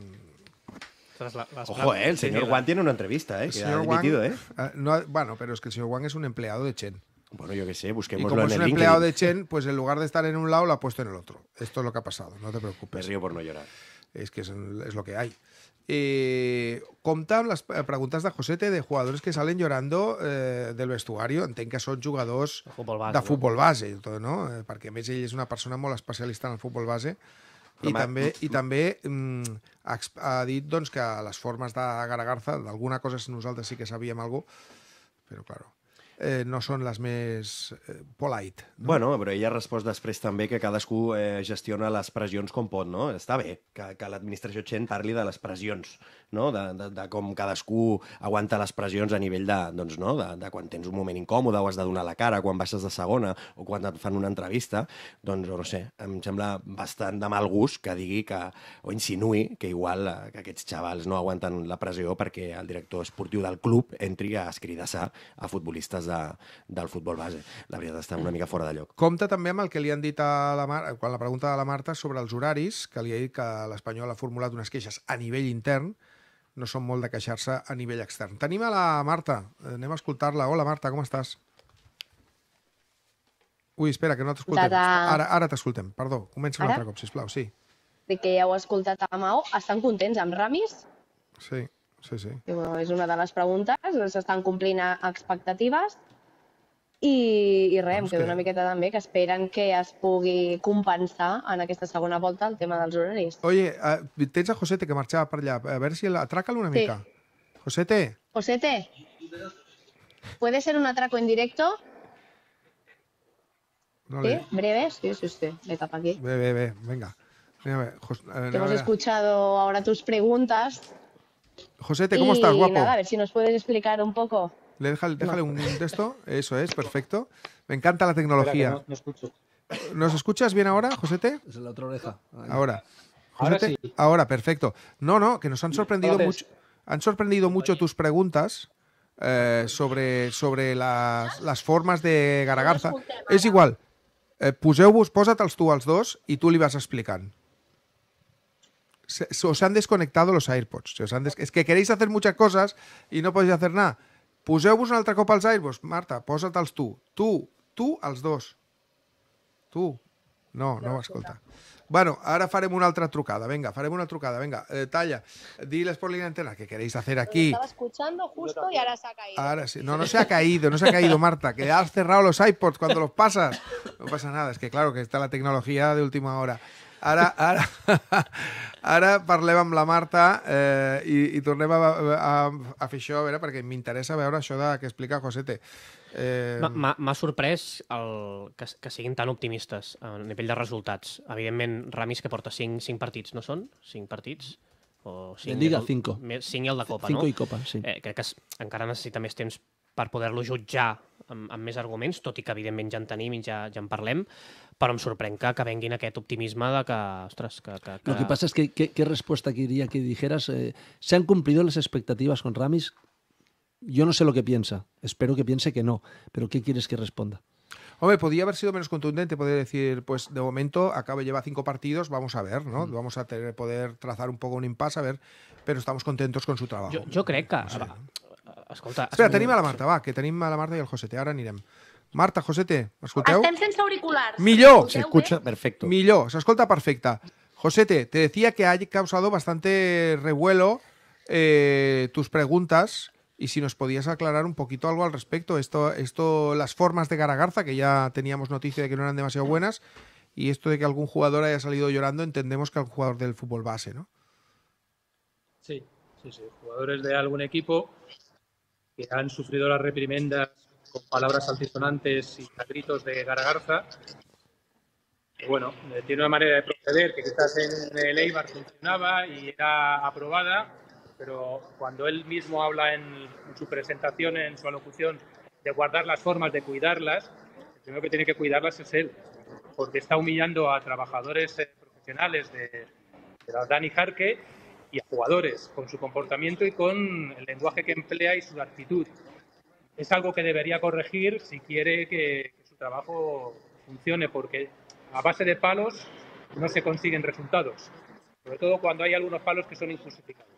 Ojo, eh, el señor Wang tiene una entrevista, ¿eh? El señor Wang, ¿eh? eh bueno, pero es que el señor Wang es un empleado de Chen. Bueno, yo qué sé, busquemos. Y como es un empleado de Chen, pues en lugar de estar en un lado, lo ha puesto en el otro. Esto es lo que ha pasado, no te preocupes. Me río por no llorar. Es que es lo que hay. eh, compta amb les eh, preguntes de Josete de jugadors que salen llorando eh, del vestuari. Entenc que són jugadors de futbol base, de futbol base Tot, no? Eh, perquè perquè més ell és una persona molt especialista en el futbol base Però i, també, i també mm, ha, ha dit doncs, que les formes de Garagarza, d'alguna cosa nosaltres sí que sabíem alguna però claro eh, no són les més eh, polite. No? Bueno, però ella ha respost després també que cadascú eh, gestiona les pressions com pot, no? Està bé que, que l'administració Chen parli de les pressions no? de, de, de com cadascú aguanta les pressions a nivell de, doncs, no? de, de quan tens un moment incòmode o has de donar la cara, quan baixes de segona o quan et fan una entrevista, doncs, no sé, em sembla bastant de mal gust que digui que, o insinui que igual eh, que aquests xavals no aguanten la pressió perquè el director esportiu del club entri a escridassar a futbolistes de, del futbol base. La veritat està una mica fora de lloc. Compte també amb el que li han dit a la, Mar quan la pregunta de la Marta sobre els horaris, que li ha dit que l'Espanyol ha formulat unes queixes a nivell intern, no són molt de queixar-se a nivell extern. Tenim a la Marta, eh, anem a escoltar-la. Hola Marta, com estàs? Ui, espera, que no t'escoltem. Ara, ara t'escoltem, perdó. Comença un altre cop, sisplau, sí. De que ja heu escoltat a Mao, estan contents amb Ramis? Sí, sí, sí. I, bueno, és una de les preguntes, s'estan complint expectatives i, i res, em queda una miqueta també que esperen que es pugui compensar en aquesta segona volta el tema dels horaris. Oye, uh, tens a Josete que marxava per allà. A veure si l'atraca'l una sí. mica. Josete. Josete. ¿Puede ser un atraco en directo? No ¿Sí? ¿Breves? Sí, sí, sí. me tapa aquí. Ve, ve, ve. Venga. Mira, ve. Jos... eh, no, hemos eh. escuchado ahora tus preguntas. Josete, ¿cómo y estás, guapo? Nada, a ver si nos puedes explicar un poco. Le déjale, un (laughs) texto. Eso es, perfecto. Me encanta la tecnología. ¿Nos escuchas bien ahora, Josete? Es la otra oreja. Ahora. ahora, perfecto. No, no, que nos han sorprendido mucho. Han sorprendido mucho tus preguntas. Eh, sobre, sobre las, formas de Garagarza. es igual, eh, puse vos tú tú als dos y tú le vas a explicar os han desconectado los AirPods. Es que queréis hacer muchas cosas y no podéis hacer nada. Poseu-vos un altre cop als airbots, Marta, posa els tu. Tu, tu, els dos. Tu. No, no, escolta. Bueno, ahora faremos una otra trucada, venga, faremos una trucada, venga, eh, talla, diles por línea entera que queréis hacer aquí. Lo estaba escuchando justo y ahora se ha caído. Ahora sí, no, no se ha caído, no se ha caído, Marta, que has cerrado los iPods cuando los pasas. No pasa nada, es que claro que está la tecnología de última hora. Ara, ara, (laughs) ara parlem amb la Marta eh, i, i tornem a, a, a fer això, a veure, perquè m'interessa veure això de, que explica Josete. Eh... M'ha sorprès el, que, que siguin tan optimistes a nivell de resultats. Evidentment, Ramis, que porta 5, 5 partits, no són? 5 partits? O 5 Liga, 5. 5 i el de Copa, 5 no? 5 i Copa, sí. Eh, crec que encara necessita més temps per poder-lo jutjar amb, amb més arguments, tot i que evidentment ja en tenim i ja, ja en parlem, però em sorprèn que, que venguin aquest optimisme de que, ostres, que... que, que... Lo que passa es que, que, resposta que diria que dijeras? Eh, ¿Se han cumplido les expectatives con Ramis? Yo no sé lo que piensa, espero que piense que no, pero ¿qué quieres que responda? Hombre, podía haber sido menos contundente, poder decir, pues de momento acaba lleva cinco partidos, vamos a ver, ¿no? Mm. Vamos a tener, poder trazar un poco un impasse, a ver, pero estamos contentos con su trabajo. Jo, jo crec que no sé. Escolta... Espera, tenim a la Marta, va, que tenim a la Marta y el Josete. Ara anirem. Marta, Josete, m'escolteu? Estem sense Se escucha perfecto. Se s'escolta perfecta. Josete, te decía que ha causado bastante revuelo eh, tus preguntas y si nos podías aclarar un poquito algo al respecto. Esto, esto, las formas de Garagarza, que ya teníamos noticia de que no eran demasiado buenas, y esto de que algún jugador haya salido llorando, entendemos que al jugador del fútbol base, ¿no? Sí, sí, sí. Jugadores de algún equipo han sufrido las reprimendas con palabras altisonantes y a gritos de garagarza. Eh, bueno, eh, tiene una manera de proceder que quizás en el Eibar funcionaba y era aprobada, pero cuando él mismo habla en, su presentación, en su alocución, de guardar las formas, de cuidarlas, el primero que tiene que cuidarlas es él, porque está humillando a trabajadores eh, profesionales de, de la Dani Jarque y a jugadores, con su comportamiento y con el lenguaje que emplea y su actitud. Es algo que debería corregir si quiere que, su trabajo funcione, porque a base de palos no se consiguen resultados, sobre todo cuando hay algunos palos que son injustificados.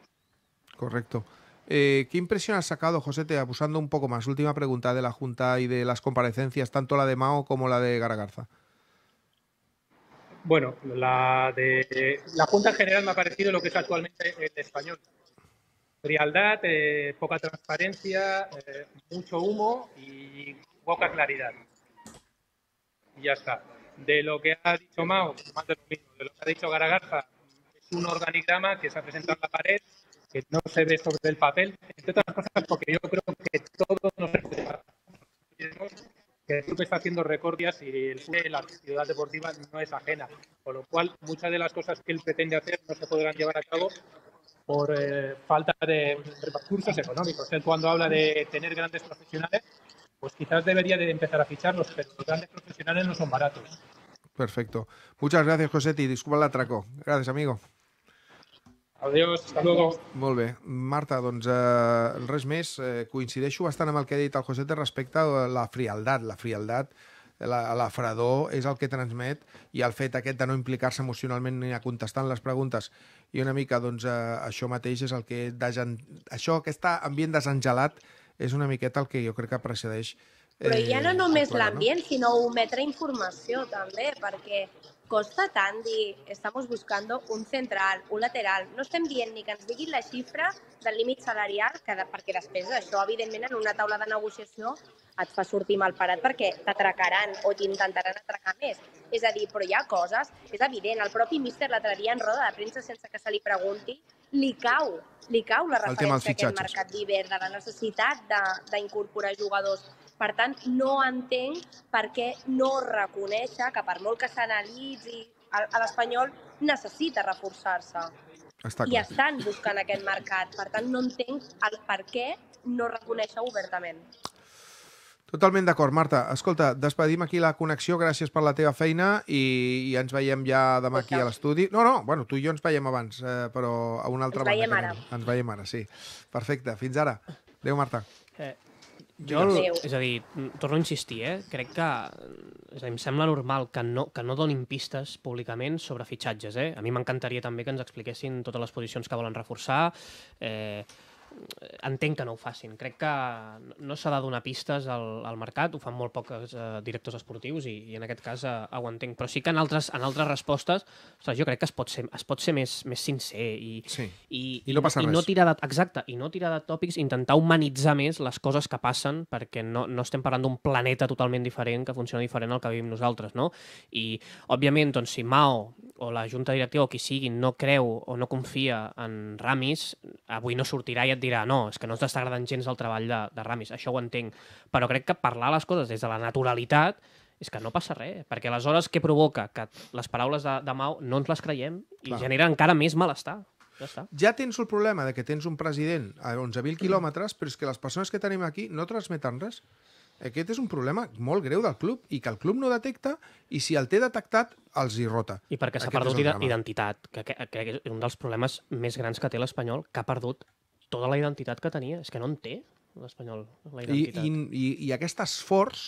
Correcto. Eh, ¿Qué impresión ha sacado, José, te abusando un poco más? Última pregunta de la Junta y de las comparecencias, tanto la de Mao como la de Garagarza. Bueno, la de la Junta General me ha parecido lo que es actualmente el español. Frialdad, eh, poca transparencia, eh, mucho humo y poca claridad. Y ya está. De lo que ha dicho Mao, de lo de lo que ha dicho Garagarza, es un organigrama que se ha presentado en la pared, que no se ve sobre el papel, entre otras cosas porque yo creo está haciendo recordias y el la ciudad deportiva no es ajena, con lo cual muchas de las cosas que él pretende hacer no se podrán llevar a cabo por eh, falta de, recursos económicos. Él cuando habla de tener grandes profesionales, pues quizás debería de empezar a ficharlos, pero los grandes profesionales no son baratos. Perfecto. Muchas gracias, Josetti. Disculpa el atraco. Gracias, amigo. Adéu, hasta luego. Molt bé. Marta, doncs eh, res més. Eh, coincideixo bastant amb el que ha dit el de respecte a la frialdat. La frialdat la, la fredor és el que transmet i el fet aquest de no implicar-se emocionalment ni a contestar les preguntes i una mica doncs, eh, això mateix és el que degen... això, aquest ambient desengelat és una miqueta el que jo crec que precedeix eh, però ja eh, no només l'ambient, no? sinó ometre informació també, perquè costa tant dir estamos buscando un central, un lateral. No estem dient ni que ens diguin la xifra del límit salarial, que perquè després això, evidentment, en una taula de negociació et fa sortir mal parat perquè t'atracaran o t'intentaran atracar més. És a dir, però hi ha coses, és evident, el propi míster l'altre dia en roda de premsa sense que se li pregunti, li cau, li cau la referència a aquest mercat d'hivern, de la necessitat d'incorporar jugadors per tant, no entenc per què no reconèixer que per molt que s'analitzi, l'espanyol necessita reforçar-se. Està clar. I estan buscant aquest mercat. Per tant, no entenc el per què no reconèixer obertament. Totalment d'acord, Marta. Escolta, despedim aquí la connexió. Gràcies per la teva feina i, i ens veiem ja demà aquí a l'estudi. No, no, bueno, tu i jo ens veiem abans, eh, però a una altra ens banda. Ens veiem ara. Ens veiem ara, sí. Perfecte. Fins ara. Adéu, Marta. Eh. Jo, és a dir, torno a insistir, eh? crec que és a dir, em sembla normal que no, que no donin pistes públicament sobre fitxatges. Eh? A mi m'encantaria també que ens expliquessin totes les posicions que volen reforçar, eh, entenc que no ho facin. Crec que no s'ha de donar pistes al, al mercat, ho fan molt pocs eh, directors esportius i, i en aquest cas eh, ho entenc. Però sí que en altres, en altres respostes sigui, jo crec que es pot ser, es pot ser més, més sincer i, sí. i, I, no, i, i no tirar de, exacte, i no tirar de tòpics, intentar humanitzar més les coses que passen perquè no, no estem parlant d'un planeta totalment diferent que funciona diferent al que vivim nosaltres. No? I, òbviament, doncs, si Mao o la junta directiva o qui sigui no creu o no confia en Ramis, avui no sortirà i et dirà no, és que no ens està agradant gens el treball de, de Ramis, això ho entenc, però crec que parlar les coses des de la naturalitat és que no passa res, perquè aleshores què provoca? Que les paraules de, de Mau no ens les creiem i Clar. genera encara més malestar. Ja, està. ja tens el problema de que tens un president a 11.000 quilòmetres, però és que les persones que tenim aquí no transmeten res. Aquest és un problema molt greu del club i que el club no detecta i si el té detectat els hi rota. I perquè s'ha perdut identitat, que, que, que és un dels problemes més grans que té l'Espanyol, que ha perdut tota la identitat que tenia. És que no en té, l'Espanyol, la identitat. I, i, i, i aquest esforç,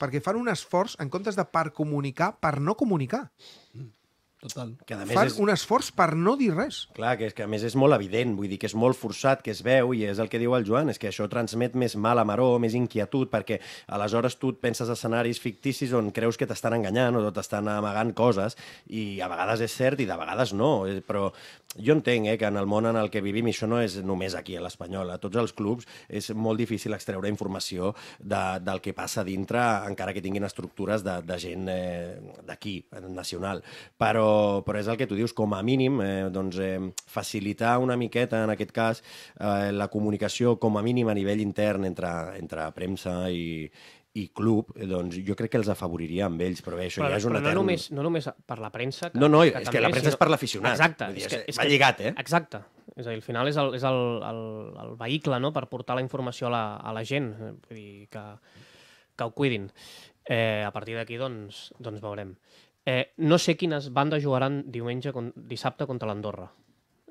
perquè fan un esforç en comptes de per comunicar, per no comunicar. Mm. Total. Que a més Fan és... un esforç per no dir res. Clar, que, és que a més és molt evident, vull dir que és molt forçat, que es veu, i és el que diu el Joan, és que això transmet més mal a maró, més inquietud, perquè aleshores tu et penses escenaris ficticis on creus que t'estan enganyant o t'estan amagant coses, i a vegades és cert i de vegades no, eh, però jo entenc eh, que en el món en el que vivim, i això no és només aquí a l'Espanyol, a tots els clubs és molt difícil extreure informació de, del que passa dintre, encara que tinguin estructures de, de gent eh, d'aquí, nacional. Però però, és el que tu dius, com a mínim, eh, doncs, eh, facilitar una miqueta, en aquest cas, eh, la comunicació com a mínim a nivell intern entre, entre premsa i, i club, eh, doncs jo crec que els afavoriria amb ells, però bé, això però, ja és un etern... No només, no només per la premsa... Que, no, no, que és també, que la premsa sinó... és per l'aficionat. Exacte. Dir, és, és, que, és va que, lligat, eh? Exacte. És a dir, al final és el, és el, el, el vehicle no? per portar la informació a la, a la gent, eh, vull dir, que, que ho cuidin. Eh, a partir d'aquí, doncs, doncs veurem. Eh, no sé quines bandes jugaran diumenge, dissabte contra l'Andorra.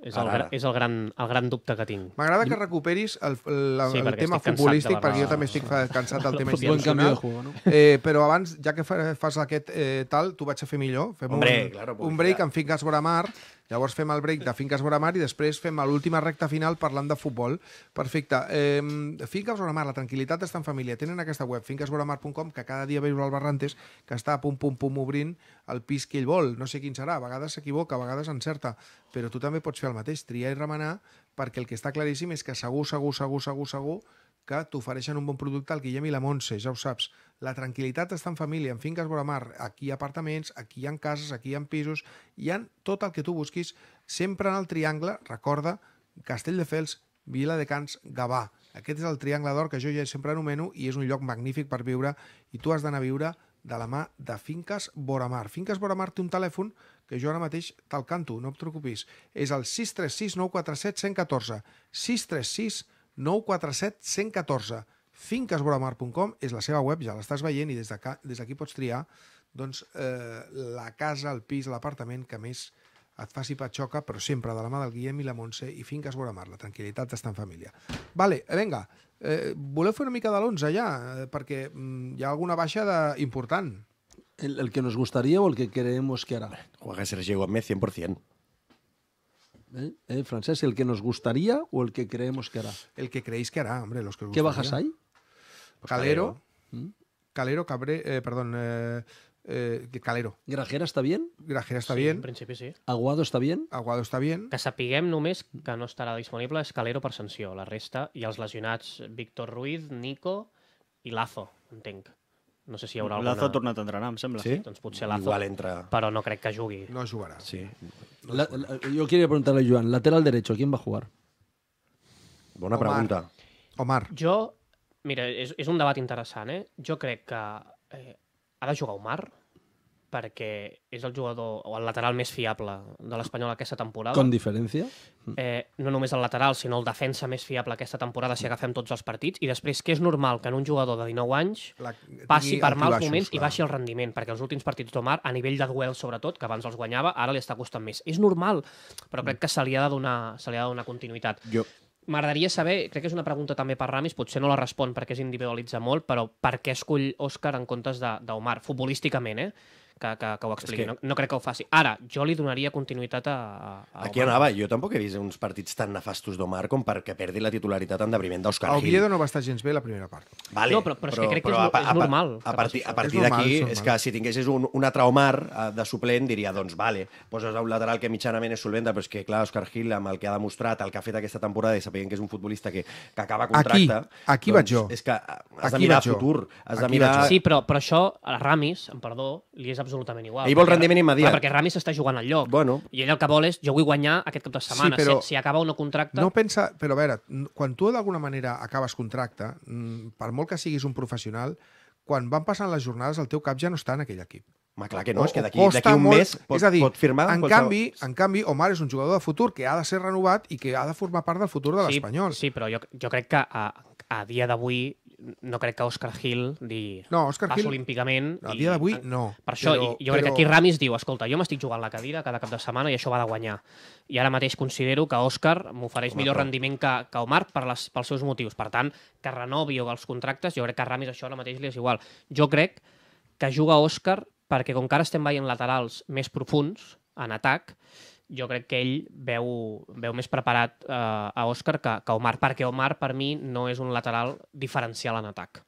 És, el, ara. és el, gran, el gran dubte que tinc. M'agrada que recuperis el, el, el, sí, el tema futbolístic, la... perquè jo també estic cansat del (laughs) tema institucional. De juego, no? eh, però abans, ja que fas aquest eh, tal, tu vaig a fer millor. Fem Hombre, un, claro, un break, ja. em fiques vora mar, Llavors fem el break de Finques Boramar i després fem l'última recta final parlant de futbol. Perfecte. Eh, Finques Boramar, la tranquil·litat està en família. Tenen aquesta web, finquesvoramar.com, que cada dia veus el Barrantes, que està pum, pum, pum, obrint el pis que ell vol. No sé quin serà, a vegades s'equivoca, a vegades encerta, però tu també pots fer el mateix, triar i remenar, perquè el que està claríssim és que segur, segur, segur, segur, segur, segur que t'ofereixen un bon producte al Guillem i la Montse, ja ho saps. La tranquil·litat està en família, en finques mar, aquí hi ha apartaments, aquí hi ha cases, aquí hi ha pisos, hi ha tot el que tu busquis, sempre en el triangle, recorda, Castelldefels, Vila de Cans, Gavà. Aquest és el triangle d'or que jo ja sempre anomeno i és un lloc magnífic per viure i tu has d'anar a viure de la mà de Finques Boramar. Finques Boramar té un telèfon que jo ara mateix te'l canto, no et preocupis. És el 636 947 114. 636 947 947 114. Fincasboramar.com és la seva web, ja l'estàs veient i des d'aquí pots triar doncs, eh, la casa, el pis, l'apartament que més et faci patxoca, però sempre de la mà del Guillem i la Montse i Finques Boramar, la tranquil·litat d'estar en família. Vale, eh, venga, eh, voleu fer una mica de l'11 ja, eh, perquè mm, hi ha alguna baixa de... important. El, el que nos gustaría o el que creemos que hará? Juega Sergio Gómez 100%. en ¿Eh? ¿Eh, Francés? ¿El que nos gustaría o el que creemos que hará? El que creéis que hará, hombre, los que ¿Qué bajas hay? Pues Calero. Calero, ¿Mm? cabre, Cabré, eh, perdón, Calero. Grajera está bien? Grajera está bien. En sí. Aguado está bien? Aguado está bien. Casapigem sapiguem que no estará disponible escalero Calero per la resta, i els lesionats Víctor Ruiz, Nico y Lazo, entenc. No sé si hi haurà alguna... Lazo ha tornat a entrenar, em sembla. Sí? Doncs potser Lazo, Igual entra... però no crec que jugui. No jugarà. Sí. La- la- yo preguntar-li a Joan, lateral derecho, ¿quién va a jugar? Bona Omar. pregunta. Omar. Jo, mira, és, és un debat interessant, eh? Jo crec que eh, ha de jugar Omar, perquè és el jugador o el lateral més fiable de l'Espanyol aquesta temporada. Con diferència? Mm. Eh, no només el lateral, sinó el defensa més fiable aquesta temporada si agafem tots els partits. I després, que és normal que en un jugador de 19 anys La... passi per mals moments clar. i baixi el rendiment, perquè els últims partits d'Omar, a nivell de duel sobretot, que abans els guanyava, ara li està costant més. És normal, però crec mm. que se li ha de donar, se li ha de donar continuïtat. Jo, M'agradaria saber, crec que és una pregunta també per Ramis, potser no la respon perquè és individualitza molt, però per què escull Òscar en comptes d'Omar, futbolísticament, eh? que, que, que ho expliqui. que... No, no crec que ho faci. Ara, jo li donaria continuïtat a... a Aquí anava. Jo tampoc he vist uns partits tan nefastos d'Omar com perquè perdi la titularitat en debriment d'Òscar Gil. Oviedo no va estar gens bé la primera part. Vale, no, però, però, però és que crec però, que és, a, és normal. A, a, partir, a partir d'aquí, és, és que si tinguessis un, un altre Omar eh, de suplent, diria, doncs vale, poses a un lateral que mitjanament és solvent, però és que, clar, Òscar Gil, amb el que ha demostrat, el que ha fet aquesta temporada, i sapient que és un futbolista que, que acaba contracte... Aquí, aquí doncs, vaig jo. És que has aquí de mirar futur, has aquí de mirar... Sí, però, però això, a Ramis, en perdó, li és absolutament absolutament igual. Ell vol perquè, rendiment immediat. Clar, perquè Rami s'està jugant al lloc. Bueno. I ell el que vol és, jo vull guanyar aquest cap de setmana. Sí, però... si, si acaba o no contracte... No pensa... Però a veure, quan tu d'alguna manera acabes contracte, per molt que siguis un professional, quan van passant les jornades el teu cap ja no està en aquell equip. Ma, clar que no, o, és que d'aquí un molt, mes pot, és a dir, pot firmar... En, qualsevol... canvi, en canvi, Omar és un jugador de futur que ha de ser renovat i que ha de formar part del futur de l'Espanyol. Sí, sí, però jo, jo crec que a, a dia d'avui no crec que Oscar Hill digui no, Oscar Hill... olímpicament. No, a dia d'avui, no. Per això però, jo crec que aquí Ramis diu, escolta, jo m'estic jugant la cadira cada cap de setmana i això va de guanyar. I ara mateix considero que Oscar m'ofereix millor però... rendiment que, que Omar per les, pels seus motius. Per tant, que renovi els contractes, jo crec que a Ramis això ara mateix li és igual. Jo crec que juga Oscar perquè com que ara estem veient laterals més profuns en atac, jo crec que ell veu, veu més preparat eh, a Òscar que, que Omar, perquè Omar per mi no és un lateral diferencial en atac.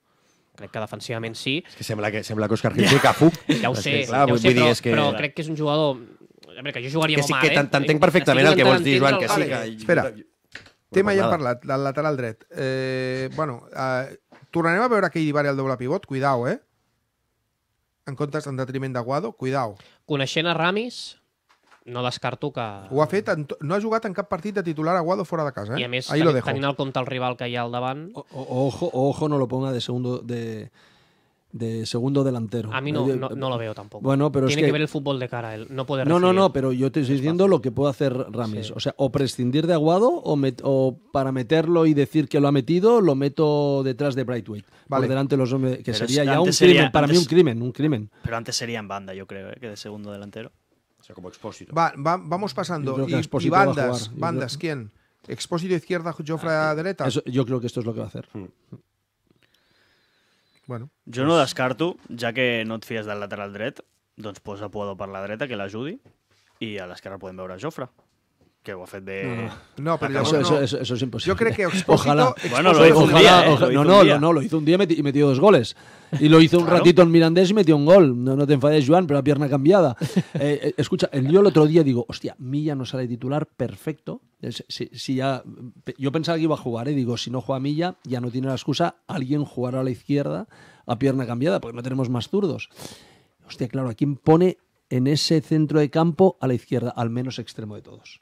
Crec que defensivament sí. És que sembla que, sembla que Òscar Gil té capuc. Ja ho sé, clar, ja ho sé però, és que... però crec que és un jugador... A veure, que jo jugaria que sí, amb Omar, que eh? T'entenc perfectament el que vols dir, Joan, que sí. Que... Espera, tema ja hem parlat, del lateral dret. Eh, bueno, eh, tornarem a veure que va al doble pivot, cuidao, eh? En comptes en detriment de Guado, cuidao. Coneixent a Ramis, no descarto que... no ha jugado en cap partit titular aguado fuera de casa, eh? a mí Ahí lo el rival que hay al davant... ojo, ojo, no lo ponga de segundo... De... segundo delantero. A mí no, no, lo veo tampoco. Bueno, pero Tiene que... ver el fútbol de cara. Él no puede No, no, no, pero yo te estoy diciendo lo que puede hacer Rames. O sea, o prescindir de Aguado o, para meterlo y decir que lo ha metido, lo meto detrás de Brightway. Vale. delante de los hombres. Que sería ya un crimen. para mí un crimen, un crimen. Pero antes sería en banda, yo creo, ¿eh? que de segundo delantero. sea, como expósito. Va, va, vamos pasando. Y, y, bandas, bandas, que... ¿quién? Expósito izquierda, Jofra ah, derecha. Eso, yo creo que esto es lo que va a hacer. Mm. Bueno. Jo no descarto, ya que no te fies del lateral dret, doncs posa Puado per la dreta, que l'ajudi, i a l'esquerra podem veure Jofra. que de. No, pero eso, eso, es imposible. Yo creo que (laughs) Ojalá. bueno, lo hizo no, no, no, lo hizo un día y metió dos goles. Y lo hizo un ratito en Mirandés y metió un gol. No, no te enfades, Joan, pero la pierna cambiada. (laughs) Eh, eh, escucha, yo el otro día digo, hostia, Milla no sale titular, perfecto. Si, ya, yo pensaba que iba a jugar, y eh, digo, si no juega Milla, ya no tiene la excusa, alguien jugará a la izquierda a pierna cambiada, porque no tenemos más zurdos. Hostia, claro, ¿a quién pone en ese centro de campo a la izquierda, al menos extremo de todos?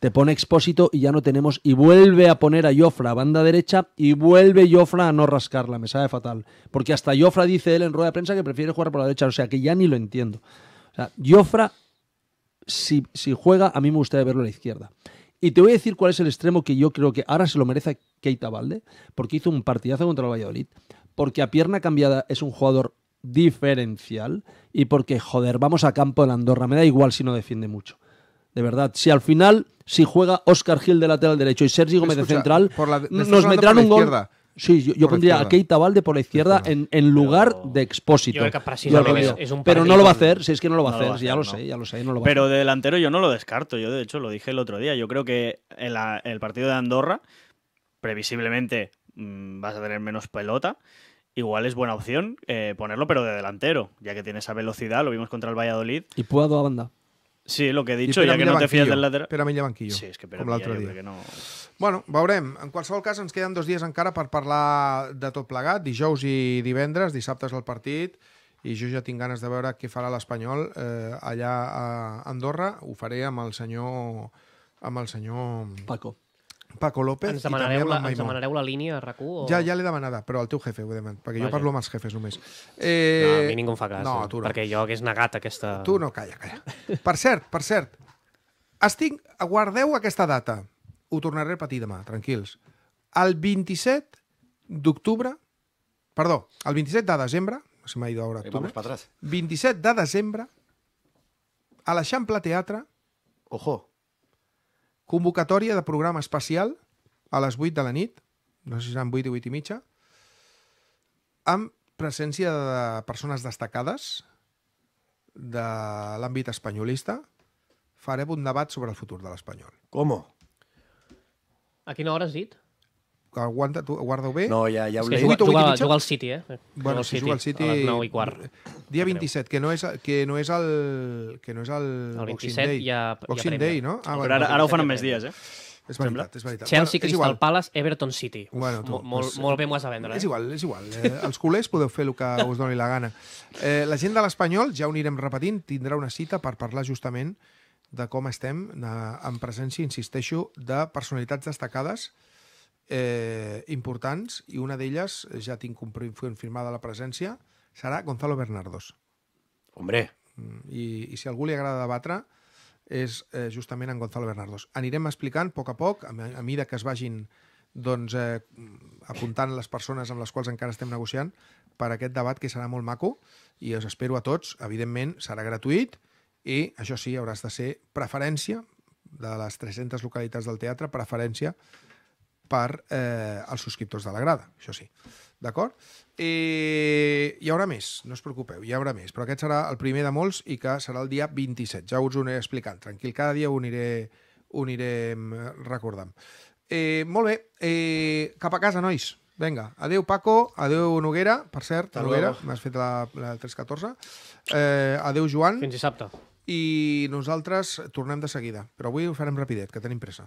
te pone expósito y ya no tenemos. Y vuelve a poner a Jofra a banda derecha y vuelve Jofra a no rascarla. Me sabe fatal. Porque hasta Jofra dice él en rueda de prensa que prefiere jugar por la derecha. O sea que ya ni lo entiendo. O sea, Jofra, si, juega, a mí me gustaría verlo a la izquierda. Y te voy a decir cuál es el extremo que yo creo que ahora se lo merece Keita Valde, porque hizo un partidazo contra el Valladolid, porque a pierna cambiada es un jugador diferencial y porque, joder, vamos a campo en Andorra, me da igual si no defiende mucho de verdad, si al final, si juega Oscar Gil de lateral derecho y Sergio Gómez de central, nos meterán un gol. Sí, yo, pondría a Keita Valde por la izquierda en, lugar de expósito. pero no lo va a hacer, si es que no lo va a hacer, ya lo sé, ya lo sé, Pero de delantero yo no lo descarto, yo de hecho lo dije el otro día, yo creo que en el partido de Andorra, previsiblemente mm, vas a tener menos pelota, igual es buena opción eh, ponerlo pero de delantero, ya que tiene esa velocidad, lo vimos contra el Valladolid. Y puedo a banda. Sí, el que he dit, ja que no te fies del lateral... Pere Milla Banquillo, sí, és que per com l'altre dia. Que no... Bueno, veurem. En qualsevol cas, ens queden dos dies encara per parlar de tot plegat, dijous i divendres, dissabtes al partit, i jo ja tinc ganes de veure què farà l'Espanyol eh, allà a Andorra. Ho faré amb el senyor... amb el senyor... Paco. Paco López. Ens demanareu, la, ens demanareu la línia a rac O... Ja, ja l'he demanada, però el teu jefe ho perquè Vaja. jo parlo amb els jefes només. Eh... No, a mi eh, ningú em fa cas, no, eh, tu no. perquè jo hagués negat aquesta... Tu no, calla, calla. Per cert, per cert, estic... guardeu aquesta data. Ho tornaré a repetir demà, tranquils. El 27 d'octubre... Perdó, el 27 de desembre, se m'ha ido ahora octubre, 27 de desembre, a l'Eixample Teatre... Ojo. Convocatòria de programa especial a les 8 de la nit, no sé si seran 8 i 8 i mitja, amb presència de persones destacades de l'àmbit espanyolista. Farem un debat sobre el futur de l'espanyol. Com? A quina hora has dit? aguanta, tu, guarda-ho bé. No, ja, ja ho he Juga, juga, juga al City, eh? Bueno, si juga al City... A les 9 i quart. Dia 27, que no és, que no és el... Que no és el, el 27 Boxing Day. Ja, Boxing ja Day, no? Ah, Però ara, ara ho fan amb més dies, eh? És veritat, és veritat. Chelsea, bueno, Crystal Palace, Everton City. Bueno, tu, mol, doncs, molt bé m'ho has de vendre. Eh? És igual, és igual. Eh, els culers podeu fer el que us doni la gana. Eh, la gent de l'Espanyol, ja ho anirem repetint, tindrà una cita per parlar justament de com estem de, en presència, insisteixo, de personalitats destacades eh, eh, importants i una d'elles, eh, ja tinc confirmada la presència, serà Gonzalo Bernardos. Hombre. Mm, I, i si algú li agrada debatre és eh, justament en Gonzalo Bernardos. Anirem explicant a poc a poc, a, a mida que es vagin doncs, eh, apuntant les persones amb les quals encara estem negociant per aquest debat que serà molt maco i us espero a tots. Evidentment, serà gratuït i això sí, hauràs de ser preferència de les 300 localitats del teatre, preferència per eh, als subscriptors de la grada, això sí. D'acord? Eh, hi haurà més, no us preocupeu, hi haurà més, però aquest serà el primer de molts i que serà el dia 27, ja us ho aniré explicant, tranquil, cada dia ho aniré, ho aniré recordant. Eh, molt bé, eh, cap a casa, nois. Vinga, adeu Paco, adeu Noguera, per cert, Hasta Noguera, m'has fet la, la 314. Eh, adeu Joan. Fins dissabte. I nosaltres tornem de seguida, però avui ho farem rapidet, que tenim pressa.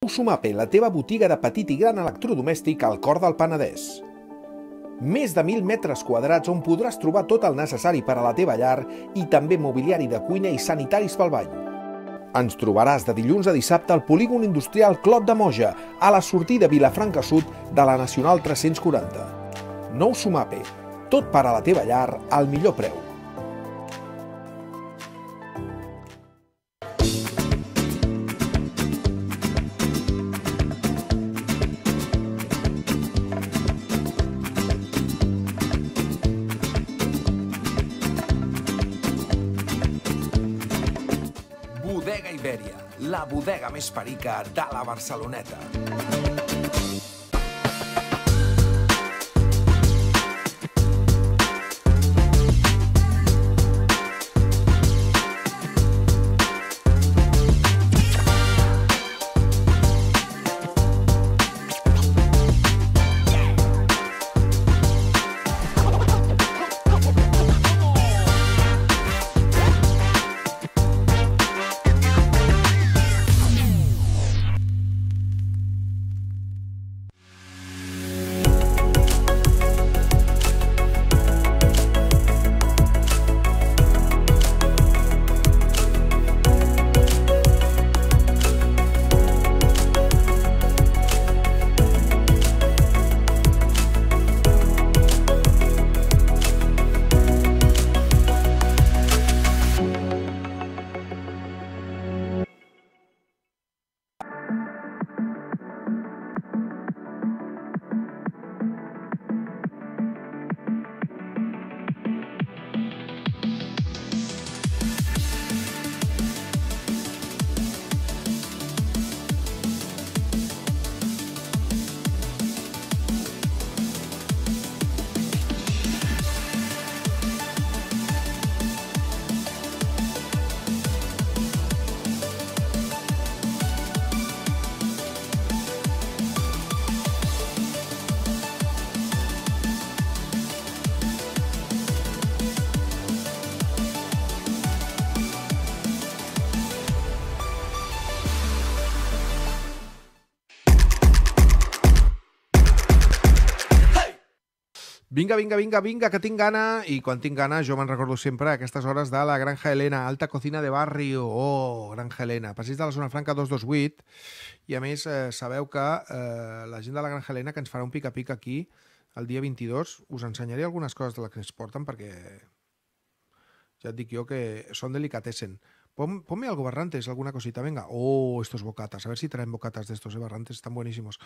Usumape, la teva botiga de petit i gran electrodomèstic al cor del Penedès. Més de 1.000 metres quadrats on podràs trobar tot el necessari per a la teva llar i també mobiliari de cuina i sanitaris pel bany. Ens trobaràs de dilluns a dissabte al polígon industrial Clot de Moja, a la sortida Vilafranca Sud de la Nacional 340. Nou Sumape, tot per a la teva llar al millor preu. bodega més perica de la Barceloneta. vinga, vinga, vinga, vinga, que tinc gana. I quan tinc gana, jo me'n recordo sempre a aquestes hores de la Granja Helena, alta cocina de barri. Oh, Granja Helena. Passeig de la zona franca 228. I a més, eh, sabeu que eh, la gent de la Granja Helena, que ens farà un pica-pica aquí el dia 22, us ensenyaré algunes coses de les que ens porten perquè ja et dic jo que són delicatessen. ponme algo barrantes, alguna cosita, venga. Oh, estos bocatas. A ver si traen bocatas de estos, eh, barrantes, están buenísimos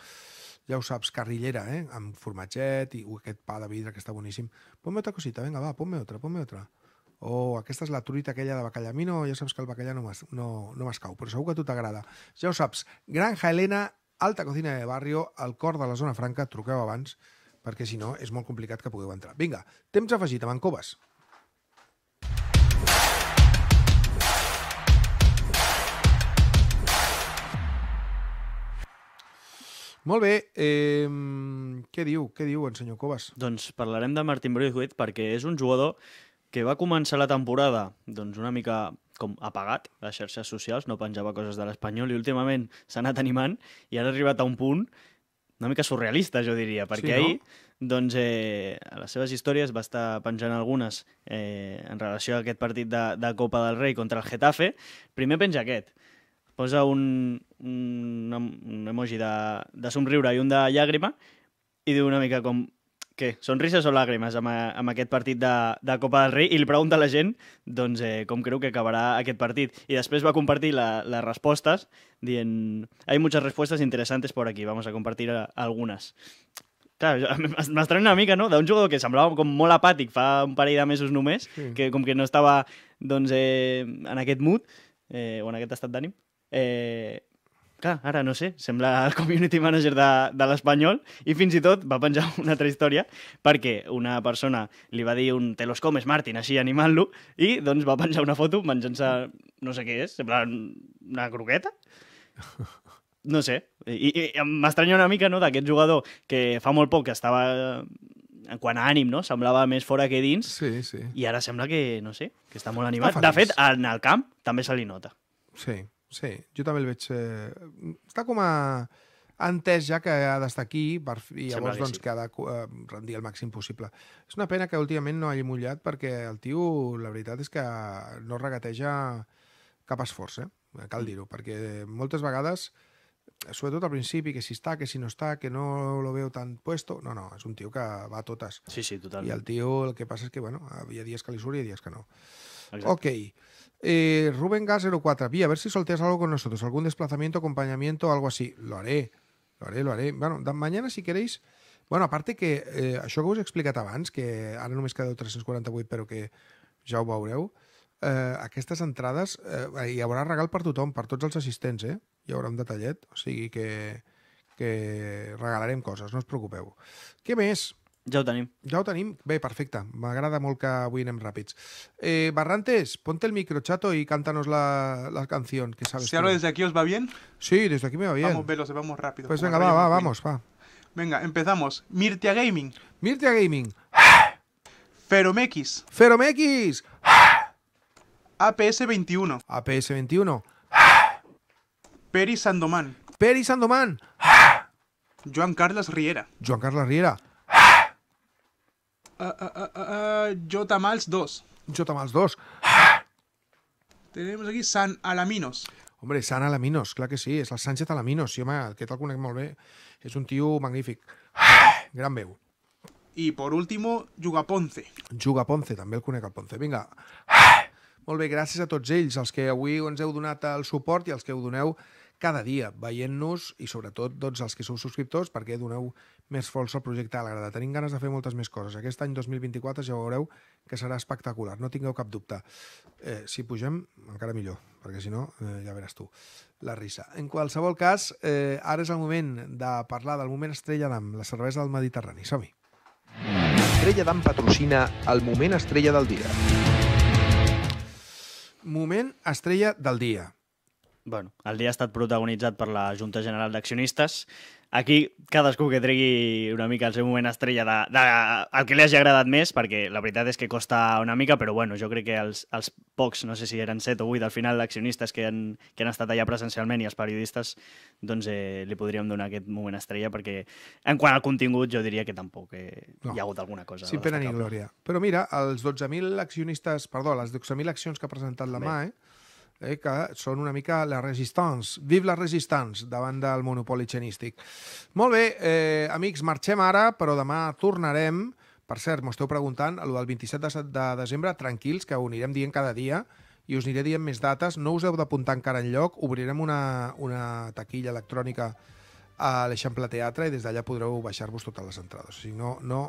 ja ho saps, carrillera, eh? amb formatget i uh, aquest pa de vidre que està boníssim. Pon-me otra cosita, vinga, va, pon-me otra, pon-me otra. O oh, aquesta és la truita aquella de bacallà. A mi no, ja saps que el bacallà no m'escau, no, no però segur que a tu t'agrada. Ja ho saps, Granja Helena, alta cocina de barrio, al cor de la zona franca, truqueu abans, perquè si no és molt complicat que pugueu entrar. Vinga, temps afegit amb en Coves. Molt bé. Eh, què diu? Què diu en senyor Covas? Doncs parlarem de Martin Braithwaite perquè és un jugador que va començar la temporada doncs una mica com apagat a xarxes socials, no penjava coses de l'Espanyol i últimament s'ha anat animant i ara ha arribat a un punt una mica surrealista, jo diria, perquè sí, no? ahir doncs, eh, a les seves històries va estar penjant algunes eh, en relació a aquest partit de, de Copa del Rei contra el Getafe. Primer penja aquest, posa un, un, un emoji de, de somriure i un de llàgrima i diu una mica com què, sonrises o làgrimes amb, amb aquest partit de, de Copa del Rei i li pregunta a la gent doncs, eh, com creu que acabarà aquest partit. I després va compartir la, les respostes dient hay muchas respuestas interesantes por aquí, vamos a compartir algunes. Clar, m'estranya una mica, no?, d'un jugador que semblava com molt apàtic fa un parell de mesos només, sí. que com que no estava doncs, eh, en aquest mood eh, o en aquest estat d'ànim, Eh, clar, ara no sé, sembla el community manager de, de l'Espanyol i fins i tot va penjar (laughs) una altra història perquè una persona li va dir un te los comes, Martin, així animant-lo i doncs va penjar una foto menjant-se no sé què és, sembla una croqueta no sé, i, i, i m'estranya una mica no, d'aquest jugador que fa molt poc que estava eh, quant a ànim, no? Semblava més fora que dins. Sí, sí. I ara sembla que, no sé, que està molt animat. de fet, en el camp també se li nota. Sí, Sí, jo també el veig... Eh, està com a entès ja que ha d'estar aquí per, i llavors que doncs, que ha de eh, rendir el màxim possible. És una pena que últimament no hagi mullat perquè el tio, la veritat és que no regateja cap esforç, eh? cal mm. dir-ho, perquè moltes vegades, sobretot al principi, que si està, que si no està, que no lo veu tan puesto... No, no, és un tio que va a totes. Sí, sí, totalment. I el tio el que passa és que, bueno, hi ha dies que li surt i hi ha dies que no. Exacte. Ok. Eh, Rubén Gas 04, vi a ver si solteas algo con nosotros, algún desplazamiento, acompañamiento, algo así. Lo haré, lo haré, lo haré. Bueno, mañana si queréis... Bueno, a part que eh, això que us he explicat abans, que ara només quedeu 348 però que ja ho veureu, eh, aquestes entrades, eh, hi haurà regal per tothom, per tots els assistents, eh? Hi haurà un detallet, o sigui que, que regalarem coses, no us preocupeu. Què més? Ja ho perfecta, Ja ho tenim? Bé, eh, Barrantes, ponte el microchato y cántanos la, canción que sabes. si habla desde aquí os va bien? Sí, desde aquí me va bien. Vamos, velos, eh, vamos rápido. Pues venga, va, va, vamos, va. Venga, empezamos. Mirtia Gaming. Mirtia Gaming. Feromex. Feromex. APS21. APS21. Peri Sandomán. Peri Sandomán. Joan Carlos Riera. Joan Carlos Riera. uh, J. Mals 2. J. Mals 2. Tenemos aquí San Alaminos. Hombre, San Alaminos, clar que sí, és el Sánchez Alaminos. Sí, home, aquest el conec molt bé. És un tio magnífic. Gran veu. I, per últim, Juga Ponce. Juga Ponce, també el conec, el Ponce. Vinga. Molt bé, gràcies a tots ells, els que avui ens heu donat el suport i els que ho doneu cada dia veient-nos i sobretot doncs, els que sou subscriptors perquè doneu més força al projecte a l'Agrada. Tenim ganes de fer moltes més coses. Aquest any 2024 ja veureu que serà espectacular, no tingueu cap dubte. Eh, si pugem, encara millor, perquè si no, eh, ja veràs tu la risa. En qualsevol cas, eh, ara és el moment de parlar del moment estrella d'Am, la cervesa del Mediterrani. Som-hi! Estrella d'Am patrocina el moment estrella del dia. Moment estrella del dia Bueno, el dia ha estat protagonitzat per la Junta General d'Accionistes. Aquí cadascú que tregui una mica el seu moment estrella de, de, el que li hagi agradat més, perquè la veritat és que costa una mica, però bueno, jo crec que els, els pocs, no sé si eren 7 o 8 al final d'accionistes que, han, que han estat allà presencialment i els periodistes, doncs eh, li podríem donar aquest moment estrella, perquè en quant al contingut jo diria que tampoc eh, no. hi ha hagut alguna cosa. Sin pena ni glòria. Però mira, els 12.000 accionistes, perdó, les 12.000 accions que ha presentat la Bé. mà, eh, eh, que són una mica la resistance, viv la resistance davant del monopoli xenístic. Molt bé, eh, amics, marxem ara, però demà tornarem. Per cert, m'ho esteu preguntant, el del 27 de, de desembre, tranquils, que ho anirem dient cada dia i us aniré dient més dates. No us heu d'apuntar encara en lloc. Obrirem una, una taquilla electrònica a l'Eixample Teatre i des d'allà podreu baixar-vos totes les entrades. O sigui, no, no,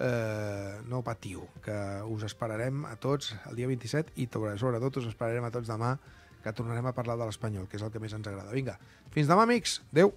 eh, no patiu, que us esperarem a tots el dia 27 i sobretot us esperarem a tots demà que tornarem a parlar de l'espanyol, que és el que més ens agrada. Vinga, fins demà, amics. Adéu.